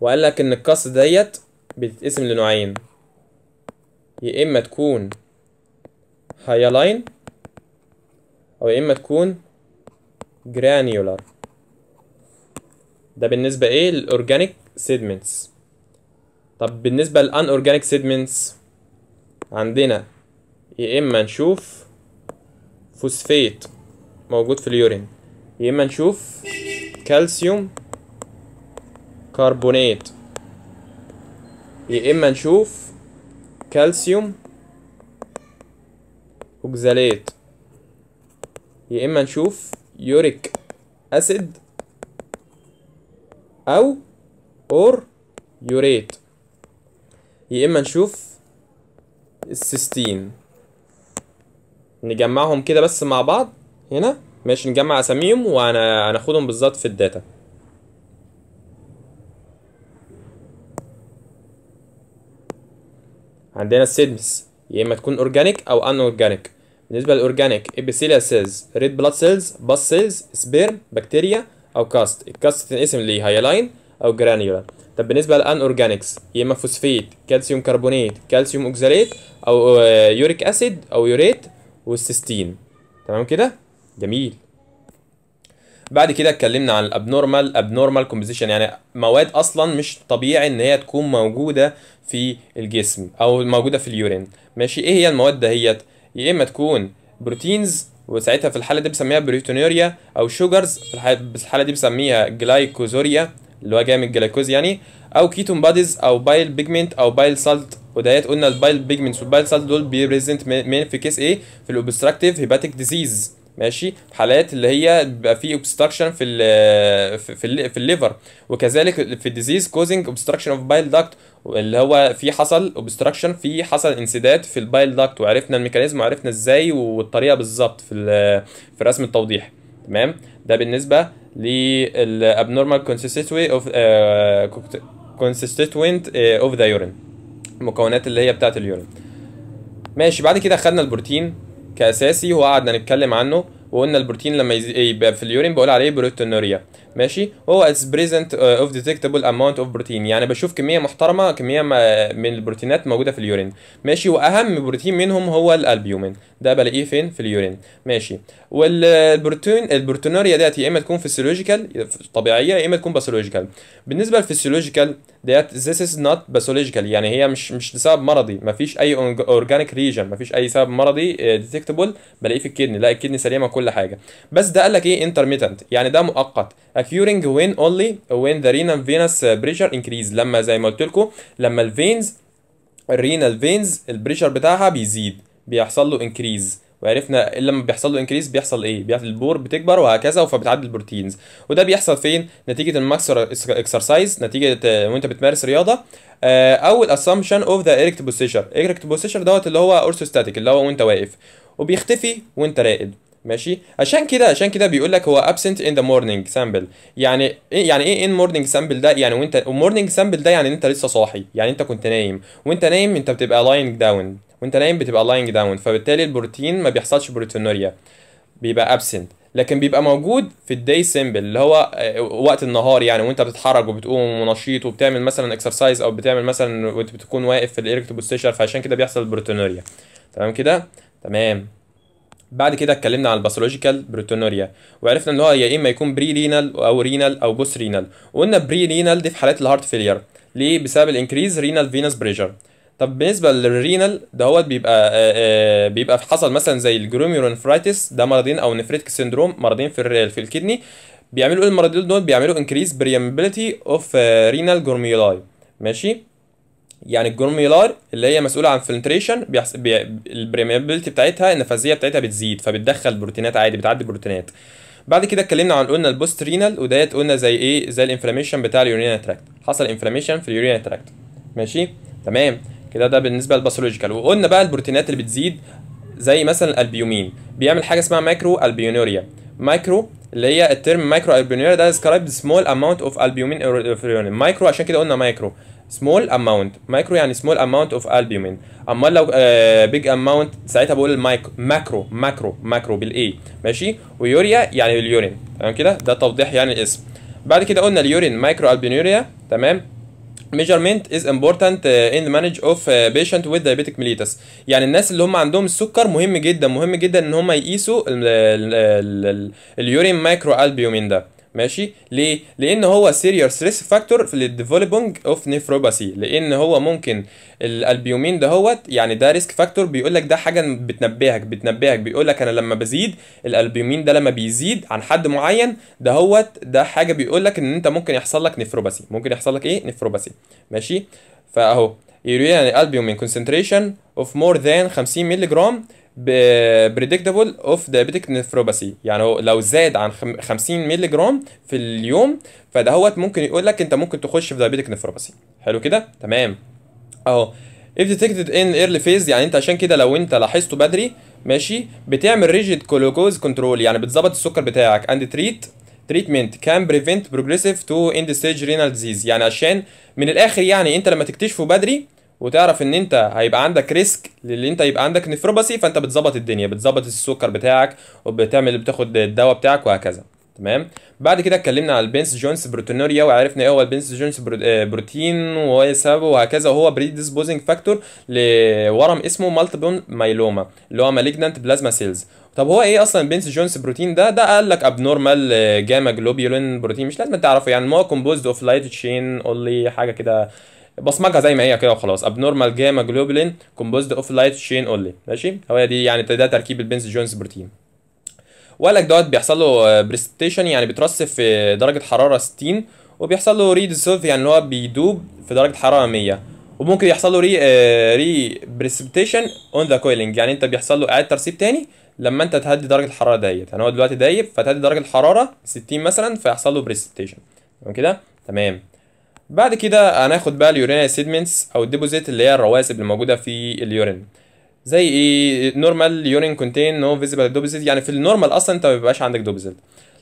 Speaker 1: وقال لك ان القص ديت بتتقسم لنوعين يا اما تكون هايلاين او يا اما تكون جرانيولار ده بالنسبه ايه للاورجانيك سيدمنتس طب بالنسبه للان اورجانيك سيدمنتس عندنا يا اما نشوف فوسفيت موجود في اليورين يا اما نشوف كالسيوم كربونات يا اما نشوف كالسيوم اوكزالات يا اما نشوف يوريك اسيد او اور يوريت يا اما نشوف السيستين نجمعهم كده بس مع بعض هنا ماشي نجمع اساميهم هناخدهم بالظبط في الداتا عندنا السيدمس يا اما تكون اورجانيك او ان اورجانيك بالنسبه للاورجانيك ابيثيليا سيلز ريد بلاد سيلز باس سيلز سبيرم بكتيريا او كاست الكاست تنقسم لهيالاين او جرانيولا طب بالنسبه للان اورجانيكس يا اما فوسفيت كالسيوم كربونيت كالسيوم اوكزاليت او يوريك آه، اسيد او يوريت والسيستين تمام كده جميل بعد كده اتكلمنا عن الابنورمال ابنورمال كومبوزيشن يعني مواد اصلا مش طبيعي ان هي تكون موجوده في الجسم او موجوده في اليورين ماشي ايه هي المواد دهيت يا اما تكون بروتينز وساعتها في الحاله دي بسميها بروتينوريا او شوجرز في الحاله دي بسميها جلايكوزوريا اللي هو جاي من الجلايكوز يعني او كيتون باديز او بايل بيجمنت او بايل سالت ودهيت قلنا البايل بيجمنت والبايل سالت دول بيبريزنت مين في كيس ايه في الاوبستراكتيف هيباتيك ديزيز ماشي حالات اللي هي بيبقى في اوبستراكشن في في في الليفر وكذلك في الديزيز كوزنج اوبستراكشن اوف بايل داكت اللي هو في حصل اوبستراكشن في حصل انسداد في البايل داكت وعرفنا الميكانيزم وعرفنا ازاي والطريقه بالظبط في في رسم التوضيح تمام ده بالنسبه للابنورمال كونسيستوي اوف كونسيستوينت اوف ذا يورين المكونات اللي هي بتاعه اليورين ماشي بعد كده خدنا البروتين كاساسي وقعدنا نتكلم عنه وقلنا البروتين لما يبقى في اليورين بقول عليه بروتينوريا ماشي هو از بريزنت اوف ديتكتبل اماونت اوف بروتين يعني بشوف كميه محترمه كميه من البروتينات موجوده في اليورين ماشي واهم بروتين منهم هو الالبيومين ده بلاقيه فين في اليورين ماشي والبروتون البروتونوريا ديت يا اما تكون فيسيولوجيكال طبيعيه يا اما تكون باثولوجيكال بالنسبه للفيسيولوجيكال ديت ذيس از نوت باثولوجيكال يعني هي مش مش لسبب مرضي ما فيش اي اورجانيك ريجن ما فيش اي سبب مرضي ديتكتبل آه، بلاقيه في الكدني لا الكدني سليمه كل حاجه بس ده قال لك ايه انترميتنت يعني ده مؤقت occurring when only when the renal venous آه، pressure increase لما زي ما قلت لكم لما الفينز الرينال فينز البريشر بتاعها بيزيد بيحصل له انكريز وعرفنا إيه لما بيحصل له انكريس بيحصل ايه بيحصل البور بتكبر وهكذا فبتعدي البروتينز وده بيحصل فين نتيجه الماكسر اكسرسايز نتيجه آه، وانت بتمارس رياضه آه، او الاسامشن اوف ذا ايركت بوزيشن ايركت بوزيشن دوت اللي هو اورثوستاتيك اللي هو وانت واقف وبيختفي وانت راقد ماشي عشان كده عشان كده بيقول لك هو absent in the morning sample يعني إيه يعني ايه in morning sample ده يعني وانت morning sample ده يعني انت لسه صاحي يعني انت كنت نايم وانت نايم انت بتبقى lying down وانت نايم بتبقى lying down فبالتالي البروتين ما بيحصلش بروتينوريا بيبقى absent لكن بيبقى موجود في الداي سيمبل اللي هو آه، وقت النهار يعني وانت بتتحرك وبتقوم ونشيط وبتعمل مثلا اكسرسايز او بتعمل مثلا وانت بتكون واقف في الايركت فعشان كده بيحصل البروتينوريا تمام كده تمام بعد كده اتكلمنا عن الباثولوجيكال بروتونوريا وعرفنا ان هو يا اما يكون بري رينال او رينال او بوست رينال وقلنا بري رينال دي في حالات الهارت فيلير ليه بسبب الانكريز رينال فينس بريشر طب بالنسبه للرينال هو بيبقى آآ آه، آآ آه، بيبقى حصل مثلا زي الجروميرونفرايتس ده مرضين او نفريتك سيندروم مرضين في في الكدني بيعملوا ايه المرضين دول بيعملوا انكريز بريامبيليتي اوف رينال جورميولاي ماشي يعني الجورميلار اللي هي مسؤوله عن فلتريشن بيحس... بي... البريميابيلتي بتاعتها النفاذيه بتاعتها بتزيد فبتدخل بروتينات عادي بتعدي بروتينات بعد كده اتكلمنا عن قلنا البوست رينال وديت قلنا زي ايه زي الانفلاميشن بتاع اليورينال تراكت حصل انفلاميشن في اليورينال تراكت ماشي تمام كده ده بالنسبه للباثولوجيكال وقلنا بقى البروتينات اللي بتزيد زي مثلا الالبيومين بيعمل حاجه اسمها مايكرو البيونوريا مايكرو اللي هي الترم مايكرو البيونوريا ده سكرايب سمول اماونت اوف البيومين مايكرو عشان كده قلنا مايكرو سمول اماونت مايكرو يعني سمول اماونت اوف البيومين امال لو بيج آه، اماونت ساعتها بقول المايكرو ماكرو ماكرو ماكرو بالاي ماشي ويوريا يعني اليورين تمام كده ده توضيح يعني الاسم بعد كده قلنا اليورين مايكرو البينوريا تمام measurement is important آه، in the manage of آه، patient with diabetic mellitus يعني الناس اللي هم عندهم السكر مهم جدا مهم جدا ان هم يقيسوا اليورين مايكرو البيومين ده ماشي ليه لان هو سيريور ستريس فاكتور في الديفلوبينج اوف نيفروباثي لان هو ممكن الالبيومين ده هو يعني ده ريسك فاكتور بيقول لك ده حاجه بتنبهك بتنبهك بيقول لك انا لما بزيد الالبيومين ده لما بيزيد عن حد معين ده هو ده حاجه بيقول لك ان انت ممكن يحصل لك نيفروباثي ممكن يحصل لك ايه نيفروباثي ماشي فاهو يوريا الالبيومين كونسنتريشن اوف مور ذان 50 مللي جرام بريدكتابل اوف diabetic نفروباثي يعني لو زاد عن 50 مللي جرام في اليوم فده هو ممكن يقول لك انت ممكن تخش في diabetic نفروباثي حلو كده تمام اهو if detected in early phase يعني انت عشان كده لو انت لاحظته بدري ماشي بتعمل ريجيد كلوكوز كنترول يعني بتظبط السكر بتاعك and treat تريتمنت كان بريفنت بروجريسيف تو اند ستيج رينال ديزيز يعني عشان من الاخر يعني انت لما تكتشفه بدري وتعرف ان انت هيبقى عندك ريسك للي انت يبقى عندك نفروباسي فانت بتظبط الدنيا بتظبط السكر بتاعك وبتعمل بتاخد الدواء بتاعك وهكذا تمام بعد كده اتكلمنا على البنس جونز بروتينوريا وعرفنا ايه هو البنس جونز آه، بروتين وايه سببه وهكذا وهو بريديسبوزنج فاكتور لورم اسمه مالتيبل مايلوما اللي هو مالجنانت بلازما سيلز طب هو ايه اصلا بنس جونز بروتين ده ده قال لك ابنورمال جاما جلوبيولين بروتين مش لازم تعرفه يعني ما هو كومبوزد اوف لايت تشين اونلي حاجه كده بصمجها زي ما هي كده وخلاص ابنورمال جاما جلوبولين كومبوزد اوف لايت شين اونلي ماشي هو دي يعني ده تركيب البنز جونز بروتين وقال لك دوت بيحصل له بريستيشن آه، يعني بيترصف في درجه حراره 60 وبيحصل له ريديسولف يعني اللي هو بيدوب في درجه حراره 100 وممكن يحصل له ري ري بريسبتيشن اون ذا كويلنج يعني انت بيحصل له اعاده ترسيب تاني لما انت تهدي درجه الحراره ديت يعني هو دلوقتي دايب فتهدي درجه الحراره 60 مثلا فيحصل له بريسبتيشن تمام كده تمام بعد كده هناخد بقى اليورين سيدمنتس او الديبوزيت اللي هي الرواسب اللي موجوده في اليورين زي ايه نورمال يورين كونتين نو فيزيبل ديبوزيت يعني في النورمال اصلا انت ما بيبقاش عندك ديبوزيت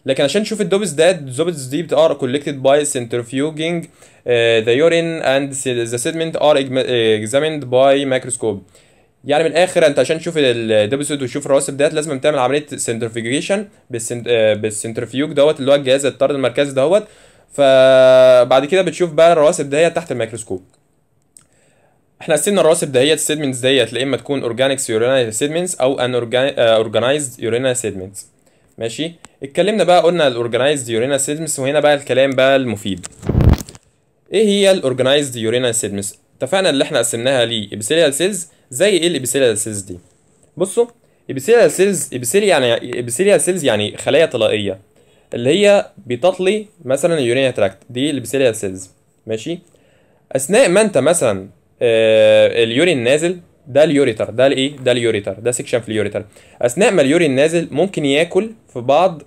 Speaker 1: لكن عشان تشوف الدوبس ده الدوبس دي بتار collected by centrifuging ذا آه، the urine and the ار are آه، examined by microscope يعني من الاخر انت عشان تشوف الديبوزيت وتشوف الرواسب ديت لازم تعمل عمليه سنترفيجيشن بالسنترفيوج آه، دوت اللي هو الجهاز الطرد المركزي دوت فبعد كده بتشوف بقى الرواسب دهيت تحت الميكروسكوب احنا قسمنا الرواسب دهيت السيدمنتس ديت يا اما تكون اورجانيك يورينال سيدمنتس او ان اورجانيزد يورينال سيدمنتس ماشي اتكلمنا بقى قلنا الاورجانيزد يورينال سيدمنتس وهنا بقى الكلام بقى المفيد ايه هي الاورجانيزد يورينال سيدمنتس اتفقنا اللي احنا قسمناها لابيثيليال سيلز زي ايه الابيثيليال سيلز دي بصوا ابيثيليال سيلز ابيثيليا يعني ابيثيليال سيلز يعني خلايا طلائيه اللي هي بتطلي مثلا اليورينيا تراكت دي بيسيليا سيلز ماشي اثناء ما انت مثلا آه اليورين نازل ده اليوريتر ده الايه ده اليوريتر ده سيكشن في اليوريتر اثناء ما اليورين نازل ممكن ياكل في بعض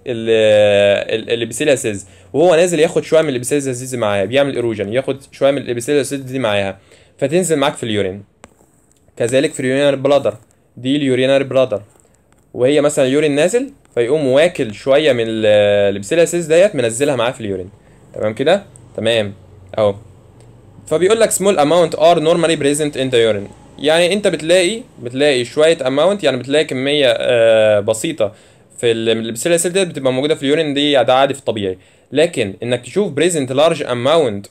Speaker 1: بيسيليا سيلز وهو نازل ياخد شويه من اللي سيلز معاه بيعمل ايروجن ياخد شويه من اللي سيلز دي معاها فتنزل معاك في اليورين كذلك في اليورينر بلادر دي اليورينر بلادر وهي مثلا اليورين نازل فيقوم واكل شويه من البسيلاسيس ديت منزلها معاه في اليورين تمام كده تمام اهو فبيقول لك small اماونت are normally present in the urine يعني انت بتلاقي بتلاقي شويه amount يعني بتلاقي كميه آه، بسيطه في البسيلاسيس ديت بتبقى موجوده في اليورين دي ده عادي في الطبيعي لكن انك تشوف present large amount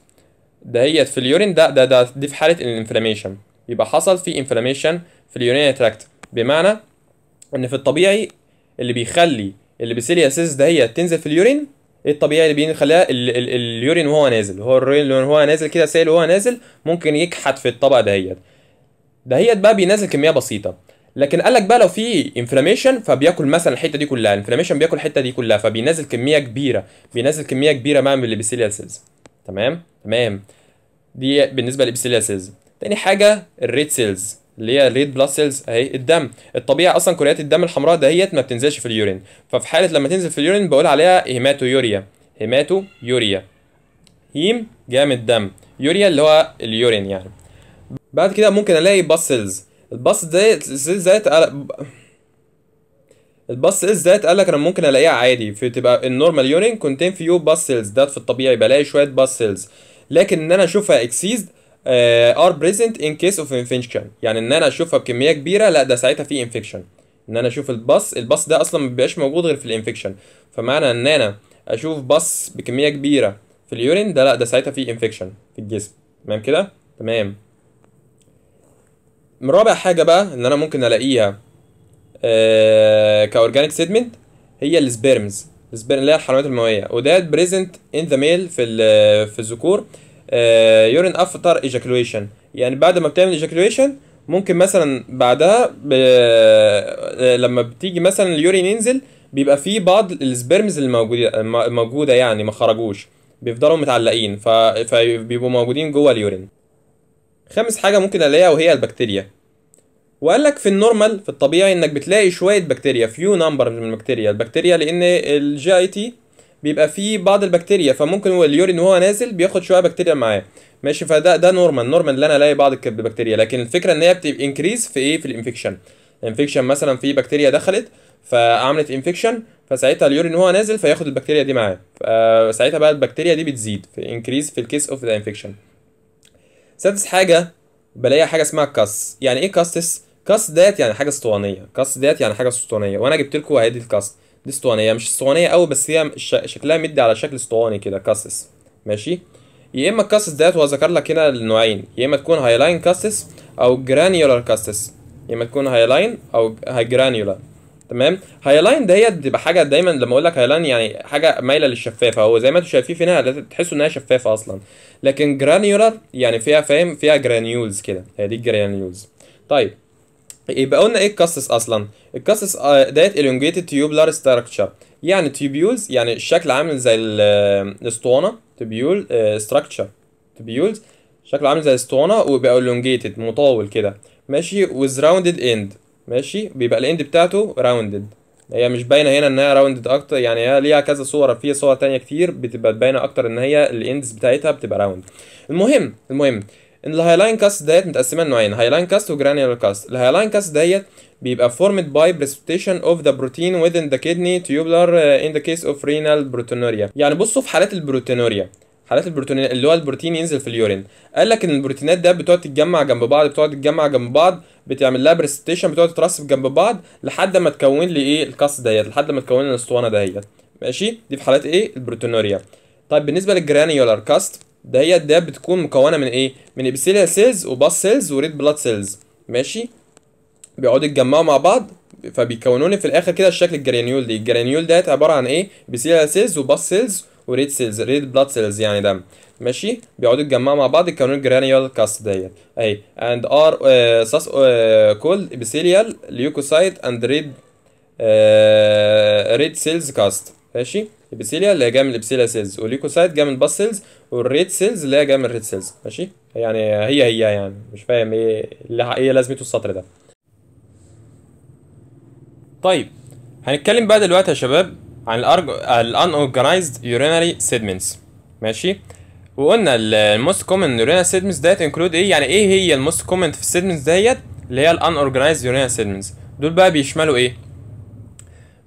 Speaker 1: دهيت في اليورين ده ده ده دي في حاله الانفلاميشن يبقى حصل في انفلاميشن في اليورين تراكت بمعنى ان في الطبيعي اللي بيخلي الابيثيليا ده دهيت تنزل في اليورين ايه الطبيعي اللي بيخليها اليورين وهو نازل هو اليورين وهو نازل كده سائل وهو نازل ممكن يكحت في الطبقه دهيت دهيت بقى بينزل كميه بسيطه لكن قال لك بقى لو في انفلاميشن فبياكل مثلا الحته دي كلها الانفلاميشن بياكل الحته دي كلها فبينزل كميه كبيره بينزل كميه كبيره بقى من الابيثيليال سيلز تمام تمام دي بالنسبه للابيثيليال سيلز تاني حاجه الريد سيلز اللي هي الريد بلاس سيلز اهي الدم الطبيعي اصلا كريات الدم الحمراء دهيت ما بتنزلش في اليورين ففي حاله لما تنزل في اليورين بقول عليها هيماتو يوريا هيماتو يوريا هيم جامد دم يوريا اللي هو اليورين يعني بعد كده ممكن الاقي باسلز الباس ديت ديت الباس سيلز ديت قال لك انا ممكن الاقيها عادي في تبقى النورمال يورين كونتين فيو باص سيلز ده في الطبيعي بلاقي شويه باص سيلز لكن ان انا اشوفها اكسيزد ار بريزنت ان كيس اوف انفكشن يعني ان انا اشوفها بكميه كبيره لا ده ساعتها في انفكشن ان انا اشوف الباص الباص ده اصلا ما بيبقاش موجود غير في الانفكشن فمعنى ان انا اشوف باص بكميه كبيره في اليورين ده لا ده ساعتها في انفكشن في الجسم تمام كده تمام من رابع حاجه بقى ان انا ممكن الاقيها آه كاورجانيك سيدمنت هي السبيرمز السبيرم اللي هي الحيوانات المويه وده بريزنت ان ذا ميل في في الذكور يورين افتر ايجاكيوليشن يعني بعد ما بتعمل ايجاكيوليشن ممكن مثلا بعدها ب... آه، لما بتيجي مثلا اليورين ينزل بيبقى فيه بعض السبرمز الموجوده موجوده يعني ما خرجوش بيفضلوا متعلقين ف... فبيبقوا موجودين جوه اليورين خامس حاجه ممكن الاقيها وهي البكتيريا وقال لك في النورمال في الطبيعي انك بتلاقي شويه بكتيريا فيو نمبر من البكتيريا البكتيريا لان الجي اي تي بيبقى فيه بعض البكتيريا فممكن هو اليورين وهو نازل بياخد شويه بكتيريا معاه ماشي فده ده نورمال نورمال ان انا الاقي بعض البكتيريا لكن الفكره ان هي بتبقى انكريز في ايه في الانفكشن انفكشن مثلا في بكتيريا دخلت فعملت انفكشن فساعتها اليورين وهو نازل فياخد البكتيريا دي معاه فساعتها بقى البكتيريا دي بتزيد في انكريز في الكيس اوف ذا انفكشن سادس حاجه بلاقي حاجه اسمها كاس يعني ايه كاستس كاس ديت يعني حاجه اسطوانيه كاس ديت يعني حاجه اسطوانيه وانا جبت لكم هيدي الكاست دي اسطوانيه مش اسطوانيه قوي بس هي شكلها مدي على شكل اسطواني كده كاسس ماشي يا اما الكاسس ديت وذكر لك هنا النوعين يا اما تكون هايلاين كاسس او جرانيولار كاسس يا اما تكون هايلاين او جرانيولار تمام هايلاين هي بتبقى حاجه دايما لما اقول لك هايلاين يعني حاجه مايله للشفافه هو زي ما انتم شايفين هنا تحسوا انها شفافه اصلا لكن جرانيولار يعني فيها فاهم فيها جرانيولز كده هي دي الجرانيولز طيب يبقى قلنا ايه الكاستس اصلا الكاستس آه، ديت elongated tubular structure يعني tubules يعني الشكل عامل زي الاسطوانه آه، تبيول آه، structure tubules شكله عامل زي الاسطوانه وبيبقى elongated مطول كده ماشي with rounded end ماشي بيبقى الاند بتاعته راوندد هي مش باينه هنا ان هي راوندد اكتر يعني هي ليها كذا صوره في صور تانية كتير بتبقى باينه اكتر ان هي الاندز بتاعتها بتبقى راوند المهم المهم ان الهايلاين كاست ديت متقسمه لنوعين هايلاين كاست وجرانيولار كاست الهايلاين كاست ديت بيبقى فورمد باي precipitation اوف ذا بروتين within ذا كيدني تيوبلر ان ذا كيس اوف رينال بروتينوريا يعني بصوا في حالات البروتينوريا حالات البروتين اللي هو البروتين ينزل في اليورين قال لك ان البروتينات ده بتقعد تتجمع جنب بعض بتقعد تتجمع جنب بعض بتعمل لها برستيشن بتقعد تترسب جنب بعض لحد ما تكون لي ايه الكاست ديت لحد ما تكون الاسطوانه دهيت ماشي دي في حالات ايه البروتينوريا طيب بالنسبه للجرانيولار كاست ده هي ده بتكون مكونه من ايه من ابسيليا سيلز وباس سيلز وريد بلاد سيلز ماشي بيقعدوا يتجمعوا مع بعض فبيكونوا لي في الاخر كده الشكل الجرانيول دي الجرانيول ديت عباره عن ايه ابسيليا سيلز وباس سيلز وريد سيلز ريد بلاد سيلز يعني دم ماشي بيقعدوا يتجمعوا مع بعض يكونوا الجرانيول كاست ديت اهي اند ار ساس كول ابيثيليال ليوكوسايت اند ريد ريد سيلز كاست ماشي ابيثيليا اللي جايه من الابيثيليا سيلز وليكوسايت جايه من الباس سيلز والريد سيلز اللي هي جايه من الريد سيلز ماشي يعني هي هي يعني مش فاهم ايه ايه لازمته السطر ده طيب هنتكلم بقى دلوقتي يا شباب عن الان اورجنايزد يورينري سيدمنتس ماشي وقلنا الموست كومن يورينال سيدمنتس ديت انكلود ايه يعني ايه هي الموست كومن في السيدمنتس ديت اللي هي الان اورجنايزد urinary سيدمنتس دول بقى بيشملوا ايه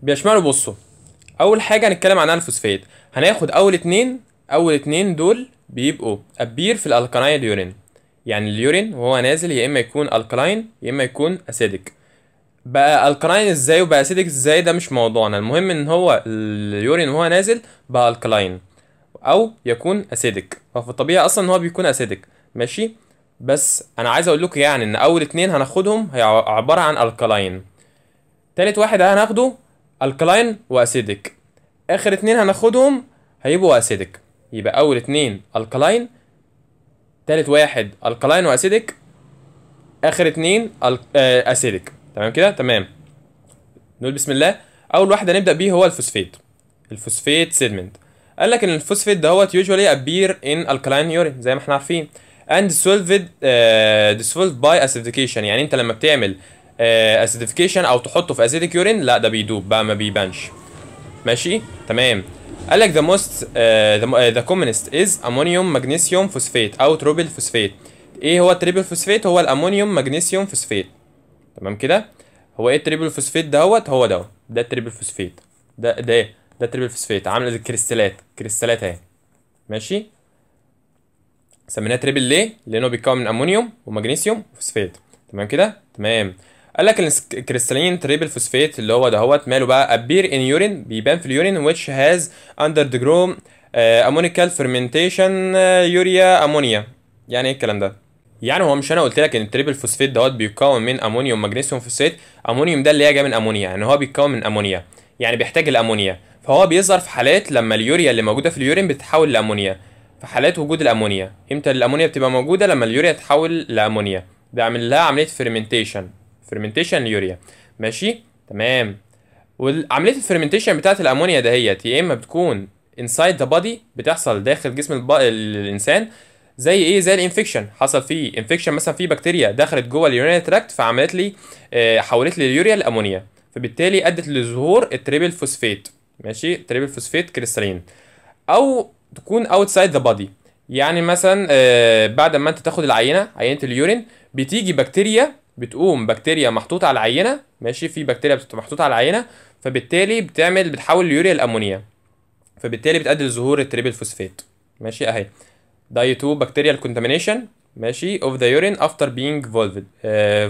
Speaker 1: بيشملوا بصوا اول حاجه هنتكلم عنها الفوسفات هناخد اول اتنين اول اتنين دول بيبقوا ابير في الالكالاين اليورين يعني اليورين وهو نازل يا اما يكون الكالاين يا اما يكون اسيدك بقى الكالاين ازاي وبقى اسيدك ازاي ده مش موضوعنا المهم ان هو اليورين وهو نازل بقى الكالاين او يكون اسيدك ففي الطبيعه اصلا ان هو بيكون اسيدك ماشي بس انا عايز اقول لكم يعني ان اول اتنين هناخدهم هي عباره عن الكالاين تالت واحد هناخده الكالاين واسيدك اخر اتنين هناخدهم هيبقوا اسيدك يبقى اول اتنين الكلاين تالت واحد الكلاين واسيدك اخر اتنين اسيدك آه، تمام كده تمام نقول بسم الله اول واحدة هنبدا بيه هو الفوسفيت الفوسفيت سيدمنت قال لك ان الفوسفيت دهوت يوجوالي ابير ان الكلاين يورين زي ما احنا عارفين solved dissolved آه، dissolved by acidification يعني انت لما بتعمل آه، acidification او تحطه في acidic urine لا ده بيدوب بقى ما بيبانش ماشي تمام قال لك the most uh, the, uh, the commonest is ammonium magnesium phosphate او triple phosphate ايه هو التريبل فوسفيت هو الامونيوم مغنيسيوم فوسفيت تمام كده هو ايه التريبل فوسفيت دهوت هو ده ده التريبل فوسفيت ده ده ايه ده التريبل فوسفات عامل زي الكريستالات كريستالات اهي ماشي سميناها تريبل ليه لانه بيتكون من امونيوم ومغنيسيوم وفوسفيت. تمام كده تمام قال لك الكريستالين تريبل فوسفيت اللي هو دهوت ماله بقى ابير ان يورين بيبان في اليورين which هاز اندر ذا جروم امونيكال فيرمنتيشن يوريا امونيا يعني ايه الكلام ده يعني هو مش انا قلت لك ان التريبل فوسفيت دوت بيتكون من امونيوم ومغنيسيوم فوسفيت امونيوم ده اللي هي جايه من امونيا يعني هو بيتكون من امونيا يعني بيحتاج الامونيا فهو بيظهر في حالات لما اليوريا اللي موجوده في اليورين بتتحول لامونيا في حالات وجود الامونيا امتى الامونيا بتبقى موجوده لما اليوريا تتحول لامونيا بيعمل لها عمليه فيرمنتيشن فيرمنتيشن اليوريا ماشي تمام وعمليه الفيرمنتيشن بتاعت الامونيا دهيت يا اما بتكون انسايد ذا بادي بتحصل داخل جسم الب... الانسان زي ايه زي الانفكشن حصل فيه انفكشن مثلا في بكتيريا دخلت جوه اليوريا تراكت فعملت لي آه، حولت لي اليوريا لامونيا فبالتالي ادت لظهور التريبل فوسفيت ماشي تريبل فوسفيت كريستالين او تكون اوتسايد ذا بادي يعني مثلا آه، بعد ما انت تاخد العينه عينه اليورين بتيجي بكتيريا بتقوم بكتيريا محطوطه على العينه ماشي في بكتيريا بتبقى محطوطه على العينه فبالتالي بتعمل بتحول اليوريا لامونيا فبالتالي بتأدي لظهور التريبل فوسفات ماشي اهي داي تو بكتيريال كونتامينيشن ماشي اوف ذا يورين افتر بينج فولفد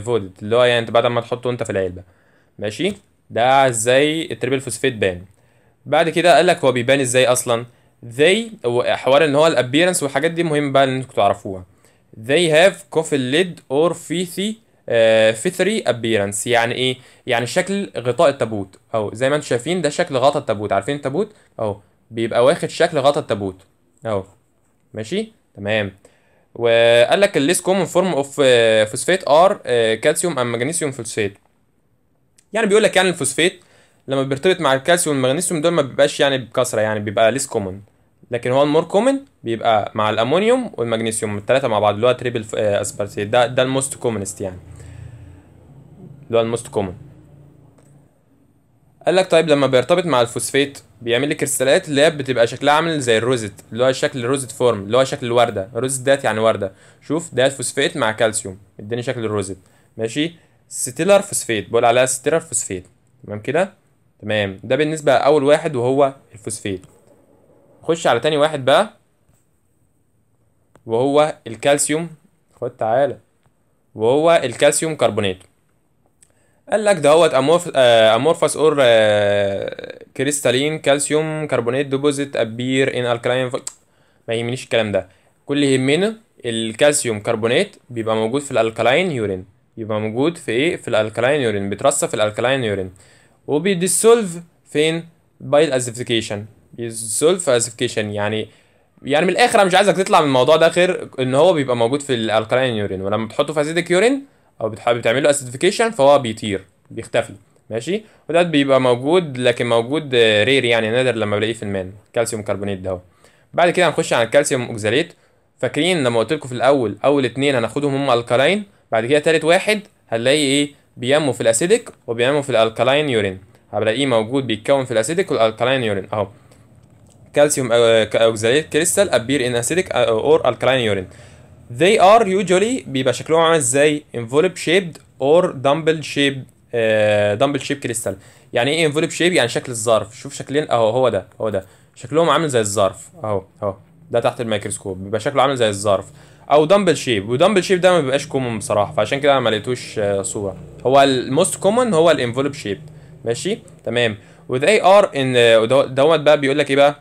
Speaker 1: فولد اللي هو يعني انت بعد ما تحطه انت في العلبه ماشي ده ازاي التريبل فوسفات بان بعد كده قال لك هو بيبان ازاي اصلا they حوار ان هو الابيرنس والحاجات دي مهم بقى ان انتوا تعرفوها they have coffin ليد or فيثي آه، في 3 ابيرنس يعني ايه يعني شكل غطاء التابوت اهو زي ما انتم شايفين ده شكل غطا التابوت عارفين التابوت اهو بيبقى واخد شكل غطا التابوت اهو ماشي تمام وقال لك الليس كومن فورم اوف فوسفيت ار كالسيوم ام مغنيسيوم فوسفيت يعني بيقول لك يعني الفوسفيت لما بيرتبط مع الكالسيوم والمغنيسيوم دول ما بيبقاش يعني بكثره يعني بيبقى ليس كومن لكن هو المور كومن بيبقى مع الامونيوم والمغنيسيوم الثلاثه مع بعض اللي هو تريبل اسبارتيت آه، ده ده الموست كومنست يعني اللي هو الموست كومن قال لك طيب لما بيرتبط مع الفوسفيت بيعمل لي كريستالات اللي هي بتبقى شكلها عامل زي الروزت اللي هو شكل الروزت فورم اللي هو شكل الورده الروزيت ديت يعني ورده شوف ده الفوسفيت مع كالسيوم اداني شكل الروزت ماشي ستيلر فوسفيت بقول عليها ستيلر فوسفيت تمام كده تمام ده بالنسبه لاول واحد وهو الفوسفيت خش على تاني واحد بقى وهو الكالسيوم خد تعالى وهو الكالسيوم كربونات قال لك دهوت امورفاس آه، اور آه، كريستالين كالسيوم كربونات ديبوزيت ابير ان الكلاين ما يهمنيش الكلام ده كل يهمنا الكالسيوم كربونات بيبقى موجود في الالكلاين يورين يبقى موجود في ايه في الالكلاين يورين بيترصف في الالكلاين يورين وبيديسولف فين باي الازيفيكيشن يسولف اسيفيكيشن يعني يعني من الاخر انا مش عايزك تطلع من الموضوع ده غير ان هو بيبقى موجود في الالكالين يورين ولما بتحطه في اسيدك يورين او بتعمل له اسيدفيكيشن فهو بيطير بيختفي ماشي وده بيبقى موجود لكن موجود رير يعني نادر لما بلاقيه في المان كالسيوم كربونيت ده بعد كده هنخش على الكالسيوم اوكزاليت فاكرين لما قلت لكم في الاول اول اتنين هناخدهم هم الكالين بعد كده تالت واحد هنلاقي ايه بينمو في الاسيدك وبينمو في الالكالاين يورين هبلاقيه موجود بيتكون في الاسيدك والالكالاين يورين اهو كالسيوم اوكزاليت كريستال ابير ان اسيديك اور الكلاين يورين they are usually بيبقى شكلهم عامل ازاي انفولب شيبد اور دامبل شيب دامبل شيب كريستال يعني ايه انفولب شيب يعني شكل الظرف شوف شكلين اهو هو ده هو ده شكلهم عامل زي الظرف اهو اهو ده تحت الميكروسكوب بيبقى شكله عامل زي الظرف او دامبل شيب ودامبل شيب ده ما بيبقاش كومون بصراحه فعشان كده انا ما لقيتوش آه، صوره هو الموست كومون هو الانفولب شيب ماشي تمام وذي ار ان دوت بقى بيقول لك ايه بقى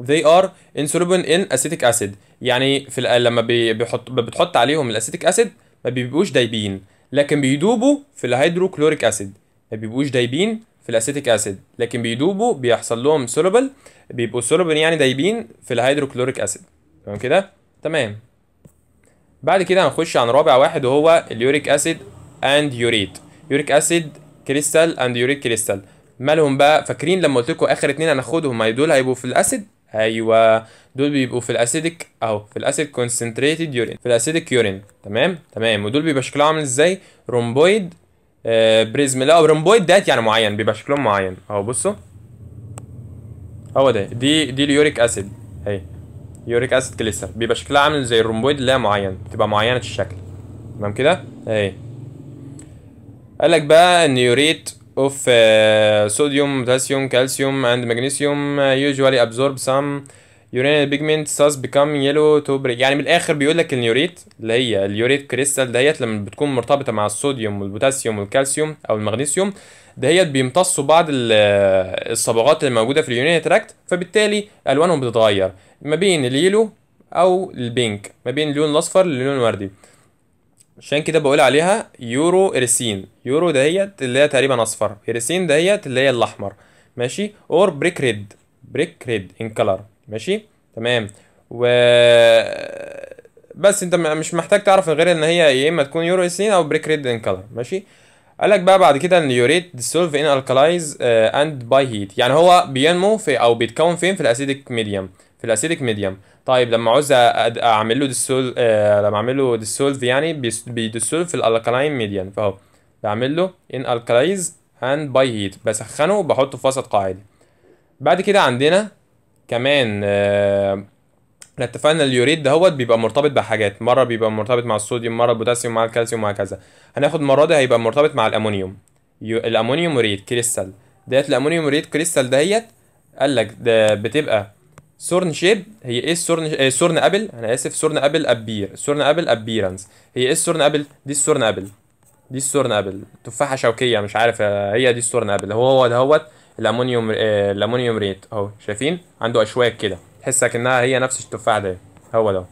Speaker 1: they are insoluble in acetic acid يعني في لما بيحط بتحط عليهم الاسيتيك اسيد ما بيبقوش دايبين لكن بيدوبوا في الهيدروكلوريك اسيد ما بيبقوش دايبين في الاسيتيك اسيد لكن بيدوبوا بيحصل لهم سولبل بيبقوا سولبل يعني دايبين في الهيدروكلوريك اسيد تمام كده تمام بعد كده هنخش عن رابع واحد وهو اليوريك اسيد اند يوريت يوريك اسيد كريستال اند يوريك كريستال مالهم بقى فاكرين لما قلت لكم اخر اتنين هناخدهم دول هيبقوا في الاسيد ايوه دول بيبقوا في الاسيدك اهو في الاسيد كونسنتريتد يورين في الاسيدك يورين تمام تمام ودول بيبقى شكلهم عامل ازاي رومبويد آه بريزم لا رومبويد ده يعني معين بيبقى شكلهم معين اهو بصوا هو ده دي دي اليوريك اسيد اهي يوريك اسيد كليستر بيبقى شكلها عامل زي الرومبويد اللي هي معين بتبقى معينه الشكل تمام كده اهي قال لك بقى ان يوريت of uh, sodium, potassium, calcium, and magnesium uh, usually absorb some urinary pigment thus become yellow to break. يعني من الآخر بيقول لك النيوريت اللي هي اليوريت كريستال دهيت لما بتكون مرتبطة مع الصوديوم والبوتاسيوم والكالسيوم أو المغنيسيوم دهيت بيمتصوا بعض آه، الصبغات اللي موجودة في اليورينري تراكت فبالتالي ألوانهم بتتغير ما بين اليلو أو البينك ما بين اللون الأصفر للون الوردي. عشان كده بقول عليها يورو إرسين يورو دهيت اللي هي تقريبا أصفر إرسين دهيت اللي هي الأحمر ماشي أور بريك ريد بريك ريد إن كلر ماشي تمام و بس انت مش محتاج تعرف غير ان هي يا اما تكون يورو ايرسين او بريك ريد ان كلر ماشي قالك بقى بعد كده ان يوريت ديسولف ان الكلايز اند باي هيت يعني هو بينمو في او بيتكون فين في الاسيديك ميديم في الاسيتيك ميديم طيب لما عاوز اعمل له ديسول آه لما اعمل له ديسولف يعني بيديسولف في الالكالاين ميديم فاهو بعمل له ان الكالايز اند باي هيت بسخنه وبحطه في وسط قاعدي بعد كده عندنا كمان آه احنا اتفقنا اليوريت دهوت بيبقى مرتبط بحاجات مره بيبقى مرتبط مع الصوديوم مره البوتاسيوم مع الكالسيوم وهكذا هناخد المره دي هيبقى مرتبط مع الامونيوم الامونيوم ريت كريستال ديت الامونيوم ريت كريستال دهيت قال لك ده بتبقى سورن شيب هي ايه السورن آه سورن ابل انا اسف سورن ابل ابير سورن ابل ابيرنس هي ايه السورن ابل دي السورن ابل دي السورن ابل تفاحه شوكيه مش عارف آه، هي دي السورن ابل هو هو دهوت الامونيوم آه الامونيوم ريت اهو شايفين عنده اشواك كده تحس كانها هي نفس التفاح ده هو ده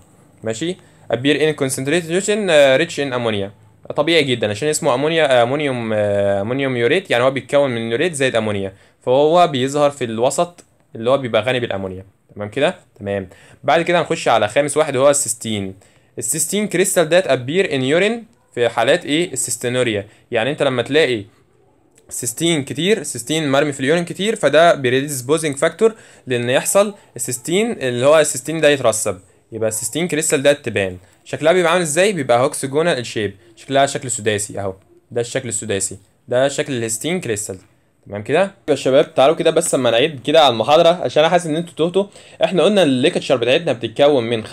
Speaker 1: ماشي ابير ان كونسنتريشن آه، ريتش ان امونيا طبيعي جدا عشان اسمه امونيا آه، امونيوم امونيوم يوريت يعني هو بيتكون من يوريت زائد امونيا فهو بيظهر في الوسط اللي هو بيبقى غني بالامونيا تمام كده تمام بعد كده هنخش على خامس واحد وهو السيستين السيستين كريستال ده ابير ان يورين في حالات ايه السيستينوريا يعني انت لما تلاقي سيستين كتير سيستين مرمي في اليورين كتير فده بريديسبوزنج فاكتور لان يحصل السيستين اللي هو السيستين ده يترسب يبقى السيستين كريستال ده تبان شكلها بيبقى عامل ازاي بيبقى هوكسجونال شيب شكلها شكل سداسي اهو ده الشكل السداسي ده شكل الهستين كريستال تمام كده يا شباب تعالوا كده بس اما نعيد كده على المحاضره عشان انا حاسس ان انتوا تهتوا احنا قلنا الليكتشر بتاعتنا بتتكون من 35%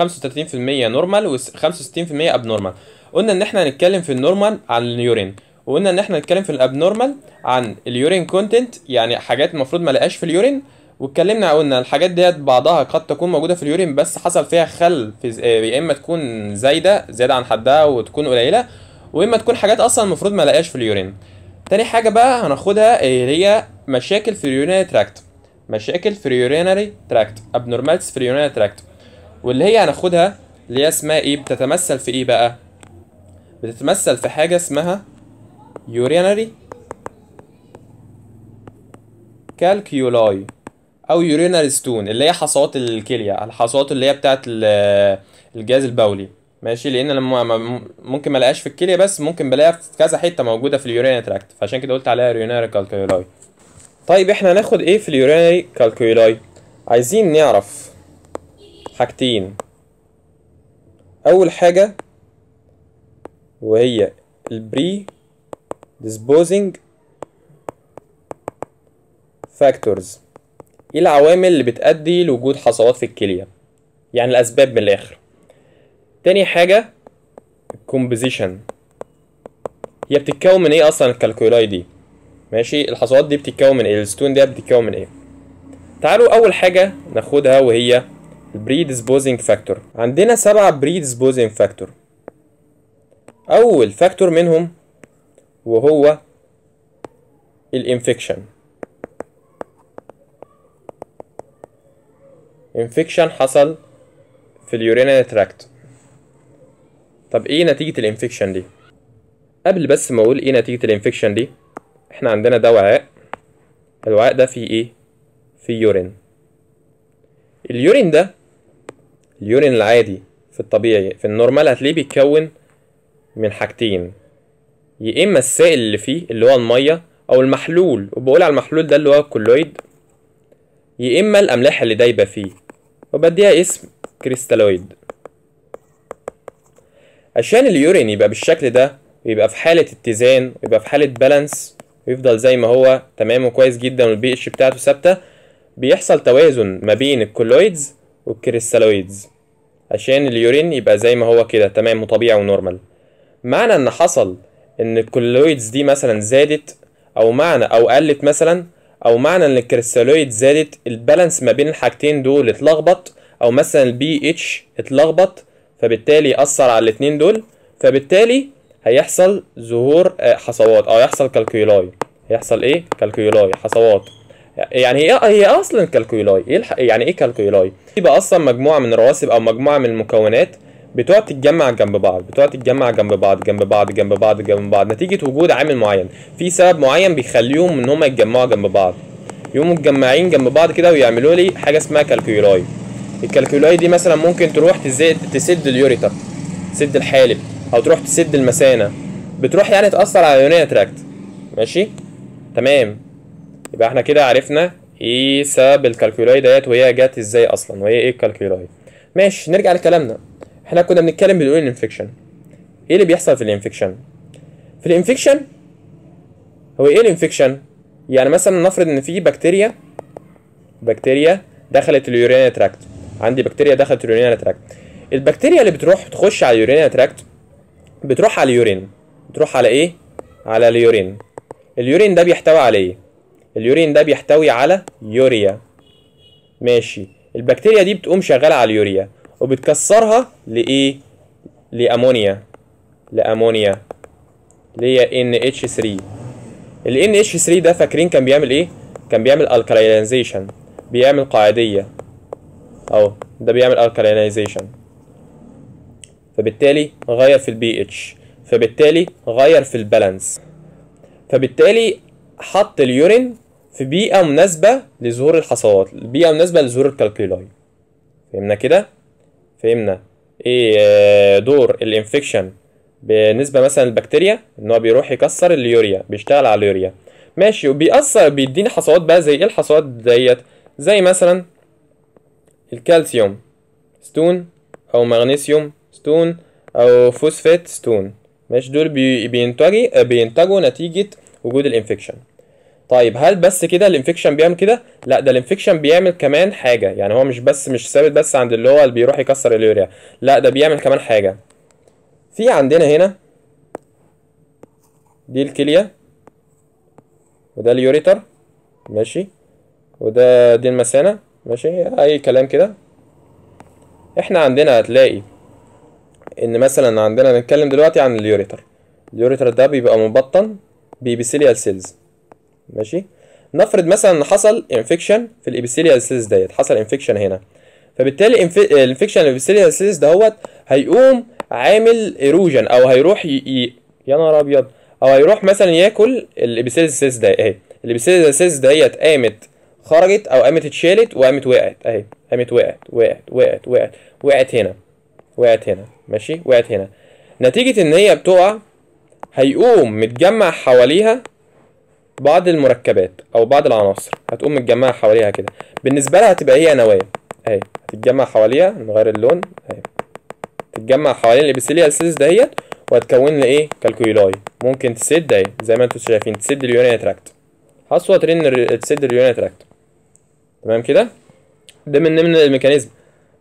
Speaker 1: نورمال و65% ابنورمال قلنا ان احنا هنتكلم في النورمال عن اليورين وقلنا ان احنا هنتكلم في الابنورمال عن اليورين كونتنت يعني حاجات المفروض ما لقاش في اليورين واتكلمنا قلنا الحاجات ديت بعضها قد تكون موجوده في اليورين بس حصل فيها خل في آه، يا اما تكون زايده زياده عن حدها وتكون قليله واما تكون حاجات اصلا المفروض ما لقاش في اليورين تاني حاجه بقى هناخدها اللي هي مشاكل في اليورينري تراكت مشاكل في اليورينري تراكت abnormalities في اليورينري تراكت واللي هي هناخدها اللي هي اسمها ايه بتتمثل في ايه بقى بتتمثل في حاجه اسمها urinary calculi او urinary stone اللي هي حصوات الكليه الحصوات اللي هي بتاعه الجهاز البولي ماشي لان لما ممكن ما الاقيهاش في الكليه بس ممكن بلاقيها في كذا حته موجوده في اليورينري تراكت فعشان كده قلت عليها يورينري كالكيولاي طيب احنا هناخد ايه في اليورينري كالكيولاي عايزين نعرف حاجتين اول حاجه وهي البري ديسبوزنج فاكتورز ايه العوامل اللي بتؤدي لوجود حصوات في الكليه يعني الاسباب من الاخر تاني حاجة الكومبوزيشن هي بتتكون من ايه اصلا الكالكولاي دي ماشي الحصوات دي بتتكون من ايه الستون دي بتتكون من ايه تعالوا اول حاجة ناخدها وهي البريدسبوزنج فاكتور عندنا سبعة بريدسبوزنج فاكتور اول فاكتور منهم وهو الانفكشن انفكشن حصل في اليورينال تراكت طب ايه نتيجة الانفكشن دي قبل بس ما اقول ايه نتيجة الانفكشن دي احنا عندنا ده وعاء الوعاء ده فيه ايه فيه يورين اليورين ده اليورين العادي في الطبيعي في النورمال هتلاقيه بيتكون من حاجتين يا اما السائل اللي فيه اللي هو الميه او المحلول وبقول على المحلول ده اللي هو الكولويد يا اما الاملاح اللي دايبه فيه وبديها اسم كريستالويد عشان اليورين يبقى بالشكل ده ويبقى في حالة اتزان ويبقى في حالة بالانس ويفضل زي ما هو تمام وكويس جدا والبي اتش بتاعته ثابتة بيحصل توازن ما بين الكولويدز والكريستالويدز عشان اليورين يبقى زي ما هو كده تمام وطبيعي ونورمال معنى ان حصل ان الكولويدز دي مثلا زادت او معنى او قلت مثلا او معنى ان الكريستالويد زادت البالانس ما بين الحاجتين دول اتلخبط او مثلا البي اتش اتلخبط فبالتالي أثر على الاتنين دول فبالتالي هيحصل ظهور آه، حصوات أو يحصل كالكيولاي هيحصل إيه؟ كالكيولاي حصوات يعني هي هي اصلا كالكيولاي ايه الح... يعني ايه كالكيولاي يبقى اصلا مجموعه من الرواسب او مجموعه من المكونات بتقعد تتجمع جنب بعض بتقعد تتجمع جنب بعض جنب بعض جنب بعض جنب بعض نتيجه وجود عامل معين في سبب معين بيخليهم ان هم يتجمعوا جنب بعض يقوموا متجمعين جنب بعض كده ويعملوا لي حاجه اسمها كالكيولاي الكالكيولاي دي مثلا ممكن تروح تزيد تسد اليوريتر تسد الحالب او تروح تسد المثانه بتروح يعني تاثر على اليونيا تراكت ماشي تمام يبقى احنا كده عرفنا ايه سبب الكالكيولاي ديت وهي جت ازاي اصلا وهي ايه الكالكيولاي ماشي نرجع لكلامنا احنا كنا بنتكلم بنقول الانفكشن ايه اللي بيحصل في الانفكشن في الانفكشن هو ايه الانفكشن يعني مثلا نفرض ان في بكتيريا بكتيريا دخلت اليورينيا تراكت عندي بكتيريا دخلت اليورينال تراكت البكتيريا اللي بتروح تخش على اليورينال تراكت بتروح على اليورين بتروح على ايه على اليورين اليورين ده بيحتوي على ايه اليورين ده بيحتوي على يوريا ماشي البكتيريا دي بتقوم شغاله على اليوريا وبتكسرها لايه لامونيا لامونيا اللي هي NH3 ال NH3 ده فاكرين كان بيعمل ايه كان بيعمل الكالينيزيشن بيعمل قاعديه اهو ده بيعمل الكالينايزيشن فبالتالي غير في البي اتش فبالتالي غير في البالانس فبالتالي حط اليورين في بيئه مناسبه لظهور الحصوات بيئه مناسبه لظهور الكالكيلاي فهمنا كده فهمنا ايه آه، دور الانفكشن بالنسبه مثلا للبكتيريا ان هو بيروح يكسر اليوريا بيشتغل على اليوريا ماشي وبيأثر بيديني حصوات بقى زي ايه الحصوات ديت زي مثلا الكالسيوم ستون أو مغنيسيوم ستون أو فوسفات ستون ماشي دول بينتجوا بينتجي آه، بينتجوا نتيجة وجود الانفكشن طيب هل بس كده الانفكشن بيعمل كده؟ لا ده الانفكشن بيعمل كمان حاجة يعني هو مش بس مش ثابت بس عند اللي هو اللي بيروح يكسر اليوريا لا ده بيعمل كمان حاجة في عندنا هنا دي الكلية وده اليوريتر ماشي وده دي المثانة ماشي اي كلام كده احنا عندنا هتلاقي ان مثلا عندنا نتكلم دلوقتي عن اليوريتر اليوريتر ده بيبقى مبطن بإبيثيليال سيلز ماشي نفرض مثلا ان حصل انفكشن في الإبيثيليال سيلز ديت حصل انفكشن هنا فبالتالي الانفكشن الإبيثيليال سيلز دهوت هيقوم عامل ايروجن او هيروح ي... ي... يا نهار ابيض او هيروح مثلا ياكل الإبيثيليال سيلز ده اهي الإبيثيليال سيلز ديت قامت خرجت او قامت اتشالت وقامت وقعت اهي قامت وقعت وقعت وقعت وقعت وقعت هنا وقعت هنا ماشي وقعت هنا نتيجة ان هي بتقع هيقوم متجمع حواليها بعض المركبات او بعض العناصر هتقوم متجمعة حواليها كده بالنسبة لها هتبقى هي نواة اهي هتتجمع حواليها نغير اللون اهي تتجمع حوالين الابيثيليال سيلز دهيت وهتكون لي ايه كالكويلاي ممكن تسد اهي زي ما انتم شايفين تسد اليورينال تراكت حصوة ترن تسد اليورينال تراكت تمام كده ده من من الميكانيزم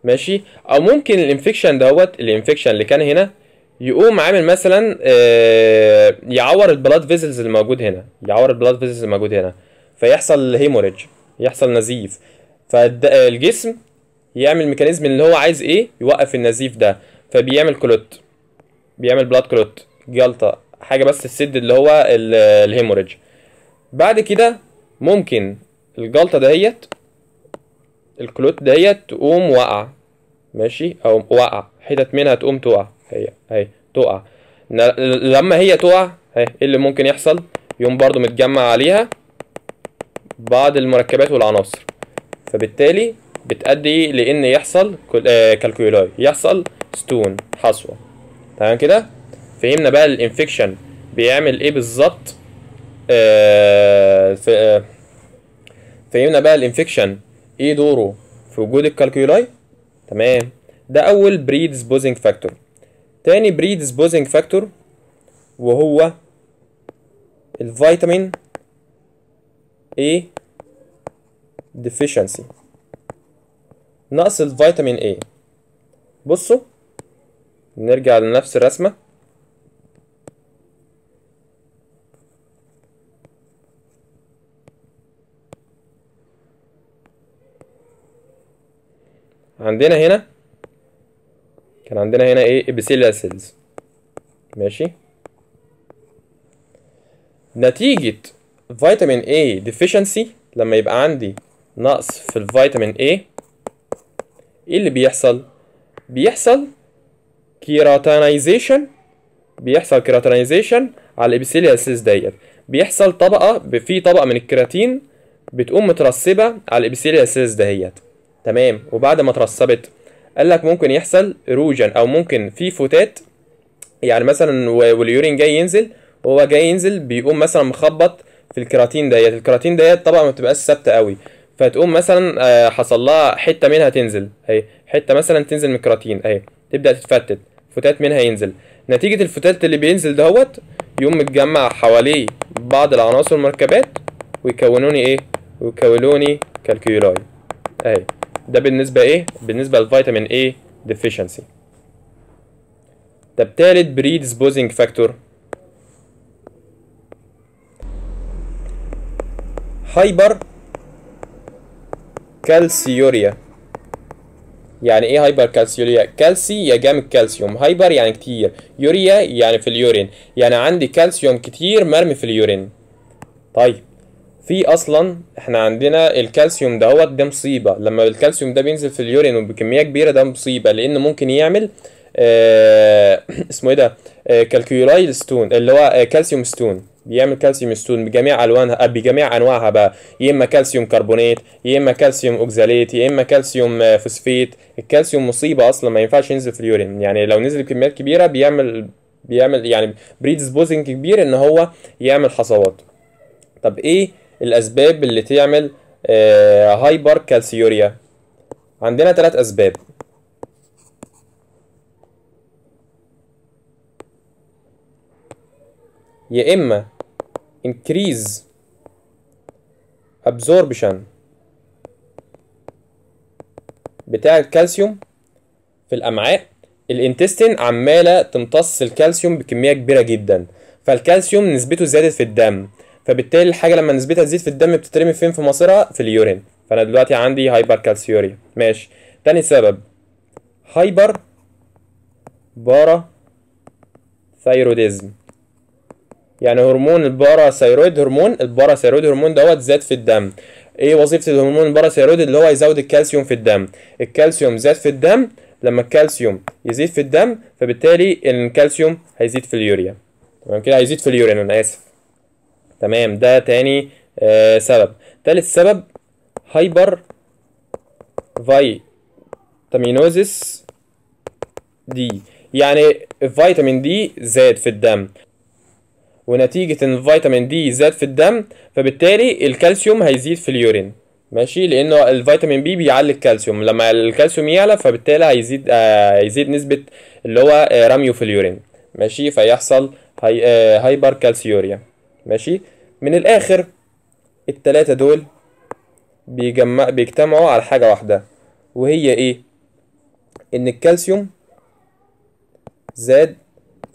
Speaker 1: ماشي او ممكن الانفكشن دوت الانفكشن اللي كان هنا يقوم عامل مثلا آه، يعور البلاد فيزلز الموجود هنا يعور البلاد فيزلز الموجود هنا فيحصل هيموريج يحصل نزيف فالجسم آه، يعمل ميكانيزم اللي هو عايز ايه يوقف النزيف ده فبيعمل كلوت بيعمل بلاد كلوت جلطه حاجه بس تسد اللي هو الهيموريج بعد كده ممكن الجلطه دهيت الكلوت ديت تقوم واقعة ماشي او واقعة حتت منها تقوم تقع هي هي تقع لما هي تقع اهي ايه اللي ممكن يحصل يقوم برضو متجمع عليها بعض المركبات والعناصر فبالتالي بتأدي لان يحصل آه، كالكيولاي يحصل ستون حصوة تمام كده فهمنا بقى الانفكشن بيعمل ايه بالظبط آه, آه، فهمنا بقى الانفكشن ايه دوره في وجود الكالكيولاي تمام ده اول بريدسبوزنج فاكتور تاني بريدسبوزنج فاكتور وهو الفيتامين A deficiency نقص الفيتامين A بصوا نرجع لنفس الرسمه عندنا هنا كان عندنا هنا ايه ابيثيليال سيلز ماشي نتيجة فيتامين A deficiency لما يبقى عندي نقص في الفيتامين A ايه اللي بيحصل؟ بيحصل كيراتانيزيشن بيحصل كيراتانيزيشن على الابيثيليال سيلز ديت بيحصل طبقة في طبقة من الكيراتين بتقوم مترسبة على الابيثيليال سيلز دهيت تمام وبعد ما اترسبت قال لك ممكن يحصل اروجن او ممكن في فوتات يعني مثلا واليورين جاي ينزل وهو جاي ينزل بيقوم مثلا مخبط في الكراتين ديت الكراتين ديت طبعا ما بتبقاش ثابته قوي فتقوم مثلا آه، حصل لها حته منها تنزل اهي حته مثلا تنزل من الكراتين اهي تبدا تتفتت فتات منها ينزل نتيجه الفتات اللي بينزل دهوت يقوم متجمع حواليه بعض العناصر المركبات ويكونوني ايه ويكونوني كالكيولاي اهي ده بالنسبه ايه بالنسبه للفيتامين A deficiency طب تالت predisposing factor هايبر كالسيوريا يعني ايه هايبر كالسيوريا كالسي يا جام الكالسيوم هايبر يعني كتير يوريا يعني في اليورين يعني عندي كالسيوم كتير مرمي في اليورين طيب في اصلا احنا عندنا الكالسيوم دوت ده مصيبه لما الكالسيوم ده بينزل في اليورين وبكميه كبيره ده مصيبه لان ممكن يعمل آه اسمه ايه ده آه كالكيولايل ستون اللي هو آه كالسيوم ستون بيعمل كالسيوم ستون بجميع الوانها آه، بجميع انواعها بقى يا اما كالسيوم كربونات يا اما كالسيوم اوكزاليت يا اما كالسيوم آه، فوسفيت الكالسيوم مصيبه اصلا ما ينفعش ينزل في اليورين يعني لو نزل بكميات كبيره بيعمل بيعمل يعني بريدسبوزنج كبير ان هو يعمل حصوات طب ايه الأسباب اللي تعمل هايبر آه، كالسيوريا عندنا ثلاث أسباب يا إما increase absorption بتاع الكالسيوم في الأمعاء الانتستين عمالة تمتص الكالسيوم بكمية كبيرة جدا فالكالسيوم نسبته زادت في الدم فبالتالي الحاجه لما نسبتها تزيد في الدم بتترمي فين في مصيرها في اليورين فانا دلوقتي عندي هايبر كالسيوريا ماشي تاني سبب هايبر بارا ثايروديزم يعني هرمون الباراثيرويد هرمون الباراثيرويد هرمون دوت زاد في الدم ايه وظيفه الهرمون الباراثيرويد اللي هو يزود الكالسيوم في الدم الكالسيوم زاد في الدم لما الكالسيوم يزيد في الدم فبالتالي الكالسيوم هيزيد في اليوريا تمام كده هيزيد في اليورين انا اسف تمام ده تاني آه سبب تالت سبب هايبر فيتامينوزيس دي يعني الفيتامين دي زاد في الدم ونتيجة ان الفيتامين دي زاد في الدم فبالتالي الكالسيوم هيزيد في اليورين ماشي لانه الفيتامين بي بيعلي الكالسيوم لما الكالسيوم يعلى فبالتالي هيزيد آه هيزيد نسبة اللي هو آه رميه في اليورين ماشي فيحصل هاي آه هايبر كالسيوريا ماشي من الآخر التلاتة دول بيجمع بيجتمعوا على حاجة واحدة وهي إيه؟ إن الكالسيوم زاد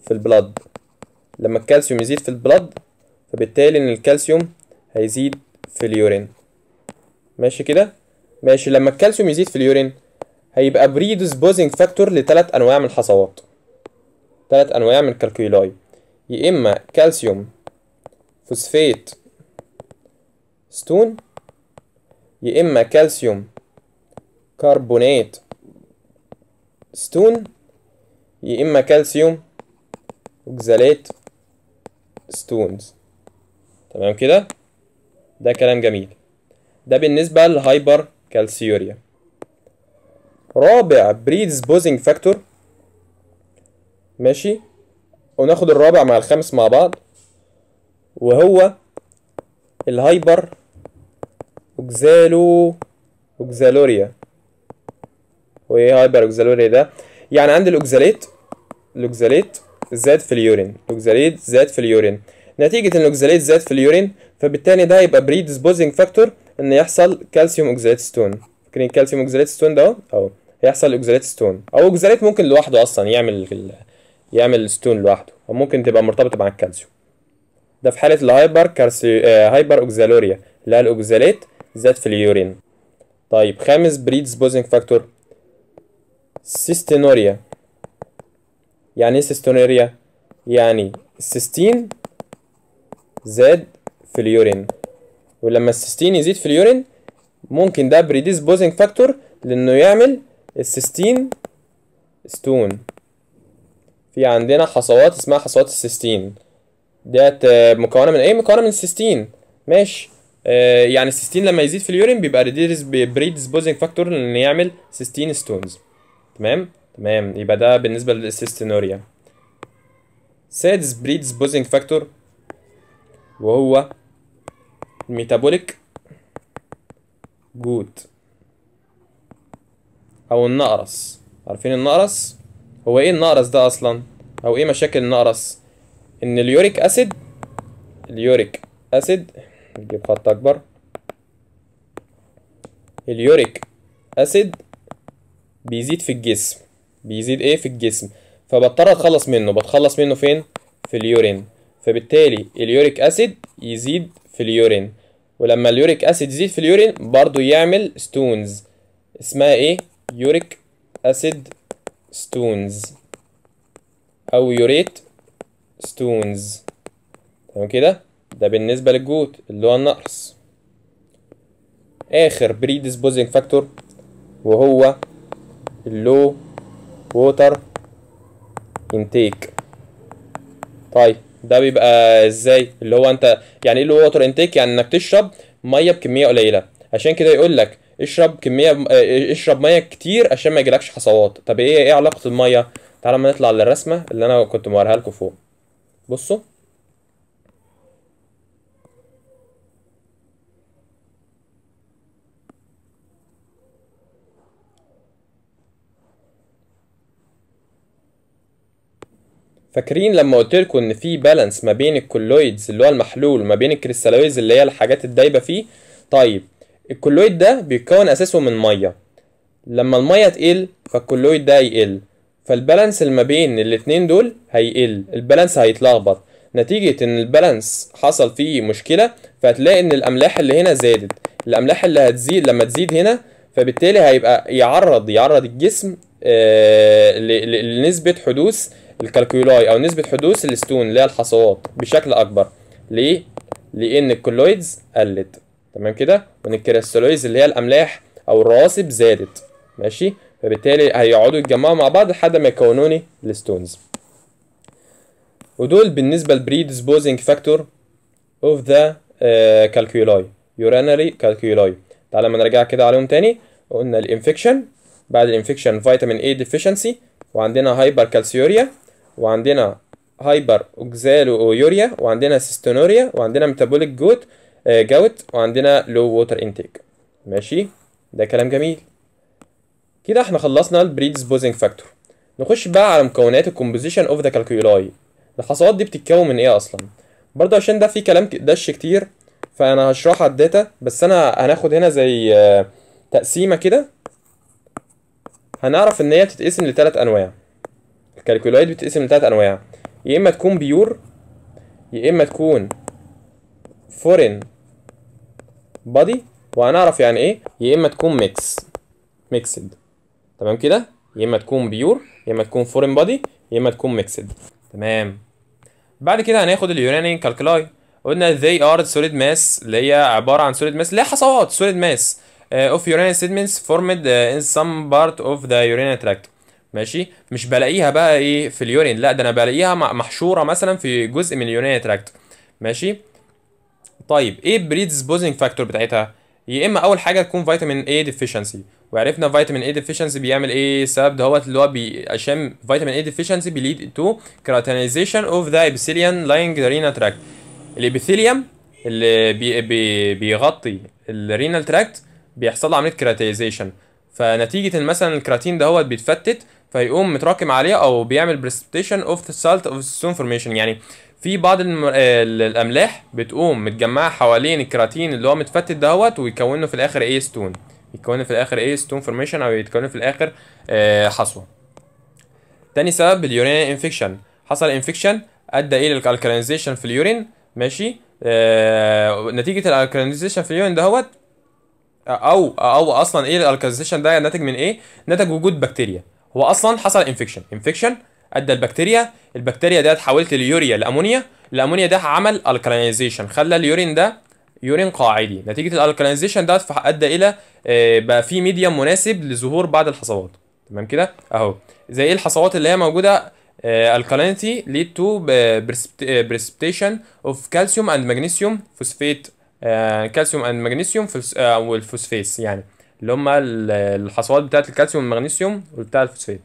Speaker 1: في البلد لما الكالسيوم يزيد في البلد فبالتالي إن الكالسيوم هيزيد في اليورين ماشي كده؟ ماشي لما الكالسيوم يزيد في اليورين هيبقى بوزنج فاكتور لتلات أنواع من الحصوات تلات أنواع من الكالكيولاي يا إما كالسيوم فوسفيت ستون يا إما كالسيوم كربونات ستون يا إما كالسيوم اوكسالات ستونز تمام كده ده كلام جميل ده بالنسبة للهايبر كالسيوريا رابع بريدز بوزنج فاكتور ماشي وناخد الرابع مع الخامس مع بعض وهو الهايبر اوكزالو اوكزالوريا وايه هايبر اوكزالوريا ده يعني عندي الاوكزاليت الاوكزاليت زاد في اليورين الاوكزاليت زاد في اليورين نتيجة ان الاوكزاليت زاد في اليورين فبالتالي ده هيبقى بريد ديسبوزنج فاكتور ان يحصل كالسيوم اوكزاليت ستون فاكرين الكالسيوم اوكزاليت ستون ده اهو هيحصل اوكزاليت ستون او اوكزاليت ممكن لوحده اصلا يعمل يعمل ستون لوحده او ممكن تبقى مرتبطة مع الكالسيوم ده في حالة الهايبر كارسي... آه، هايبر اوكزالوريا اللي هي الاوكزالات زاد في اليورين طيب خامس بوزنج فاكتور سيستينوريا يعني ايه سيستينوريا يعني السيستين زاد في اليورين ولما السيستين يزيد في اليورين ممكن ده بوزنج فاكتور لانه يعمل السيستين ستون في عندنا حصوات اسمها حصوات السيستين ديت آه، مكونه من ايه مكونه من سيستين ماشي آه، يعني السيستين لما يزيد في اليورين بيبقى بريدز بريدسبوزنج فاكتور ان يعمل سيستين ستونز تمام تمام يبقى ده بالنسبه للسيستينوريا سادس بريدسبوزنج فاكتور وهو الميتابوليك جوت او النقرس عارفين النقرس هو ايه النقرس ده اصلا او ايه مشاكل النقرس ان اليوريك اسيد اليوريك اسيد نجيب خط اكبر اليوريك اسيد بيزيد في الجسم بيزيد ايه في الجسم فبضطر اتخلص منه بتخلص منه فين في اليورين فبالتالي اليوريك اسيد يزيد في اليورين ولما اليوريك اسيد يزيد في اليورين برضو يعمل ستونز اسمها ايه يوريك اسيد ستونز او يوريت stones تمام كده ده بالنسبة للجوت اللي هو النقص آخر predisposing factor وهو اللو ووتر انتيك طيب ده بيبقى ازاي اللي هو انت يعني ايه اللو ووتر انتيك يعني انك تشرب ميه بكميه قليله عشان كده يقول لك اشرب كميه آه، اشرب ميه كتير عشان ما يجيلكش حصوات طب ايه ايه علاقه الميه تعالى ما نطلع للرسمه اللي انا كنت موريها لكم فوق بصوا فاكرين لما قلت لكم ان في بالانس ما بين الكولويدز اللي هو المحلول وما بين الكريستالويز اللي هي الحاجات الدايبه فيه طيب الكولويد ده بيتكون اساسه من ميه لما الميه تقل فالكولويد ده يقل فالبالانس اللي ما بين الاتنين دول هيقل البالانس هيتلخبط نتيجة ان البالانس حصل فيه مشكلة فهتلاقي ان الاملاح اللي هنا زادت الاملاح اللي هتزيد لما تزيد هنا فبالتالي هيبقى يعرض يعرض الجسم آه لنسبة حدوث الكالكيولاي او نسبة حدوث الستون اللي هي الحصوات بشكل اكبر ليه؟ لان الكولويدز قلت تمام كده وان الكريستالويدز اللي هي الاملاح او الرواسب زادت ماشي فبالتالي هيقعدوا يتجمعوا مع بعض لحد ما يكونوني الستونز ودول بالنسبة لبريدسبوزنج فاكتور اوف ذا كالكيولاي آه، urinary كالكيولاي تعالى ما نرجع كده عليهم تاني قلنا الانفكشن بعد الانفكشن فيتامين A ديفيشنسي وعندنا هايبر كالسيوريا وعندنا هايبر اوكزالويوريا وعندنا سيستونوريا وعندنا ميتابوليك جوت آه، جوت وعندنا لو ووتر انتيك ماشي ده كلام جميل كده احنا خلصنا بوزنج فاكتور نخش بقى على مكونات الكومبوزيشن اوف ذا كالكيولاي الحصوات دي بتتكون من ايه اصلا برضه عشان ده في كلام دش كتير فانا هشرحها الداتا بس انا هناخد هنا زي آه، تقسيمه كده هنعرف ان هي بتتقسم لثلاث انواع الكالكيولاي بتتقسم لثلاث انواع يا اما تكون بيور يا اما تكون فورين بادي وهنعرف يعني ايه يا اما تكون ميكس ميكسد تمام كده يا اما تكون بيور يا اما تكون فورين بادي يا اما تكون ميكسد تمام بعد كده هناخد اليوناني كالكلاي قلنا they are solid mass اللي هي عباره عن solid mass اللي هي حصوات solid mass اوف آه، of urinary sediments formed uh, in some part of the tract ماشي مش بلاقيها بقى ايه في اليورين لا ده انا بلاقيها محشوره مثلا في جزء من اليوراني تراكت ماشي طيب ايه بوزنج فاكتور بتاعتها يا اما اول حاجه تكون فيتامين اي ديفيشنسي وعرفنا فيتامين اي ديفيشنسي بيعمل ايه السبب ده هو اللي هو بي... عشان فيتامين اي ديفيشنسي بيليد تو كراتينيزيشن اوف ذا ابيثيليان لاينج رينا تراك الابيثيليوم اللي بي... بي... بيغطي الرينال تراكت بيحصل له عمليه كراتيزيشن فنتيجه مثلا الكراتين دهوت بيتفتت فيقوم متراكم عليه او بيعمل بريسبتيشن اوف سالت اوف ستون فورميشن يعني في بعض الاملاح بتقوم متجمعه حوالين الكراتين اللي هو متفتت دهوت ويكونه في الاخر ايه ستون يتكون في الاخر ايه ستون فورميشن او يتكون في الاخر آه حصوه تاني سبب اليورين انفكشن حصل انفكشن ادى ايه للالكالينيزيشن في اليورين ماشي آه نتيجه الالكالينيزيشن في اليورين دهوت او او اصلا ايه الالكالينيزيشن ده ناتج من ايه ناتج وجود بكتيريا هو اصلا حصل انفكشن انفكشن ادى البكتيريا البكتيريا ديت حولت اليوريا لامونيا الامونيا ده عمل الكالينيزيشن خلى اليورين ده يورين قاعدي نتيجه الالكالينيزيشن ده ادى الى آه، بقى في ميديم مناسب لظهور بعض الحصوات تمام كده اهو زي ايه الحصوات اللي هي موجوده الكالينيتي ليد تو بريسبتيشن اوف كالسيوم اند ماجنيسيوم فوسفيت كالسيوم اند ماجنيسيوم والفوسفيس يعني اللي هم الحصوات بتاعت الكالسيوم والمغنيسيوم وبتاع الفوسفيت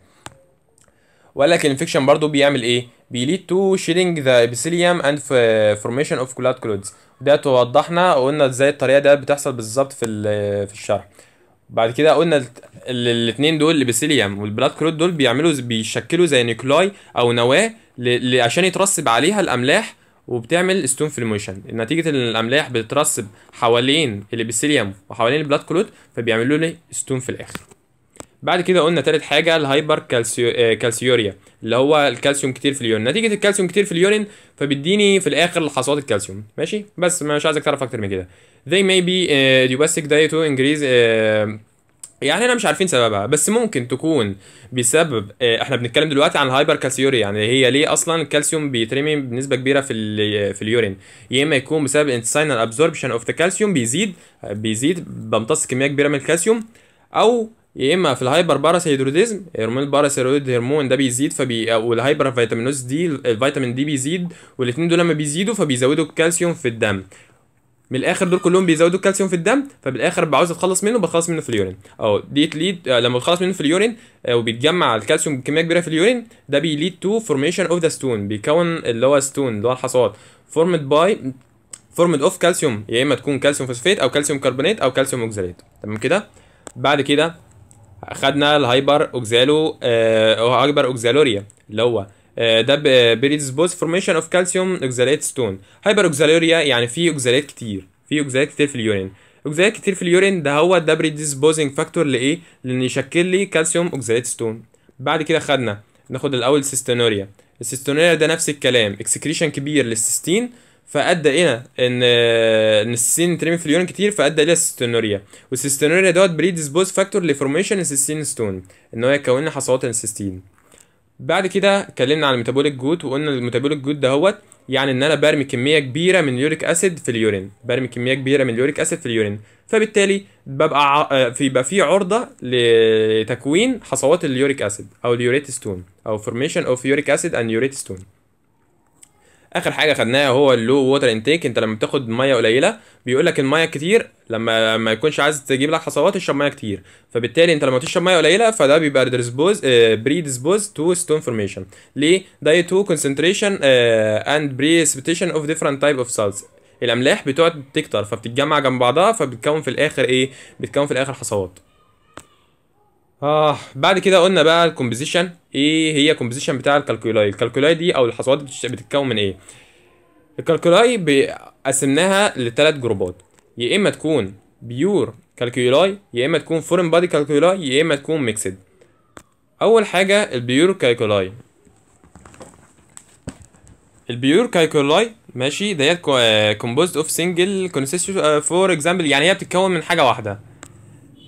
Speaker 1: وقال لك الانفكشن برضو بيعمل ايه بيليد تو شيلينج ذا ابيثيليوم اند فورميشن اوف كلاد كلودز ده وضحنا وقلنا ازاي الطريقه ديت بتحصل بالظبط في في الشرح بعد كده قلنا الاثنين دول البسيليوم والبلاد كلوت دول بيعملوا بيشكلوا زي نيكلاي او نواه عشان يترسب عليها الاملاح وبتعمل ستون فورميشن نتيجه ان الاملاح بتترسب حوالين الابيثيليوم وحوالين البلاد كلوت فبيعملوا لي ستون في الاخر بعد كده قلنا تالت حاجه الهايبر كالسيو... آه، كالسيوريا اللي هو الكالسيوم كتير في اليورين نتيجه الكالسيوم كتير في اليورين فبيديني في الاخر حصوات الكالسيوم ماشي بس مش عايزك تعرف اكتر من كده they may be uh, diet to increase يعني احنا مش عارفين سببها بس ممكن تكون بسبب آه، احنا بنتكلم دلوقتي عن الهايبر كالسيوريا يعني هي ليه اصلا الكالسيوم بيترمي بنسبه كبيره في في اليورين يا اما يكون بسبب انتساينال ابزوربشن اوف ذا كالسيوم بيزيد بيزيد بمتص كميه كبيره من الكالسيوم او يا اما في الهايبر باراثيرويديزم هرمون الباراثيرويد هرمون ده بيزيد فبي والهايبر فيتامينوز دي الفيتامين دي بيزيد والاثنين دول لما بيزيدوا فبيزودوا الكالسيوم في الدم من الاخر دول كلهم بيزودوا الكالسيوم في الدم فبالاخر بعوز اتخلص منه بخلص منه في اليورين اه دي تليد لما بتخلص منه في اليورين آه، وبيتجمع الكالسيوم بكميه كبيره في اليورين ده بيليد تو فورميشن اوف ذا ستون بيكون اللي هو ستون اللي هو الحصوات فورمد باي فورمد اوف كالسيوم يا اما تكون كالسيوم فوسفيت او كالسيوم كربونات او كالسيوم اوكسالات تمام كده بعد كده خدنا الهايبر اوكزالو آه، او هايبر اوكزالوريا اللي هو آه، ده بوز فورميشن اوف كالسيوم اوكزاليت ستون هايبر اوكزالوريا يعني في اوكزاليت كتير في اوكزاليت كتير في اليورين اوكزاليت كتير في اليورين ده هو ده بوزنج فاكتور لايه لان يشكل لي كالسيوم اوكزاليت ستون بعد كده خدنا ناخد الاول سيستينوريا السيستينوريا ده نفس الكلام اكسكريشن كبير للسيستين فادى الى ان آه، ان السيستين ترمي في اليورين كتير فادى الى السيستينوريا والسيستينوريا دوت بريدسبوز فاكتور لفورميشن السيستين ستون ان هو يكون لنا حصوات السيستين بعد كده اتكلمنا عن الميتابوليك جوت وقلنا الميتابوليك جوت دهوت يعني ان انا برمي كميه كبيره من اليوريك اسيد في اليورين برمي كميه كبيره من اليوريك اسيد في اليورين فبالتالي ببقى آه، في بقى في عرضه لتكوين حصوات اليوريك اسيد او اليوريت ستون او فورميشن اوف يوريك اسيد اند يوريت ستون اخر حاجه خدناها هو اللو ووتر انتيك انت لما بتاخد ميه قليله بيقول لك الميه كتير لما ما يكونش عايز تجيب لك حصوات تشرب ميه كتير فبالتالي انت لما تشرب ميه قليله فده بيبقى ريدسبوز بريدسبوز تو ستون فورميشن ليه ده تو كونسنتريشن اند بريسبيتيشن اوف ديفرنت تايب اوف سالز الاملاح بتقعد تكتر فبتتجمع جنب بعضها فبتكون في الاخر ايه بتكون في الاخر حصوات اه بعد كده قلنا بقى الكومبوزيشن ايه هي الكومبوزيشن بتاع الكالكولاي الكالكولاي دي او الحصوات بتتكون من ايه الكالكولاي قسمناها لثلاث جروبات يا اما تكون بيور كالكولاي يا اما تكون فورم بادي كالكولاي يا اما تكون ميكسد اول حاجه البيور كالكولاي البيور كالكولاي ماشي ديت كومبوزد اوف سنجل كونسيستنت فور اكزامبل يعني هي بتتكون من حاجه واحده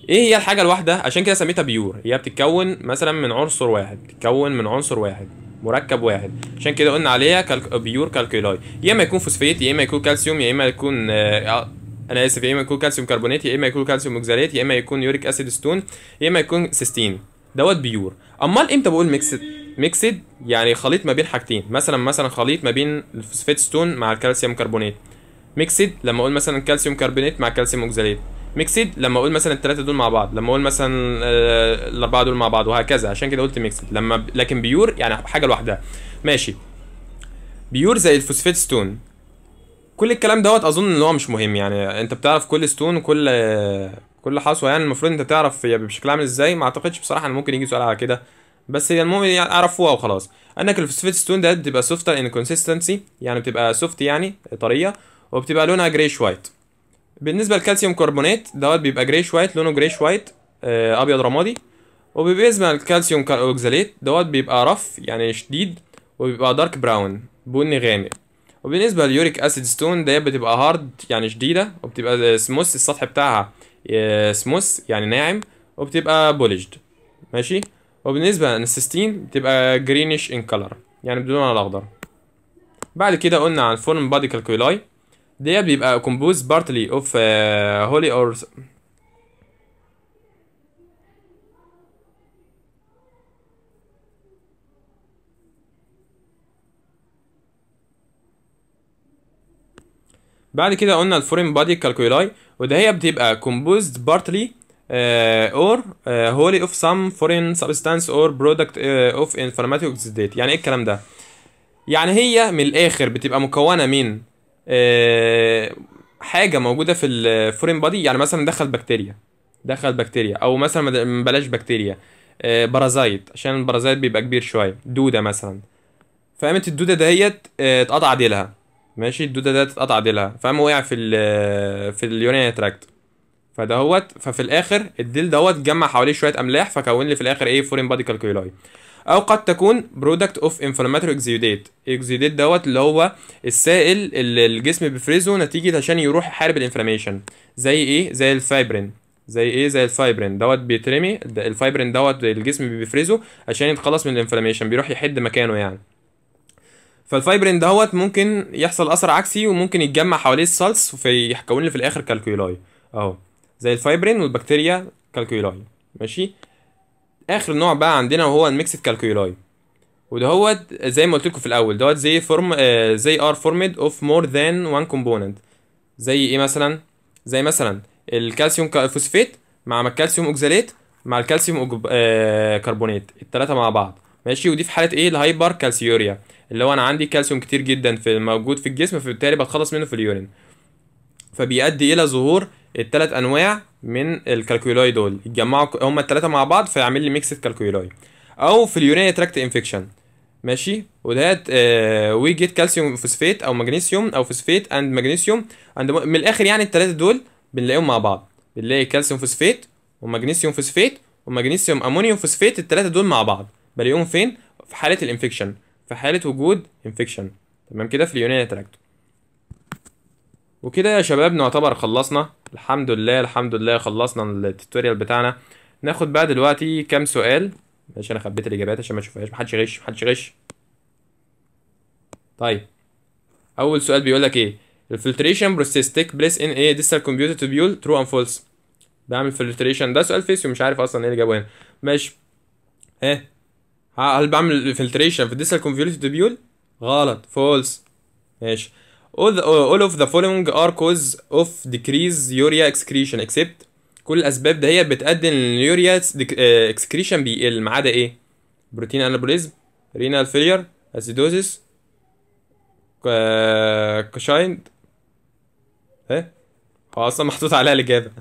Speaker 1: ايه هي الحاجه الواحده عشان كده سميتها بيور هي بتتكون مثلا من عنصر واحد بتتكون من عنصر واحد مركب واحد عشان كده قلنا عليها كالك... بيور كالكيلاي يا اما يكون فوسفيت يا اما يكون كالسيوم يا اما يكون آه، آه، انا اسف يا اما يكون كالسيوم كربونات يا اما يكون كالسيوم اوكسالات يا اما يكون يوريك اسيد ستون يا اما يكون سيستين دوت بيور امال امتى بقول ميكسد ميكسد يعني خليط ما بين حاجتين مثلا مثلا خليط ما بين الفوسفيت ستون مع الكالسيوم كربونات ميكسد لما اقول مثلا كالسيوم كربونات مع كالسيوم اوكسالات ميكسد لما اقول مثلا الثلاثه دول مع بعض لما اقول مثلا آه، الاربعه دول مع بعض وهكذا عشان كده قلت ميكسد لما لكن بيور يعني حاجه لوحدها ماشي بيور زي الفوسفيت ستون كل الكلام دوت اظن ان هو مش مهم يعني انت بتعرف كل ستون كل كل حصوه يعني المفروض انت تعرف هي بشكل عامل ازاي ما اعتقدش بصراحه ان ممكن يجي سؤال على كده بس يعني المهم يعني اعرفوها وخلاص انك الفوسفيت ستون ده بتبقى سوفت ان كونسيستنسي يعني بتبقى سوفت يعني طريه وبتبقى لونها جريش وايت بالنسبه للكالسيوم كربونات دوت بيبقى جريش وايت لونه جريش وايت آه، ابيض رمادي وبالنسبه للكالسيوم كاروكزاليت دوت بيبقى رف يعني شديد وبيبقى دارك براون بني غامق وبالنسبه لليوريك اسيد ستون ديت بتبقى هارد يعني شديده وبتبقى سموث السطح بتاعها سموث آه، يعني ناعم وبتبقى بولجد ماشي وبالنسبه للسيستين بتبقى جرينيش ان كلر يعني بدون الاخضر بعد كده قلنا عن فورم بادي كالكولاي ديت بيبقى كومبوز بارتلي اوف هولي اور بعد كده قلنا الفورين بادي كالكولاي وده هي بتبقى كومبوزد بارتلي اور هولي اوف سام فورين سبستانس اور برودكت اوف انفلاماتيك يعني ايه الكلام ده يعني هي من الاخر بتبقى مكونه من آه، حاجه موجوده في الفورين بادي يعني مثلا دخل بكتيريا دخل بكتيريا او مثلا بلاش بكتيريا بارازايت آه، عشان البارازايت بيبقى كبير شويه دوده مثلا فقامت الدوده دهيت آه، اتقطع ديلها ماشي الدوده ديت اتقطع ديلها فقام وقع في ال في اليورينري تراكت فدهوت ففي الاخر الديل دوت جمع حواليه شويه املاح فكون لي في الاخر ايه فورين بادي كالكيولاي او قد تكون برودكت اوف انفلاماتوري اكزيوديت اكزيوديت دوت اللي هو السائل اللي الجسم بيفرزه نتيجه عشان يروح يحارب الانفلاميشن زي ايه زي الفايبرين زي ايه زي الفايبرين دوت بيترمي الفايبرين دوت الجسم بيفرزه عشان يتخلص من الانفلاميشن بيروح يحد مكانه يعني فالفايبرين دوت ممكن يحصل اثر عكسي وممكن يتجمع حواليه الصلص فيكون لي في الاخر كالكيولاي اهو زي الفايبرين والبكتيريا كالكيولاي ماشي اخر نوع بقى عندنا وهو الميكسد كالكيولاي ودهوت زي ما قلت لكم في الاول دوت زي فورم آه زي ار فورمد اوف مور ذان وان كومبوننت زي ايه مثلا زي مثلا الكالسيوم فوسفات مع الكالسيوم اوكزاليت مع الكالسيوم آه كربونات الثلاثه مع بعض ماشي ودي في حاله ايه الهايبر كالسيوريا اللي هو انا عندي كالسيوم كتير جدا في موجود في الجسم فبالتالي بتخلص منه في اليورين فبيؤدي الى ظهور الثلاث انواع من الكالكولاي دول يتجمعوا هما الثلاثه مع بعض فيعمل لي ميكس كالكولوي او في اليورينري تراكت انفكشن ماشي وده آه وي جيت كالسيوم فوسفيت او مغنيسيوم او فوسفيت اند مغنيسيوم اند من الاخر يعني الثلاثه دول بنلاقيهم مع بعض بنلاقي كالسيوم فوسفيت ومغنيسيوم فوسفيت ومغنيسيوم امونيوم فوسفيت الثلاثه دول مع بعض بلاقيهم فين في حاله الانفكشن في حاله وجود انفكشن تمام كده في اليوناني تراكت وكده يا شباب نعتبر خلصنا الحمد لله الحمد لله خلصنا التوتوريال بتاعنا ناخد بقى دلوقتي كام سؤال ماشي انا خبيت الاجابات عشان ما تشوفهاش محدش يغش محدش يغش طيب اول سؤال بيقول لك ايه الفلتريشن بروسيس تيك بليس ان ايه ديستال كمبيوتر تبيول ترو اند فولس بعمل فلتريشن ده سؤال فيسيو مش عارف اصلا ايه اللي جابه هنا ماشي ها هل بعمل فلتريشن في الديستال تو تبيول غلط فولس ماشي Uh, all of the following are cause of decrease urea excretion except كل الاسباب دهيت ان اليوريا اكسكريشن آه، بيقل ما عدا ايه بروتين انابوليزم رينال فيلير اسيدوزيس كشايند ايه هو اصلا محطوط عليها الاجابه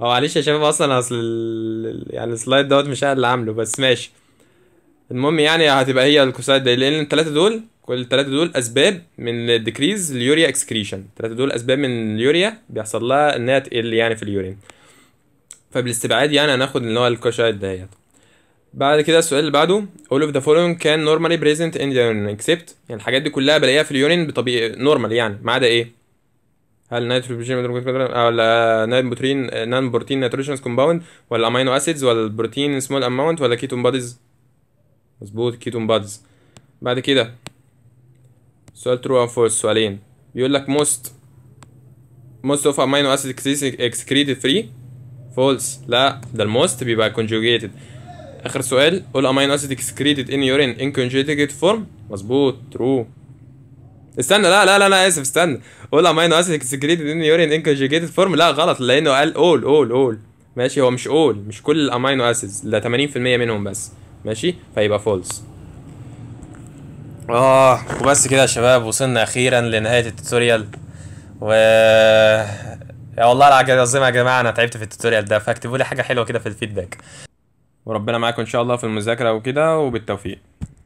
Speaker 1: هو معلش يا شباب اصلا اصل يعني السلايد دوت مش انا اللي عامله بس ماشي المهم يعني هتبقى هي الكوسايد دي لان الثلاثه دول كل الثلاثه دول اسباب من الديكريز اليوريا اكسكريشن الثلاثه دول اسباب من اليوريا بيحصل لها انها تقل يعني في اليورين فبالاستبعاد يعني هناخد اللي هو الكوسايد ديت بعد كده السؤال اللي بعده all of the following can normally present in the urine except يعني الحاجات دي كلها بلاقيها في اليورين بطبيعي نورمال يعني ما عدا ايه هل نيتروجين ولا نان بروتين نان بروتين نيتروجينس كومباوند ولا امينو اسيدز ولا البروتين سمول اماونت ولا كيتون بوديز مظبوط كيتون بادز بعد كده سؤال ترو ان فولس سؤالين بيقول لك موست موست اوف امينو اسيد اكسكريتد فري فولس لا ده الموست بيبقى كونجوجيتد اخر سؤال قول امينو اسيد اكسكريتد ان يورين ان كونجوجيتد فورم مظبوط ترو استنى لا لا لا لا اسف استنى قول امينو اسيد اكسكريتد ان يورين ان كونجوجيتد فورم لا غلط لانه قال اول اول اول ماشي هو مش اول مش كل الامينو اسيدز ده 80% منهم بس ماشي فيبقى فولس اه وبس كده يا شباب وصلنا اخيرا لنهايه التوتوريال و يا والله العظيم يا جماعه انا تعبت في التوتوريال ده فاكتبوا لي حاجه حلوه كده في الفيدباك وربنا معاكم ان شاء الله في المذاكره وكده وبالتوفيق